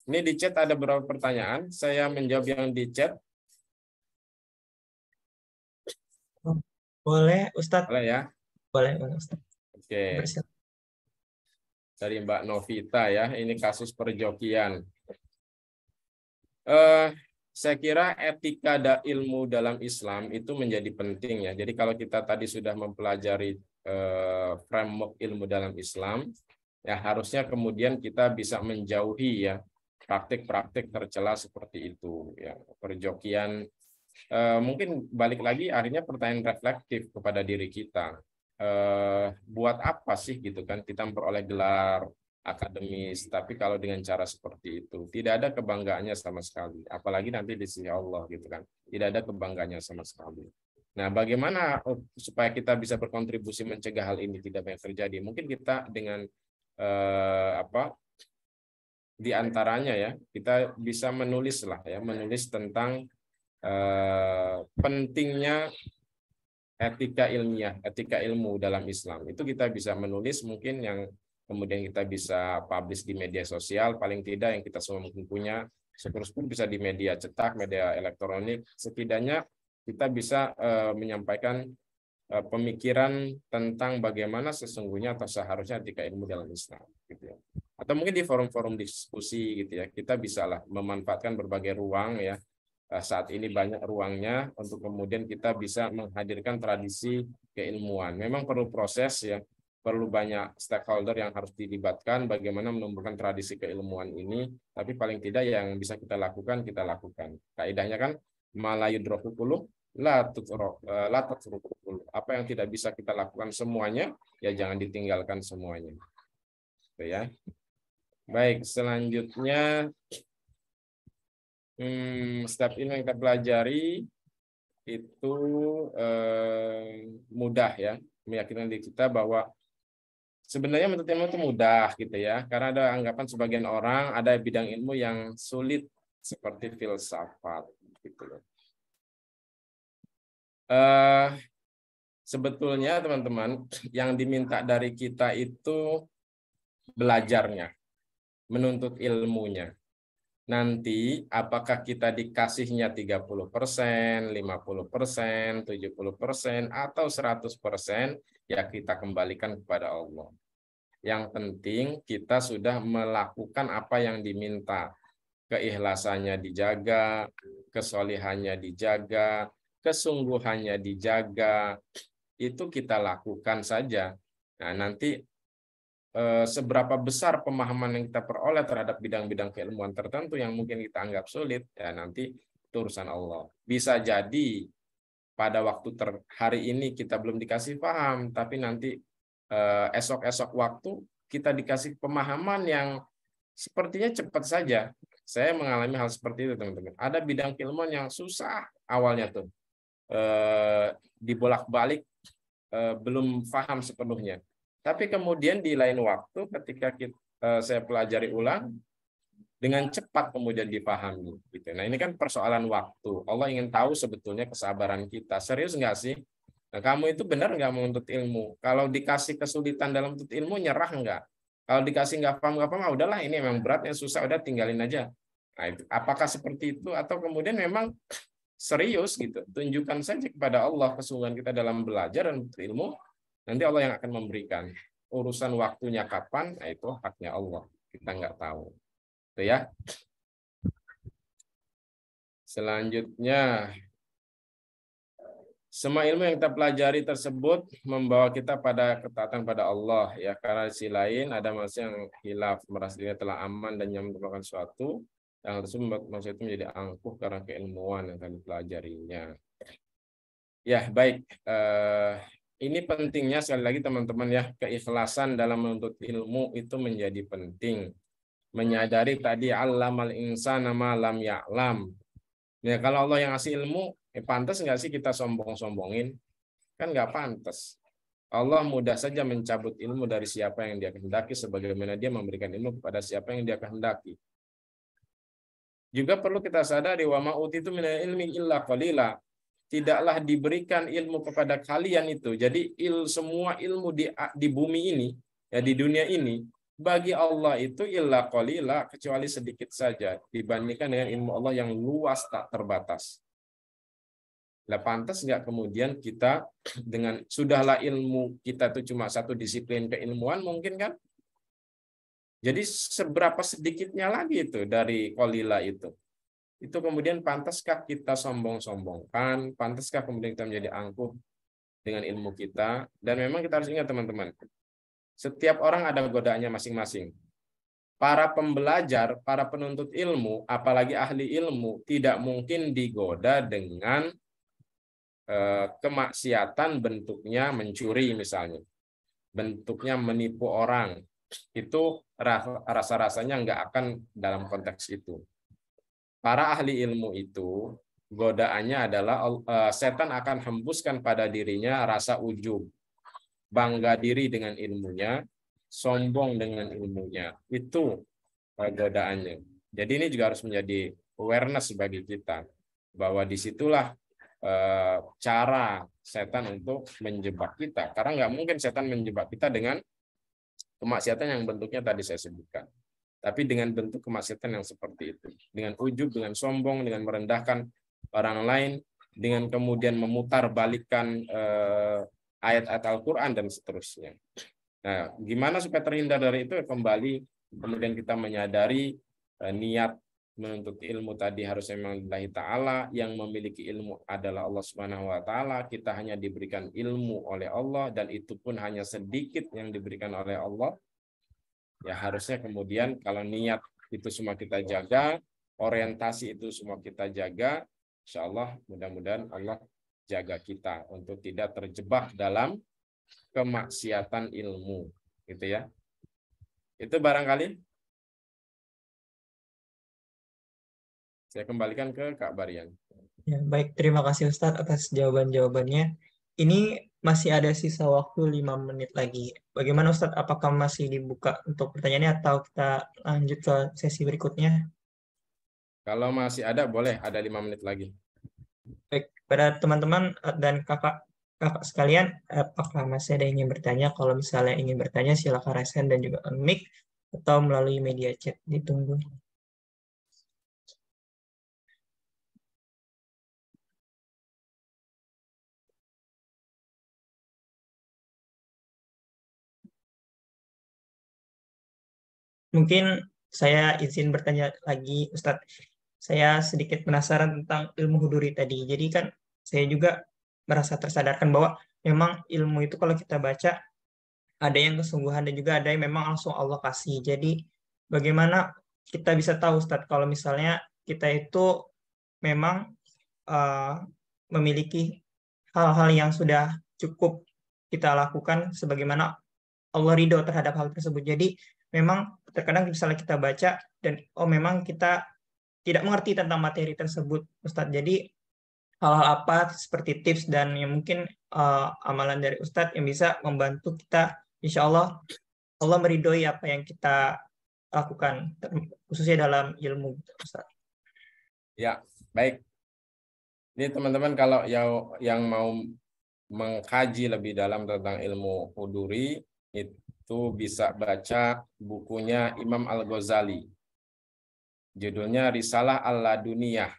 Ini di chat ada beberapa pertanyaan. Saya menjawab yang di chat Boleh, Ustadz. Boleh ya? Boleh, boleh Ustadz. Oke. Okay. Dari Mbak Novita ya, ini kasus perjokian. Eh, saya kira etika dan ilmu dalam Islam itu menjadi penting ya. Jadi kalau kita tadi sudah mempelajari uh, framework ilmu dalam Islam, ya harusnya kemudian kita bisa menjauhi ya praktik-praktik tercela seperti itu ya perjokian Eh, mungkin balik lagi akhirnya pertanyaan reflektif kepada diri kita. Uh, buat apa sih gitu kan kita memperoleh gelar akademis, tapi kalau dengan cara seperti itu tidak ada kebanggaannya sama sekali, apalagi nanti di sisi Allah gitu kan. Tidak ada kebanggaannya sama sekali. Nah, bagaimana eh, supaya kita bisa berkontribusi mencegah hal ini tidak banyak terjadi? Mungkin kita dengan eh, apa di antaranya ya, kita bisa menulis lah ya, menulis tentang Eh, pentingnya etika ilmiah, etika ilmu dalam Islam. Itu kita bisa menulis mungkin yang kemudian kita bisa publish di media sosial, paling tidak yang kita semua mungkin punya, sekurus pun bisa di media cetak, media elektronik, setidaknya kita bisa eh, menyampaikan eh, pemikiran tentang bagaimana sesungguhnya atau seharusnya etika ilmu dalam Islam. Gitu ya. Atau mungkin di forum-forum diskusi gitu ya, kita bisalah memanfaatkan berbagai ruang ya, Eh, saat ini banyak ruangnya untuk kemudian kita bisa menghadirkan tradisi keilmuan. Memang perlu proses ya, perlu banyak stakeholder yang harus dilibatkan bagaimana menumbuhkan tradisi keilmuan ini, tapi paling tidak yang bisa kita lakukan, kita lakukan. Kaidahnya kan, malayudrokukuluh, la eh, Apa yang tidak bisa kita lakukan semuanya, ya jangan ditinggalkan semuanya. Oke gitu ya. Baik, selanjutnya hmm, step ini yang kita pelajari itu eh, mudah ya meyakinkan diri kita bahwa sebenarnya menuntut ilmu itu mudah gitu ya karena ada anggapan sebagian orang ada bidang ilmu yang sulit seperti filsafat gitu loh. Eh, sebetulnya teman-teman yang diminta dari kita itu belajarnya, menuntut ilmunya nanti apakah kita dikasihnya 30%, 50%, 70%, atau 100%, ya kita kembalikan kepada Allah. Yang penting kita sudah melakukan apa yang diminta. Keikhlasannya dijaga, kesolihannya dijaga, kesungguhannya dijaga. Itu kita lakukan saja. Nah, nanti Eh, seberapa besar pemahaman yang kita peroleh terhadap bidang-bidang keilmuan tertentu yang mungkin kita anggap sulit, ya nanti itu urusan Allah. Bisa jadi pada waktu ter hari ini kita belum dikasih paham, tapi nanti eh, esok-esok waktu kita dikasih pemahaman yang sepertinya cepat saja. Saya mengalami hal seperti itu, teman-teman. Ada bidang keilmuan yang susah awalnya tuh. Eh, dibolak-balik belum paham sepenuhnya tapi kemudian di lain waktu ketika kita, eh, saya pelajari ulang, dengan cepat kemudian dipahami. Gitu. Nah ini kan persoalan waktu. Allah ingin tahu sebetulnya kesabaran kita. Serius nggak sih? Nah, kamu itu benar nggak menuntut ilmu? Kalau dikasih kesulitan dalam menuntut ilmu, nyerah nggak? Kalau dikasih nggak paham nggak paham, ah, udahlah ini memang berat yang susah, udah tinggalin aja. Nah, itu, apakah seperti itu atau kemudian memang serius gitu? Tunjukkan saja kepada Allah kesungguhan kita dalam belajar dan menuntut ilmu, Nanti Allah yang akan memberikan. Urusan waktunya kapan, nah itu haknya Allah. Kita nggak tahu. Itu ya. Selanjutnya, semua ilmu yang kita pelajari tersebut membawa kita pada ketaatan pada Allah ya karena si lain ada manusia yang hilaf merasa dirinya telah aman dan nyaman melakukan suatu yang tersebut membuat manusia itu menjadi angkuh karena keilmuan yang kami pelajarinya. Ya baik Uh, ini pentingnya sekali lagi teman-teman ya keikhlasan dalam menuntut ilmu itu menjadi penting menyadari tadi Allah al insan nama ya'lam ya kalau Allah yang ngasih ilmu eh, pantas nggak sih kita sombong-sombongin kan nggak pantas Allah mudah saja mencabut ilmu dari siapa yang dia kehendaki sebagaimana dia memberikan ilmu kepada siapa yang dia kehendaki juga perlu kita sadari wa ma'uti itu ilmi illa qalila tidaklah diberikan ilmu kepada kalian itu. Jadi il semua ilmu di di bumi ini ya di dunia ini bagi Allah itu illa qalila kecuali sedikit saja dibandingkan dengan ilmu Allah yang luas tak terbatas. Lah pantas nggak kemudian kita dengan sudahlah ilmu kita itu cuma satu disiplin keilmuan mungkin kan? Jadi seberapa sedikitnya lagi itu dari kolila itu itu kemudian pantaskah kita sombong-sombongkan, pantaskah kemudian kita menjadi angkuh dengan ilmu kita, dan memang kita harus ingat teman-teman, setiap orang ada godaannya masing-masing. Para pembelajar, para penuntut ilmu, apalagi ahli ilmu, tidak mungkin digoda dengan eh, kemaksiatan bentuknya mencuri misalnya, bentuknya menipu orang, itu rasa-rasanya nggak akan dalam konteks itu para ahli ilmu itu godaannya adalah eh, setan akan hembuskan pada dirinya rasa ujub, bangga diri dengan ilmunya, sombong dengan ilmunya. Itu eh, godaannya. Jadi ini juga harus menjadi awareness bagi kita bahwa disitulah eh, cara setan untuk menjebak kita. Karena nggak mungkin setan menjebak kita dengan kemaksiatan yang bentuknya tadi saya sebutkan tapi dengan bentuk kemaksiatan yang seperti itu. Dengan ujub, dengan sombong, dengan merendahkan orang lain, dengan kemudian memutar balikan eh, ayat-ayat Al-Quran, dan seterusnya. Nah, gimana supaya terhindar dari itu? Kembali, kemudian kita menyadari eh, niat menuntut ilmu tadi harus memang lillahi ta'ala, yang memiliki ilmu adalah Allah subhanahu wa ta'ala, kita hanya diberikan ilmu oleh Allah, dan itu pun hanya sedikit yang diberikan oleh Allah, Ya harusnya kemudian kalau niat itu semua kita jaga, orientasi itu semua kita jaga, insya Allah mudah-mudahan Allah jaga kita untuk tidak terjebak dalam kemaksiatan ilmu, gitu ya. Itu barangkali. Saya kembalikan ke Kak Barian. Ya, baik, terima kasih Ustadz atas jawaban-jawabannya. Ini masih ada sisa waktu 5 menit lagi. Bagaimana Ustadz, apakah masih dibuka untuk pertanyaannya atau kita lanjut ke sesi berikutnya? Kalau masih ada, boleh. Ada 5 menit lagi. Baik, pada teman-teman eh, dan kakak kakak sekalian, apakah masih ada yang ingin bertanya? Kalau misalnya ingin bertanya, silakan resen dan juga unmik atau melalui media chat. Ditunggu. Mungkin saya izin bertanya lagi, Ustadz. Saya sedikit penasaran tentang ilmu huduri tadi. Jadi kan saya juga merasa tersadarkan bahwa memang ilmu itu kalau kita baca ada yang kesungguhan dan juga ada yang memang langsung Allah kasih. Jadi bagaimana kita bisa tahu Ustadz kalau misalnya kita itu memang uh, memiliki hal-hal yang sudah cukup kita lakukan sebagaimana Allah ridho terhadap hal tersebut. Jadi memang terkadang misalnya kita baca dan oh memang kita tidak mengerti tentang materi tersebut Ustadz. Jadi hal-hal apa seperti tips dan yang mungkin uh, amalan dari Ustadz yang bisa membantu kita insya Allah Allah meridhoi apa yang kita lakukan khususnya dalam ilmu Ustadz. Ya, baik. Ini teman-teman kalau yang yang mau mengkaji lebih dalam tentang ilmu huduri itu itu bisa baca bukunya Imam Al-Ghazali. Judulnya Risalah Al-Laduniyah.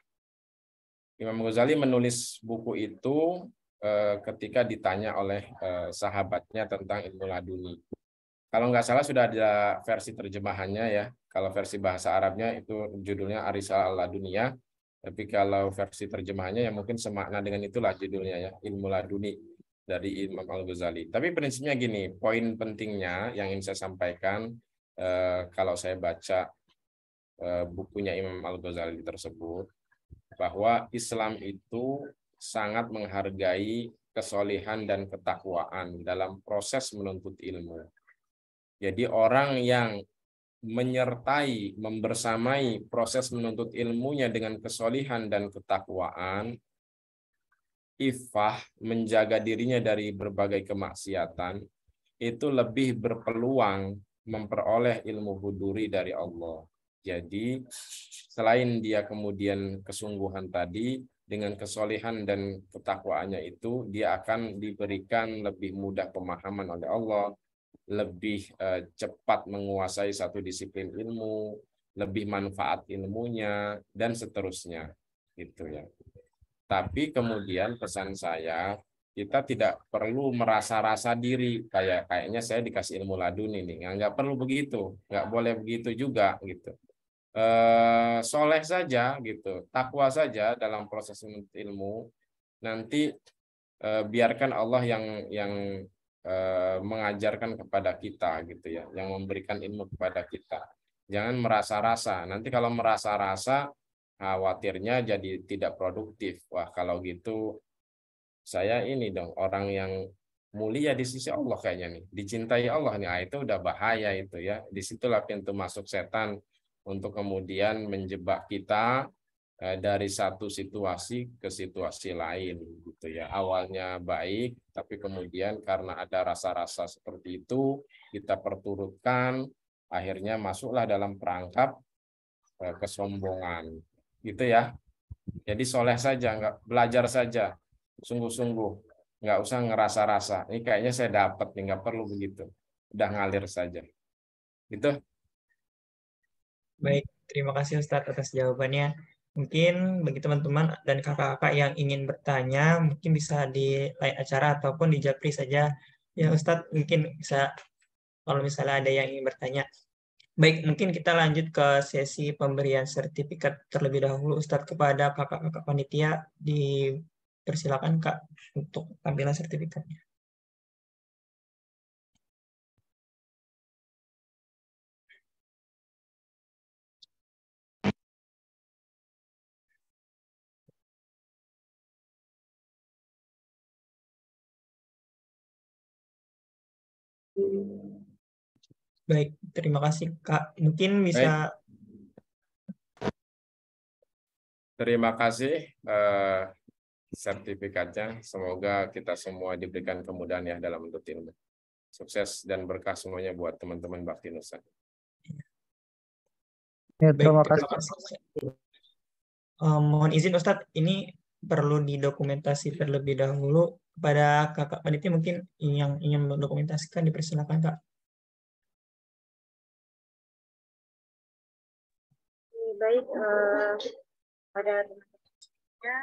Imam Ghazali menulis buku itu eh, ketika ditanya oleh eh, sahabatnya tentang ilmu laduni. Kalau nggak salah sudah ada versi terjemahannya ya. Kalau versi bahasa Arabnya itu judulnya risalah al Dunia, Tapi kalau versi terjemahannya ya mungkin semakna dengan itulah judulnya ya, ilmu laduni dari Imam Al-Ghazali. Tapi prinsipnya gini, poin pentingnya yang ingin saya sampaikan eh, kalau saya baca eh, bukunya Imam Al-Ghazali tersebut, bahwa Islam itu sangat menghargai kesolehan dan ketakwaan dalam proses menuntut ilmu. Jadi orang yang menyertai, membersamai proses menuntut ilmunya dengan kesolehan dan ketakwaan, ifah menjaga dirinya dari berbagai kemaksiatan itu lebih berpeluang memperoleh ilmu huduri dari Allah. Jadi selain dia kemudian kesungguhan tadi dengan kesolehan dan ketakwaannya itu dia akan diberikan lebih mudah pemahaman oleh Allah, lebih eh, cepat menguasai satu disiplin ilmu, lebih manfaat ilmunya dan seterusnya. Gitu ya. Tapi kemudian pesan saya, kita tidak perlu merasa-rasa diri kayak kayaknya saya dikasih ilmu laduni nih. Nggak perlu begitu, nggak boleh begitu juga gitu. Eh, soleh saja gitu, takwa saja dalam proses ilmu. Nanti eh, biarkan Allah yang yang eh, mengajarkan kepada kita gitu ya, yang memberikan ilmu kepada kita. Jangan merasa-rasa. Nanti kalau merasa-rasa khawatirnya jadi tidak produktif. Wah, kalau gitu saya ini dong orang yang mulia di sisi Allah kayaknya nih. Dicintai Allah nih, ah, itu udah bahaya itu ya. Disitulah pintu masuk setan untuk kemudian menjebak kita eh, dari satu situasi ke situasi lain gitu ya. Awalnya baik, tapi kemudian karena ada rasa-rasa seperti itu kita perturutkan, akhirnya masuklah dalam perangkap eh, kesombongan gitu ya. Jadi soleh saja, nggak belajar saja, sungguh-sungguh, nggak usah ngerasa-rasa. Ini kayaknya saya dapat, nggak perlu begitu, udah ngalir saja. Gitu. Baik, terima kasih Ustadz atas jawabannya. Mungkin bagi teman-teman dan kakak-kakak yang ingin bertanya, mungkin bisa di lain acara ataupun di Japri saja. Ya Ustadz, mungkin bisa kalau misalnya ada yang ingin bertanya. Baik, mungkin kita lanjut ke sesi pemberian sertifikat terlebih dahulu Ustadz kepada kakak-kakak panitia. Dipersilakan Kak untuk tampilan sertifikatnya. Baik, terima kasih Kak. Mungkin bisa Baik. Terima kasih uh, sertifikatnya. Semoga kita semua diberikan kemudahan ya dalam menuntut ilmu. Sukses dan berkah semuanya buat teman-teman Bakti Nusa. Ya, terima kasih. Baik, eh, mohon izin Ustadz, ini perlu didokumentasi terlebih dahulu pada kakak panitia mungkin yang ingin mendokumentasikan dipersilakan kak. baik uh, pada teman-temannya uh,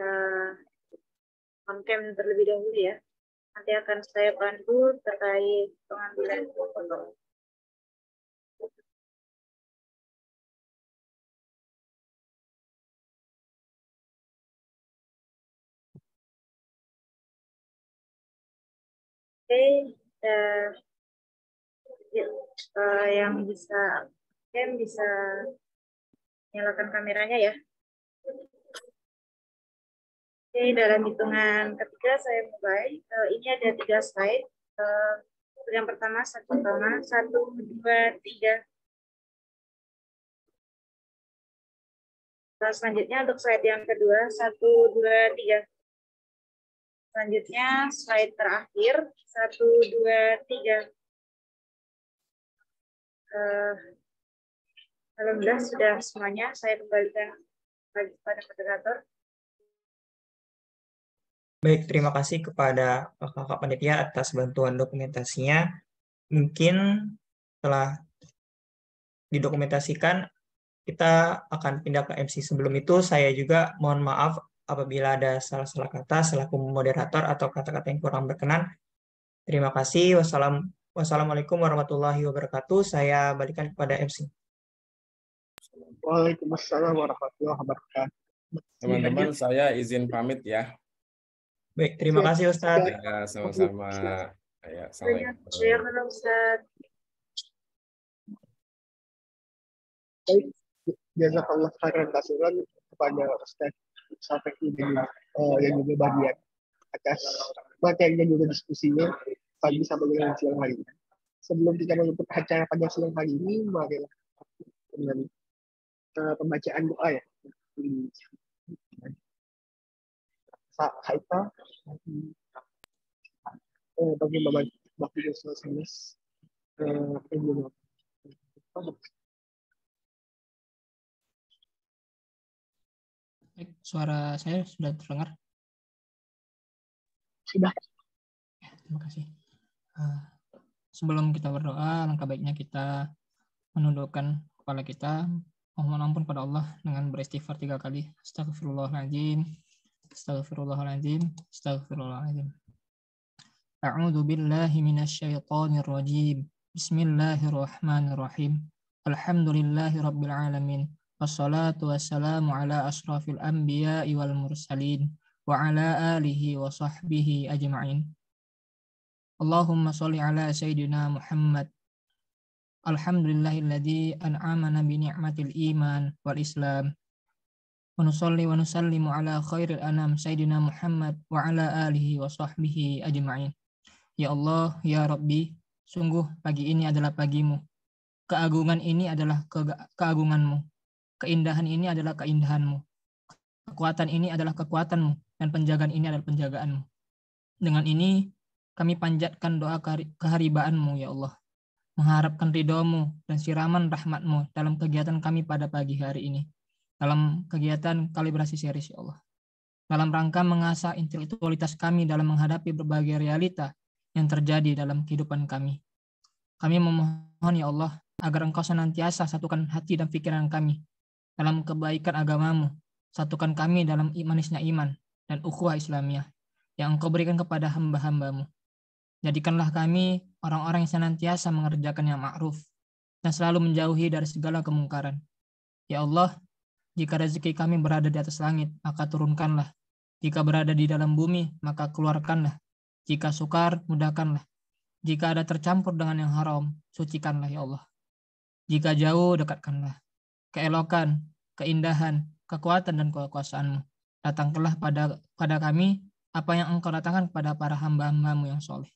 nah, konten terlebih dahulu ya. Nanti akan saya bantu terkait pengambilan foto. Oke, okay. uh, uh, yang bisa Ken bisa nyalakan kameranya ya. Oke, dalam hitungan ketiga saya mulai. Eh, ini ada tiga slide. Uh, yang pertama, satu pertama, satu, dua, tiga. Nah, selanjutnya untuk slide yang kedua, satu, dua, tiga. Selanjutnya slide terakhir, satu, dua, tiga. Eh, Alhamdulillah sudah semuanya. Saya kembalikan lagi kepada moderator. Baik, terima kasih kepada kakak panitia atas bantuan dokumentasinya. Mungkin telah didokumentasikan, kita akan pindah ke MC. Sebelum itu, saya juga mohon maaf apabila ada salah-salah kata selaku moderator atau kata-kata yang kurang berkenan. Terima kasih. wassalamualaikum warahmatullahi wabarakatuh. Saya balikan kepada MC. Waalaikumsalam warahmatullahi wabarakatuh. Teman-teman, saya izin pamit ya. Baik, terima kasih Ustaz. Ya, sama-sama. Ya, Assalamualaikum. Baik, jazakallah khairan kasihan kepada Ustaz sampai ini oh yang juga bagian atas materinya juga diskusinya pagi sampai dengan siang hari ini. Sebelum kita menutup acara pada siang hari ini, marilah dengan pembacaan doa ya Haita eh, bagi Bapak Yusuf Yesus eh, Suara saya sudah terdengar? Sudah. Ya, terima kasih. Eh, sebelum kita berdoa, langkah baiknya kita menundukkan kepala kita, Oh, mohon ampun pada Allah dengan beristighfar tiga kali. Astagfirullahaladzim. Astagfirullahaladzim. Astagfirullahaladzim. A'udhu billahi minasyaitonir rajim. Bismillahirrahmanirrahim. Alhamdulillahi rabbil alamin. Wassalatu wassalamu ala asrafil anbiya wal mursalin. Wa ala alihi wa sahbihi ajma'in. Allahumma salli ala Sayyidina Muhammad Alhamdulillahilladzi an'amana bi ni'matil iman wal islam. Wa nusalli wa nusallimu ala khairil anam Sayyidina Muhammad wa ala alihi wa sahbihi ajma'in. Ya Allah, Ya Rabbi, sungguh pagi ini adalah pagimu. Keagungan ini adalah ke keagunganmu. Keindahan ini adalah keindahanmu. Kekuatan ini adalah kekuatanmu. Dan penjagaan ini adalah penjagaanmu. Dengan ini, kami panjatkan doa keharibaanmu, Ya Allah mengharapkan ridhomu dan siraman rahmatmu dalam kegiatan kami pada pagi hari ini. Dalam kegiatan kalibrasi series, ya Allah. Dalam rangka mengasah intelektualitas kami dalam menghadapi berbagai realita yang terjadi dalam kehidupan kami. Kami memohon, ya Allah, agar Engkau senantiasa satukan hati dan pikiran kami dalam kebaikan agamamu. Satukan kami dalam manisnya iman dan ukhuwah Islamiyah yang Engkau berikan kepada hamba-hambamu. Jadikanlah kami orang-orang yang senantiasa mengerjakan yang ma'ruf dan selalu menjauhi dari segala kemungkaran. Ya Allah, jika rezeki kami berada di atas langit, maka turunkanlah. Jika berada di dalam bumi, maka keluarkanlah. Jika sukar, mudahkanlah. Jika ada tercampur dengan yang haram, sucikanlah ya Allah. Jika jauh, dekatkanlah. Keelokan, keindahan, kekuatan, dan kekuasaanmu. Datangkanlah pada, pada kami apa yang engkau datangkan kepada para hamba-hambamu yang soleh.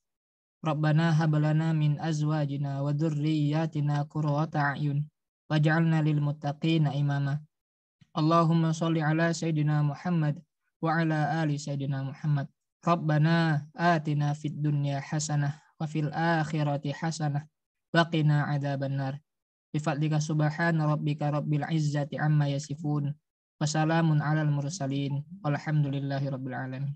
Rabbana habalana min azwajina wa dzurriyyatina qurrata a'yun waj'alna lil muttaqina imama. Allahumma shalli ala sayidina Muhammad wa ala ali sayidina Muhammad. Rabbana atina fid dunya hasanah wa fil akhirati hasanah wa qina adzaban nar. fadlika subhana rabbika rabbil izzati amma yasifun. Wassalamun alal mursalin. Walhamdulillahi rabbil alamin.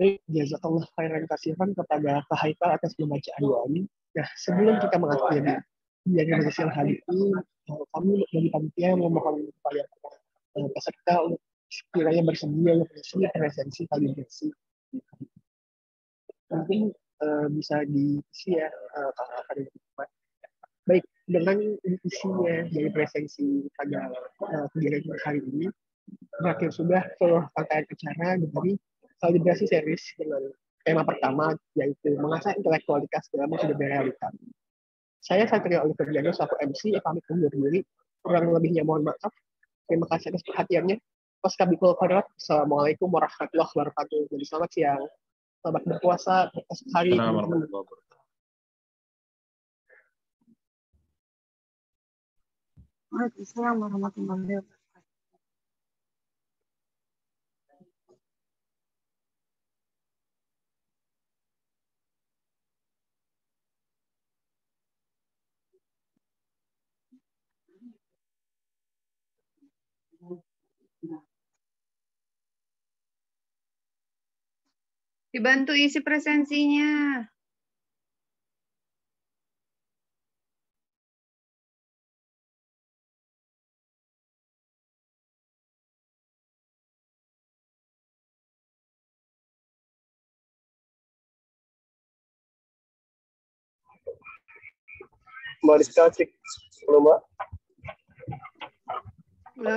Baik, jazakallah ya, khairan kasihan kepada Kak Haikal atas pembacaan ini. Nah, sebelum eh, kita mengakhiri ya, berhasil hari ini, kami dari panitia memohon kepada eh, peserta untuk kiranya bersedia mengisi presensi kali ini Mungkin eh, bisa diisi ya, uh, Kak Haikal. Baik, dengan isinya dari presensi pada kegiatan hari ini, berakhir sudah seluruh rangkaian acara dari kalibrasi series dengan tema pertama yaitu mengasah intelektualitas dalam sudut realita. Saya Satria Oliver Jano, selaku MC, pamit undur diri. Kurang lebihnya mohon maaf. Terima kasih atas perhatiannya. Waskabikul Qadrat. Assalamualaikum warahmatullahi wabarakatuh. Jadi selamat siang. Selamat berpuasa. Besok hari. Waalaikumsalam warahmatullahi wabarakatuh. Dibantu isi presensinya. Mbak Rizka, cek belum, Mbak? Halo?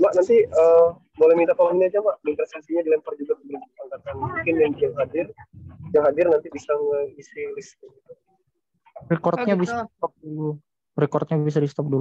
Mbak nanti uh, boleh minta tolong ini aja Mbak, link dilempar juga ke angkatan mungkin yang, yang hadir, yang hadir nanti bisa ngisi list. rekornya bisa oh, stop dulu. rekornya bisa di stop dulu.